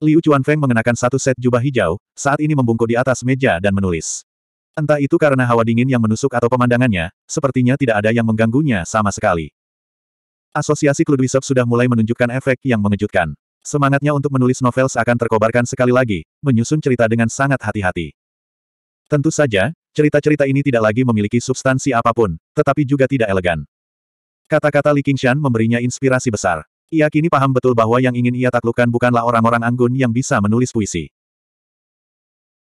A: Liu Chuanfeng mengenakan satu set jubah hijau, saat ini membungkuk di atas meja dan menulis. Entah itu karena hawa dingin yang menusuk atau pemandangannya, sepertinya tidak ada yang mengganggunya sama sekali. Asosiasi Kludwisep sudah mulai menunjukkan efek yang mengejutkan. Semangatnya untuk menulis novel seakan terkobarkan sekali lagi, menyusun cerita dengan sangat hati-hati. Tentu saja, cerita-cerita ini tidak lagi memiliki substansi apapun, tetapi juga tidak elegan. Kata-kata Li Qingshan memberinya inspirasi besar. Ia kini paham betul bahwa yang ingin ia taklukkan bukanlah orang-orang anggun yang bisa menulis puisi.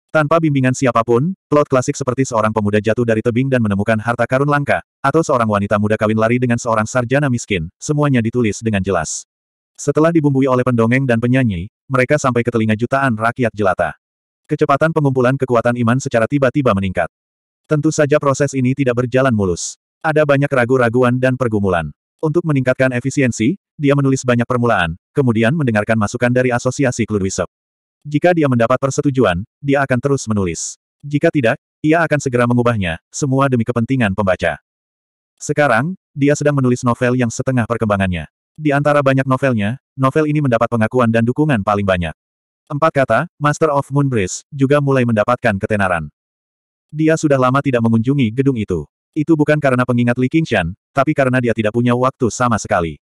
A: Tanpa bimbingan siapapun, plot klasik seperti seorang pemuda jatuh dari tebing dan menemukan harta karun langka, atau seorang wanita muda kawin lari dengan seorang sarjana miskin, semuanya ditulis dengan jelas. Setelah dibumbui oleh pendongeng dan penyanyi, mereka sampai ke telinga jutaan rakyat jelata. Kecepatan pengumpulan kekuatan iman secara tiba-tiba meningkat. Tentu saja proses ini tidak berjalan mulus. Ada banyak ragu-raguan dan pergumulan. Untuk meningkatkan efisiensi, dia menulis banyak permulaan, kemudian mendengarkan masukan dari asosiasi Kludwisep. Jika dia mendapat persetujuan, dia akan terus menulis. Jika tidak, ia akan segera mengubahnya, semua demi kepentingan pembaca. Sekarang, dia sedang menulis novel yang setengah perkembangannya. Di antara banyak novelnya, novel ini mendapat pengakuan dan dukungan paling banyak. Empat kata, Master of Moonbreeze, juga mulai mendapatkan ketenaran. Dia sudah lama tidak mengunjungi gedung itu. Itu bukan karena pengingat Li Qingshan, tapi karena dia tidak punya waktu sama sekali.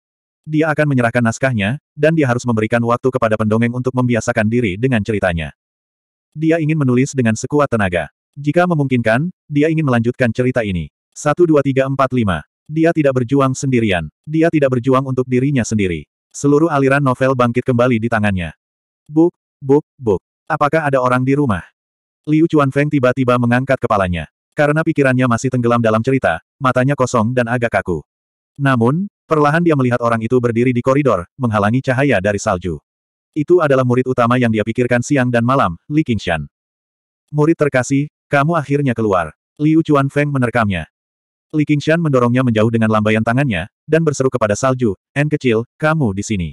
A: Dia akan menyerahkan naskahnya, dan dia harus memberikan waktu kepada pendongeng untuk membiasakan diri dengan ceritanya. Dia ingin menulis dengan sekuat tenaga. Jika memungkinkan, dia ingin melanjutkan cerita ini. 1 2 3 4 5. Dia tidak berjuang sendirian. Dia tidak berjuang untuk dirinya sendiri. Seluruh aliran novel bangkit kembali di tangannya. Buk, Buk, buk. Apakah ada orang di rumah? Liu Feng tiba-tiba mengangkat kepalanya. Karena pikirannya masih tenggelam dalam cerita, matanya kosong dan agak kaku. Namun, perlahan dia melihat orang itu berdiri di koridor, menghalangi cahaya dari salju. Itu adalah murid utama yang dia pikirkan siang dan malam, Li Qingshan. Murid terkasih, kamu akhirnya keluar. Liu Feng menerkamnya. Li Qingshan mendorongnya menjauh dengan lambaian tangannya, dan berseru kepada salju, En kecil, kamu di sini.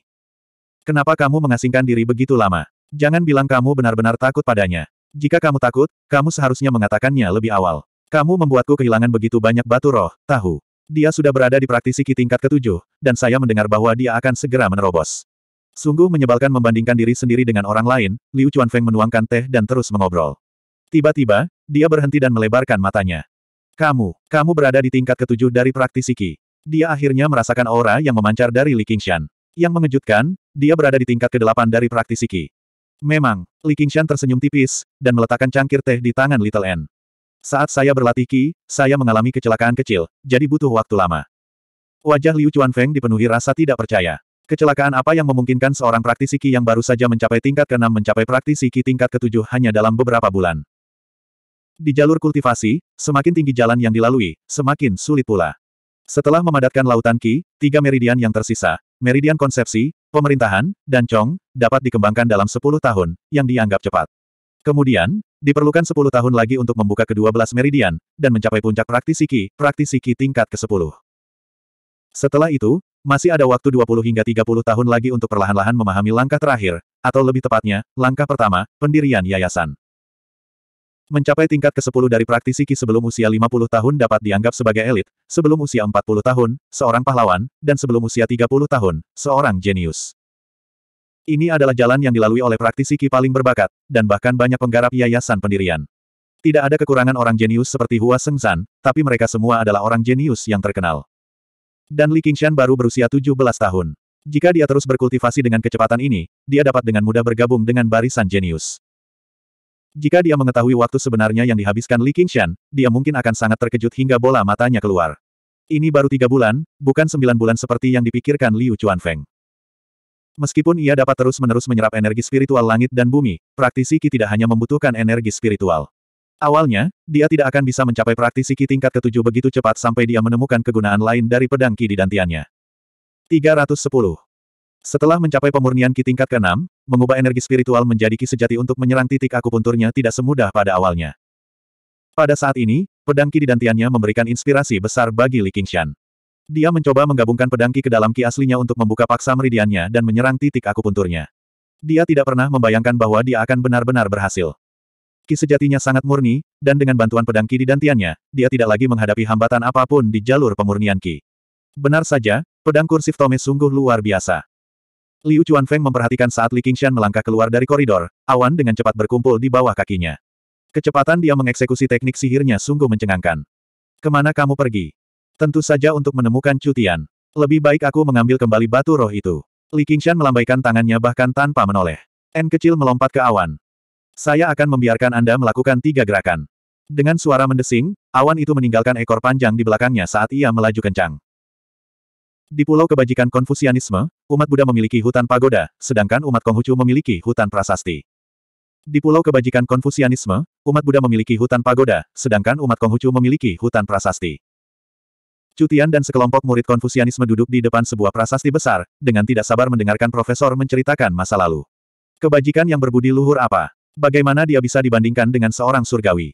A: Kenapa kamu mengasingkan diri begitu lama? Jangan bilang kamu benar-benar takut padanya. Jika kamu takut, kamu seharusnya mengatakannya lebih awal. Kamu membuatku kehilangan begitu banyak batu roh, tahu. Dia sudah berada di praktisi Ki tingkat ketujuh, dan saya mendengar bahwa dia akan segera menerobos. Sungguh menyebalkan membandingkan diri sendiri dengan orang lain, Liu Chuanfeng menuangkan teh dan terus mengobrol. Tiba-tiba, dia berhenti dan melebarkan matanya. Kamu, kamu berada di tingkat ketujuh dari praktisi Ki. Dia akhirnya merasakan aura yang memancar dari Li Qingshan. Yang mengejutkan, dia berada di tingkat kedelapan dari praktisi Ki. Memang, Li Qingshan tersenyum tipis, dan meletakkan cangkir teh di tangan Little N. Saat saya berlatih Qi, saya mengalami kecelakaan kecil, jadi butuh waktu lama. Wajah Liu Chuan Feng dipenuhi rasa tidak percaya. Kecelakaan apa yang memungkinkan seorang praktisi Qi yang baru saja mencapai tingkat ke-6 mencapai praktisi Qi tingkat ke-7 hanya dalam beberapa bulan. Di jalur kultivasi, semakin tinggi jalan yang dilalui, semakin sulit pula. Setelah memadatkan lautan Qi, tiga meridian yang tersisa, meridian konsepsi, pemerintahan, dan Chong, dapat dikembangkan dalam 10 tahun, yang dianggap cepat. Kemudian, diperlukan 10 tahun lagi untuk membuka kedua belas meridian, dan mencapai puncak praktisi Qi, praktisi Qi tingkat ke-10. Setelah itu, masih ada waktu 20 hingga 30 tahun lagi untuk perlahan-lahan memahami langkah terakhir, atau lebih tepatnya, langkah pertama, pendirian yayasan. Mencapai tingkat ke-10 dari praktisi Ki sebelum usia 50 tahun dapat dianggap sebagai elit, sebelum usia 40 tahun, seorang pahlawan, dan sebelum usia 30 tahun, seorang jenius. Ini adalah jalan yang dilalui oleh praktisi Ki paling berbakat, dan bahkan banyak penggarap yayasan pendirian. Tidak ada kekurangan orang jenius seperti Hua Sengzan, tapi mereka semua adalah orang jenius yang terkenal. Dan Li Qingshan baru berusia 17 tahun. Jika dia terus berkultivasi dengan kecepatan ini, dia dapat dengan mudah bergabung dengan barisan jenius. Jika dia mengetahui waktu sebenarnya yang dihabiskan Li Qingshan, dia mungkin akan sangat terkejut hingga bola matanya keluar. Ini baru tiga bulan, bukan sembilan bulan seperti yang dipikirkan Liu Chuanfeng. Meskipun ia dapat terus-menerus menyerap energi spiritual langit dan bumi, praktisi Qi tidak hanya membutuhkan energi spiritual. Awalnya, dia tidak akan bisa mencapai praktisi Qi tingkat ketujuh begitu cepat sampai dia menemukan kegunaan lain dari pedang Qi di dantiannya. 310 setelah mencapai pemurnian Ki tingkat ke-6, mengubah energi spiritual menjadi Ki sejati untuk menyerang titik akupunturnya tidak semudah pada awalnya. Pada saat ini, pedang Ki dantiannya memberikan inspirasi besar bagi Li Qingshan. Dia mencoba menggabungkan pedang Ki ke dalam Ki aslinya untuk membuka paksa meridiannya dan menyerang titik akupunturnya. Dia tidak pernah membayangkan bahwa dia akan benar-benar berhasil. Ki sejatinya sangat murni, dan dengan bantuan pedang Ki dantiannya, dia tidak lagi menghadapi hambatan apapun di jalur pemurnian Ki. Benar saja, pedang kursif Tome sungguh luar biasa. Liu Feng memperhatikan saat Li Qingshan melangkah keluar dari koridor, awan dengan cepat berkumpul di bawah kakinya. Kecepatan dia mengeksekusi teknik sihirnya sungguh mencengangkan. Kemana kamu pergi? Tentu saja untuk menemukan cutian. Lebih baik aku mengambil kembali batu roh itu. Li Qingshan melambaikan tangannya bahkan tanpa menoleh. N kecil melompat ke awan. Saya akan membiarkan Anda melakukan tiga gerakan. Dengan suara mendesing, awan itu meninggalkan ekor panjang di belakangnya saat ia melaju kencang. Di Pulau Kebajikan Konfusianisme, umat Buddha memiliki hutan pagoda, sedangkan umat Konghucu memiliki hutan prasasti. Di Pulau Kebajikan Konfusianisme, umat Buddha memiliki hutan pagoda, sedangkan umat Konghucu memiliki hutan prasasti. Cutian dan sekelompok murid Konfusianisme duduk di depan sebuah prasasti besar, dengan tidak sabar mendengarkan profesor menceritakan masa lalu. Kebajikan yang berbudi luhur apa? Bagaimana dia bisa dibandingkan dengan seorang surgawi?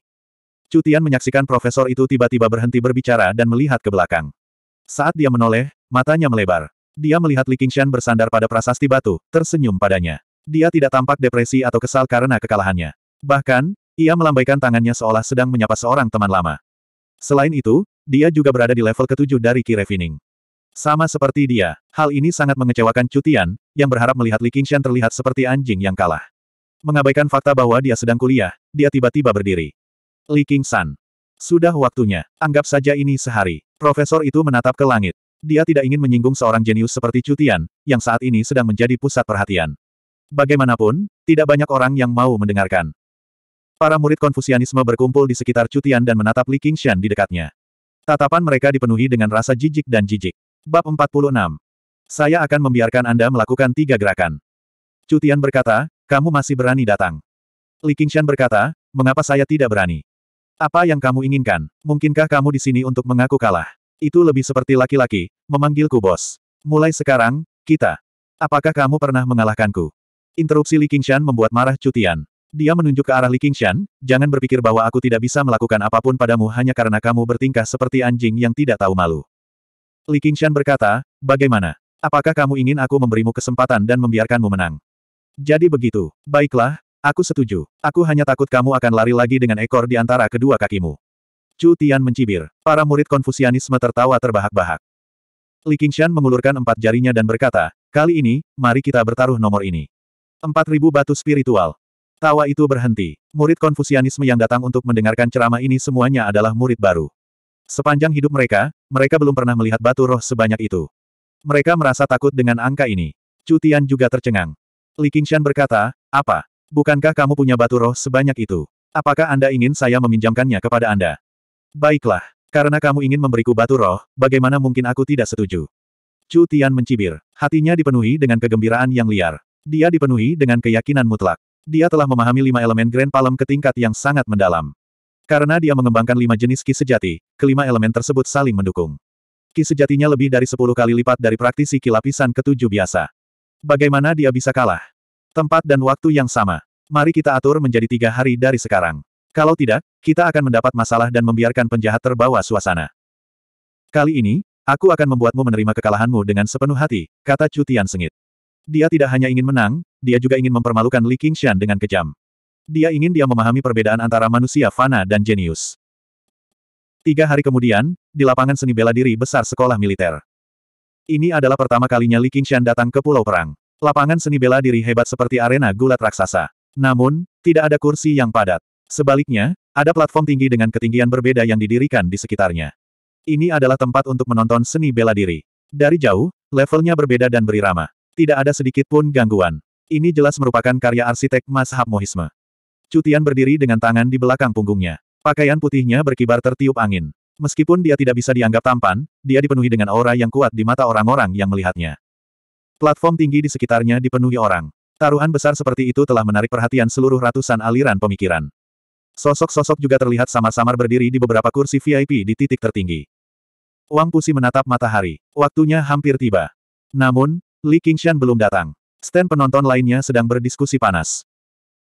A: Cutian menyaksikan profesor itu tiba-tiba berhenti berbicara dan melihat ke belakang. Saat dia menoleh, Matanya melebar. Dia melihat Li Qingshan bersandar pada prasasti batu, tersenyum padanya. Dia tidak tampak depresi atau kesal karena kekalahannya. Bahkan, ia melambaikan tangannya seolah sedang menyapa seorang teman lama. Selain itu, dia juga berada di level ketujuh dari Kirevining. Sama seperti dia, hal ini sangat mengecewakan Cutian, yang berharap melihat Li Qingshan terlihat seperti anjing yang kalah. Mengabaikan fakta bahwa dia sedang kuliah, dia tiba-tiba berdiri. Li Qingshan. Sudah waktunya, anggap saja ini sehari. Profesor itu menatap ke langit. Dia tidak ingin menyinggung seorang jenius seperti Cutian, yang saat ini sedang menjadi pusat perhatian. Bagaimanapun, tidak banyak orang yang mau mendengarkan. Para murid Konfusianisme berkumpul di sekitar Cutian dan menatap Li Qingshan di dekatnya. Tatapan mereka dipenuhi dengan rasa jijik dan jijik. Bab 46. Saya akan membiarkan Anda melakukan tiga gerakan. Cutian berkata, kamu masih berani datang. Li Qingshan berkata, mengapa saya tidak berani? Apa yang kamu inginkan? Mungkinkah kamu di sini untuk mengaku kalah? Itu lebih seperti laki-laki, memanggilku bos. Mulai sekarang, kita. Apakah kamu pernah mengalahkanku? Interupsi Li Qingshan membuat marah Cutian. Dia menunjuk ke arah Li Qingshan, jangan berpikir bahwa aku tidak bisa melakukan apapun padamu hanya karena kamu bertingkah seperti anjing yang tidak tahu malu. Li Qingshan berkata, bagaimana? Apakah kamu ingin aku memberimu kesempatan dan membiarkanmu menang? Jadi begitu. Baiklah, aku setuju. Aku hanya takut kamu akan lari lagi dengan ekor di antara kedua kakimu. Chu Tian mencibir. Para murid konfusianisme tertawa terbahak-bahak. Li Qingshan mengulurkan empat jarinya dan berkata, kali ini, mari kita bertaruh nomor ini. Empat ribu batu spiritual. Tawa itu berhenti. Murid konfusianisme yang datang untuk mendengarkan ceramah ini semuanya adalah murid baru. Sepanjang hidup mereka, mereka belum pernah melihat batu roh sebanyak itu. Mereka merasa takut dengan angka ini. Chu Tian juga tercengang. Li Qingshan berkata, apa? Bukankah kamu punya batu roh sebanyak itu? Apakah Anda ingin saya meminjamkannya kepada Anda? Baiklah, karena kamu ingin memberiku batu roh, bagaimana mungkin aku tidak setuju? Chu Tian mencibir. Hatinya dipenuhi dengan kegembiraan yang liar. Dia dipenuhi dengan keyakinan mutlak. Dia telah memahami lima elemen Grand Palem ke tingkat yang sangat mendalam. Karena dia mengembangkan lima jenis ki sejati, kelima elemen tersebut saling mendukung. Ki sejatinya lebih dari sepuluh kali lipat dari praktisi ki lapisan ketujuh biasa. Bagaimana dia bisa kalah? Tempat dan waktu yang sama. Mari kita atur menjadi tiga hari dari sekarang. Kalau tidak, kita akan mendapat masalah dan membiarkan penjahat terbawa suasana. Kali ini, aku akan membuatmu menerima kekalahanmu dengan sepenuh hati, kata Cutian sengit. Dia tidak hanya ingin menang, dia juga ingin mempermalukan Li Qingshan dengan kejam. Dia ingin dia memahami perbedaan antara manusia fana dan jenius. Tiga hari kemudian, di lapangan seni bela diri besar sekolah militer. Ini adalah pertama kalinya Li Qingshan datang ke Pulau Perang. Lapangan seni bela diri hebat seperti arena gulat raksasa. Namun, tidak ada kursi yang padat. Sebaliknya, ada platform tinggi dengan ketinggian berbeda yang didirikan di sekitarnya. Ini adalah tempat untuk menonton seni bela diri. Dari jauh, levelnya berbeda dan berirama. Tidak ada sedikit pun gangguan. Ini jelas merupakan karya arsitek Mashab Mohisme. Cutian berdiri dengan tangan di belakang punggungnya. Pakaian putihnya berkibar tertiup angin. Meskipun dia tidak bisa dianggap tampan, dia dipenuhi dengan aura yang kuat di mata orang-orang yang melihatnya. Platform tinggi di sekitarnya dipenuhi orang. Taruhan besar seperti itu telah menarik perhatian seluruh ratusan aliran pemikiran. Sosok-sosok juga terlihat samar-samar berdiri di beberapa kursi VIP di titik tertinggi. Wang Pusi menatap matahari. Waktunya hampir tiba. Namun, Li Qingshan belum datang. Stand penonton lainnya sedang berdiskusi panas.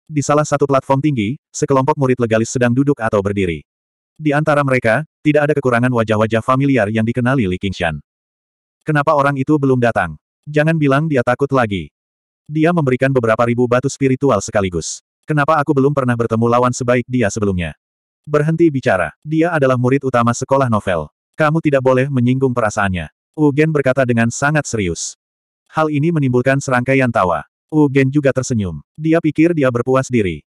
A: Di salah satu platform tinggi, sekelompok murid legalis sedang duduk atau berdiri. Di antara mereka, tidak ada kekurangan wajah-wajah familiar yang dikenali Li Qingshan. Kenapa orang itu belum datang? Jangan bilang dia takut lagi. Dia memberikan beberapa ribu batu spiritual sekaligus. Kenapa aku belum pernah bertemu lawan sebaik dia sebelumnya? Berhenti bicara. Dia adalah murid utama sekolah novel. Kamu tidak boleh menyinggung perasaannya. Ugen berkata dengan sangat serius. Hal ini menimbulkan serangkaian tawa. Ugen juga tersenyum. Dia pikir dia berpuas diri.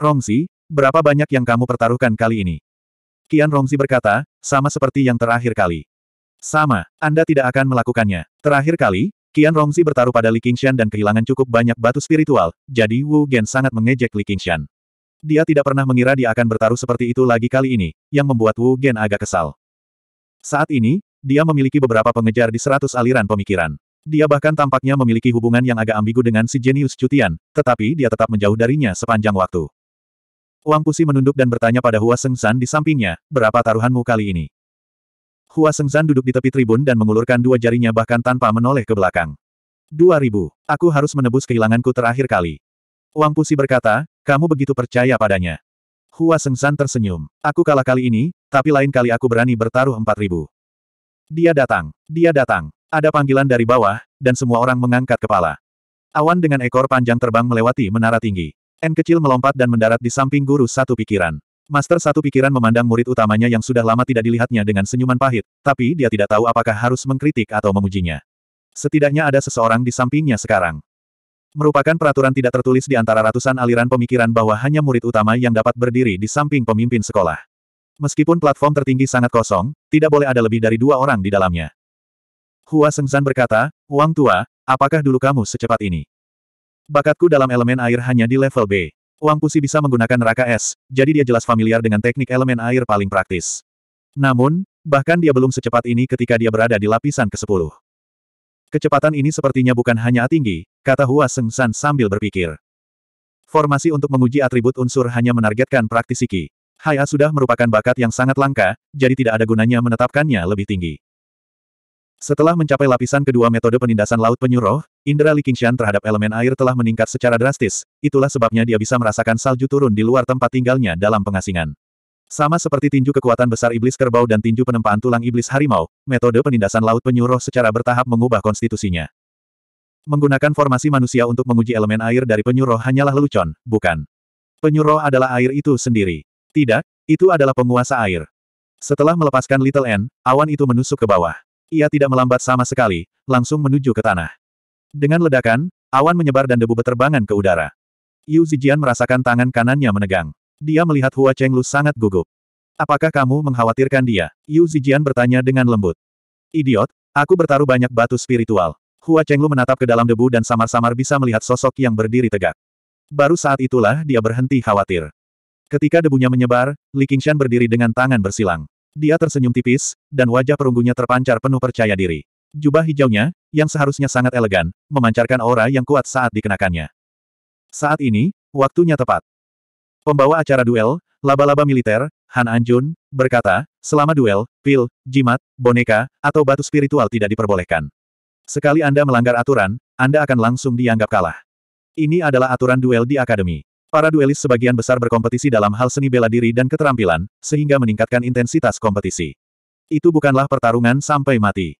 A: Rongzi, berapa banyak yang kamu pertaruhkan kali ini? Kian Rongzi berkata, sama seperti yang terakhir kali. Sama, Anda tidak akan melakukannya. Terakhir kali, Qian Rongzi bertaruh pada Li Qingshan dan kehilangan cukup banyak batu spiritual, jadi Wu Gen sangat mengejek Li Qingshan. Dia tidak pernah mengira dia akan bertaruh seperti itu lagi kali ini, yang membuat Wu Gen agak kesal. Saat ini, dia memiliki beberapa pengejar di seratus aliran pemikiran. Dia bahkan tampaknya memiliki hubungan yang agak ambigu dengan si jenius cutian, tetapi dia tetap menjauh darinya sepanjang waktu. Wang Pusi menunduk dan bertanya pada Hua Seng San di sampingnya, berapa taruhanmu kali ini? Hua Sengzan duduk di tepi tribun dan mengulurkan dua jarinya bahkan tanpa menoleh ke belakang. 2000. Aku harus menebus kehilanganku terakhir kali. Wang Pusi berkata, kamu begitu percaya padanya. Hua Sengzan tersenyum. Aku kalah kali ini, tapi lain kali aku berani bertaruh 4000. Dia datang. Dia datang. Ada panggilan dari bawah, dan semua orang mengangkat kepala. Awan dengan ekor panjang terbang melewati menara tinggi. N kecil melompat dan mendarat di samping guru satu pikiran. Master satu pikiran memandang murid utamanya yang sudah lama tidak dilihatnya dengan senyuman pahit, tapi dia tidak tahu apakah harus mengkritik atau memujinya. Setidaknya ada seseorang di sampingnya sekarang. Merupakan peraturan tidak tertulis di antara ratusan aliran pemikiran bahwa hanya murid utama yang dapat berdiri di samping pemimpin sekolah. Meskipun platform tertinggi sangat kosong, tidak boleh ada lebih dari dua orang di dalamnya. Hua Sengzan berkata, Wang Tua, apakah dulu kamu secepat ini? Bakatku dalam elemen air hanya di level B. Wang Pusi bisa menggunakan neraka es, jadi dia jelas familiar dengan teknik elemen air paling praktis. Namun, bahkan dia belum secepat ini ketika dia berada di lapisan ke-10. Kecepatan ini sepertinya bukan hanya tinggi, kata Hua Seng San sambil berpikir. Formasi untuk menguji atribut unsur hanya menargetkan praktisi Hai A sudah merupakan bakat yang sangat langka, jadi tidak ada gunanya menetapkannya lebih tinggi. Setelah mencapai lapisan kedua metode penindasan laut penyuruh, indera Li Qingshan terhadap elemen air telah meningkat secara drastis, itulah sebabnya dia bisa merasakan salju turun di luar tempat tinggalnya dalam pengasingan. Sama seperti tinju kekuatan besar iblis kerbau dan tinju penempaan tulang iblis harimau, metode penindasan laut penyuruh secara bertahap mengubah konstitusinya. Menggunakan formasi manusia untuk menguji elemen air dari penyuruh hanyalah lelucon, bukan. Penyuruh adalah air itu sendiri. Tidak, itu adalah penguasa air. Setelah melepaskan Little N, awan itu menusuk ke bawah. Ia tidak melambat sama sekali, langsung menuju ke tanah. Dengan ledakan, awan menyebar dan debu beterbangan ke udara. Yu Zijian merasakan tangan kanannya menegang. Dia melihat Hua Chenglu sangat gugup. Apakah kamu mengkhawatirkan dia? Yu Zijian bertanya dengan lembut. Idiot, aku bertaruh banyak batu spiritual. Hua Chenglu menatap ke dalam debu dan samar-samar bisa melihat sosok yang berdiri tegak. Baru saat itulah dia berhenti khawatir. Ketika debunya menyebar, Li Qingshan berdiri dengan tangan bersilang. Dia tersenyum tipis, dan wajah perunggunya terpancar penuh percaya diri. Jubah hijaunya, yang seharusnya sangat elegan, memancarkan aura yang kuat saat dikenakannya. Saat ini, waktunya tepat. Pembawa acara duel, laba-laba militer, Han Anjun, berkata, selama duel, pil, jimat, boneka, atau batu spiritual tidak diperbolehkan. Sekali Anda melanggar aturan, Anda akan langsung dianggap kalah. Ini adalah aturan duel di akademi. Para duelis sebagian besar berkompetisi dalam hal seni bela diri dan keterampilan, sehingga meningkatkan intensitas kompetisi. Itu bukanlah pertarungan sampai mati.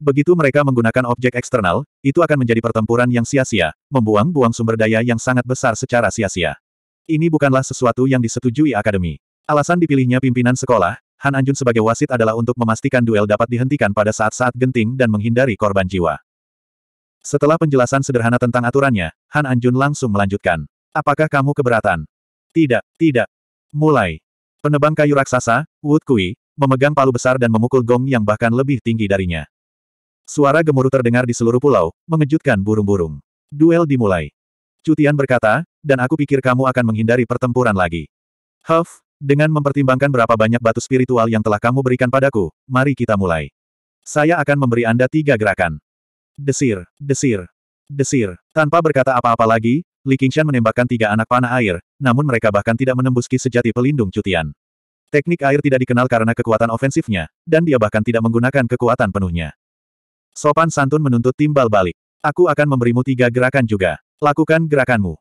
A: Begitu mereka menggunakan objek eksternal, itu akan menjadi pertempuran yang sia-sia, membuang-buang sumber daya yang sangat besar secara sia-sia. Ini bukanlah sesuatu yang disetujui akademi. Alasan dipilihnya pimpinan sekolah, Han Anjun sebagai wasit adalah untuk memastikan duel dapat dihentikan pada saat-saat genting dan menghindari korban jiwa. Setelah penjelasan sederhana tentang aturannya, Han Anjun langsung melanjutkan. Apakah kamu keberatan? Tidak, tidak. Mulai. Penebang kayu raksasa, Wood Kui, memegang palu besar dan memukul gong yang bahkan lebih tinggi darinya. Suara gemuruh terdengar di seluruh pulau, mengejutkan burung-burung. Duel dimulai. Cutian berkata, dan aku pikir kamu akan menghindari pertempuran lagi. Huff, dengan mempertimbangkan berapa banyak batu spiritual yang telah kamu berikan padaku, mari kita mulai. Saya akan memberi Anda tiga gerakan. Desir, desir, desir. Tanpa berkata apa-apa lagi, Li Qingshan menembakkan tiga anak panah air, namun mereka bahkan tidak menembus sejati pelindung cutian. Teknik air tidak dikenal karena kekuatan ofensifnya, dan dia bahkan tidak menggunakan kekuatan penuhnya. Sopan santun menuntut timbal balik. Aku akan memberimu tiga gerakan juga. Lakukan gerakanmu.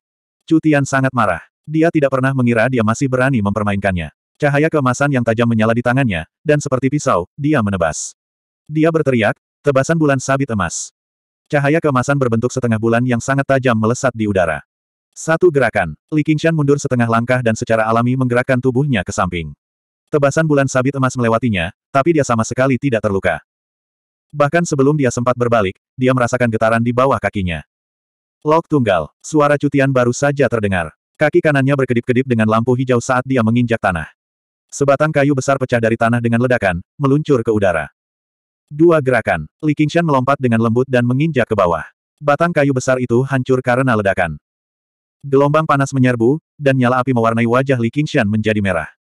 A: Cutian sangat marah. Dia tidak pernah mengira dia masih berani mempermainkannya. Cahaya keemasan yang tajam menyala di tangannya, dan seperti pisau, dia menebas. Dia berteriak, tebasan bulan sabit emas. Cahaya keemasan berbentuk setengah bulan yang sangat tajam melesat di udara. Satu gerakan, Li Qingshan mundur setengah langkah dan secara alami menggerakkan tubuhnya ke samping. Tebasan bulan sabit emas melewatinya, tapi dia sama sekali tidak terluka. Bahkan sebelum dia sempat berbalik, dia merasakan getaran di bawah kakinya. Lok tunggal, suara cutian baru saja terdengar. Kaki kanannya berkedip-kedip dengan lampu hijau saat dia menginjak tanah. Sebatang kayu besar pecah dari tanah dengan ledakan, meluncur ke udara. Dua gerakan, Li Qingshan melompat dengan lembut dan menginjak ke bawah. Batang kayu besar itu hancur karena ledakan. Gelombang panas menyerbu, dan nyala api mewarnai wajah Li Qingshan menjadi merah.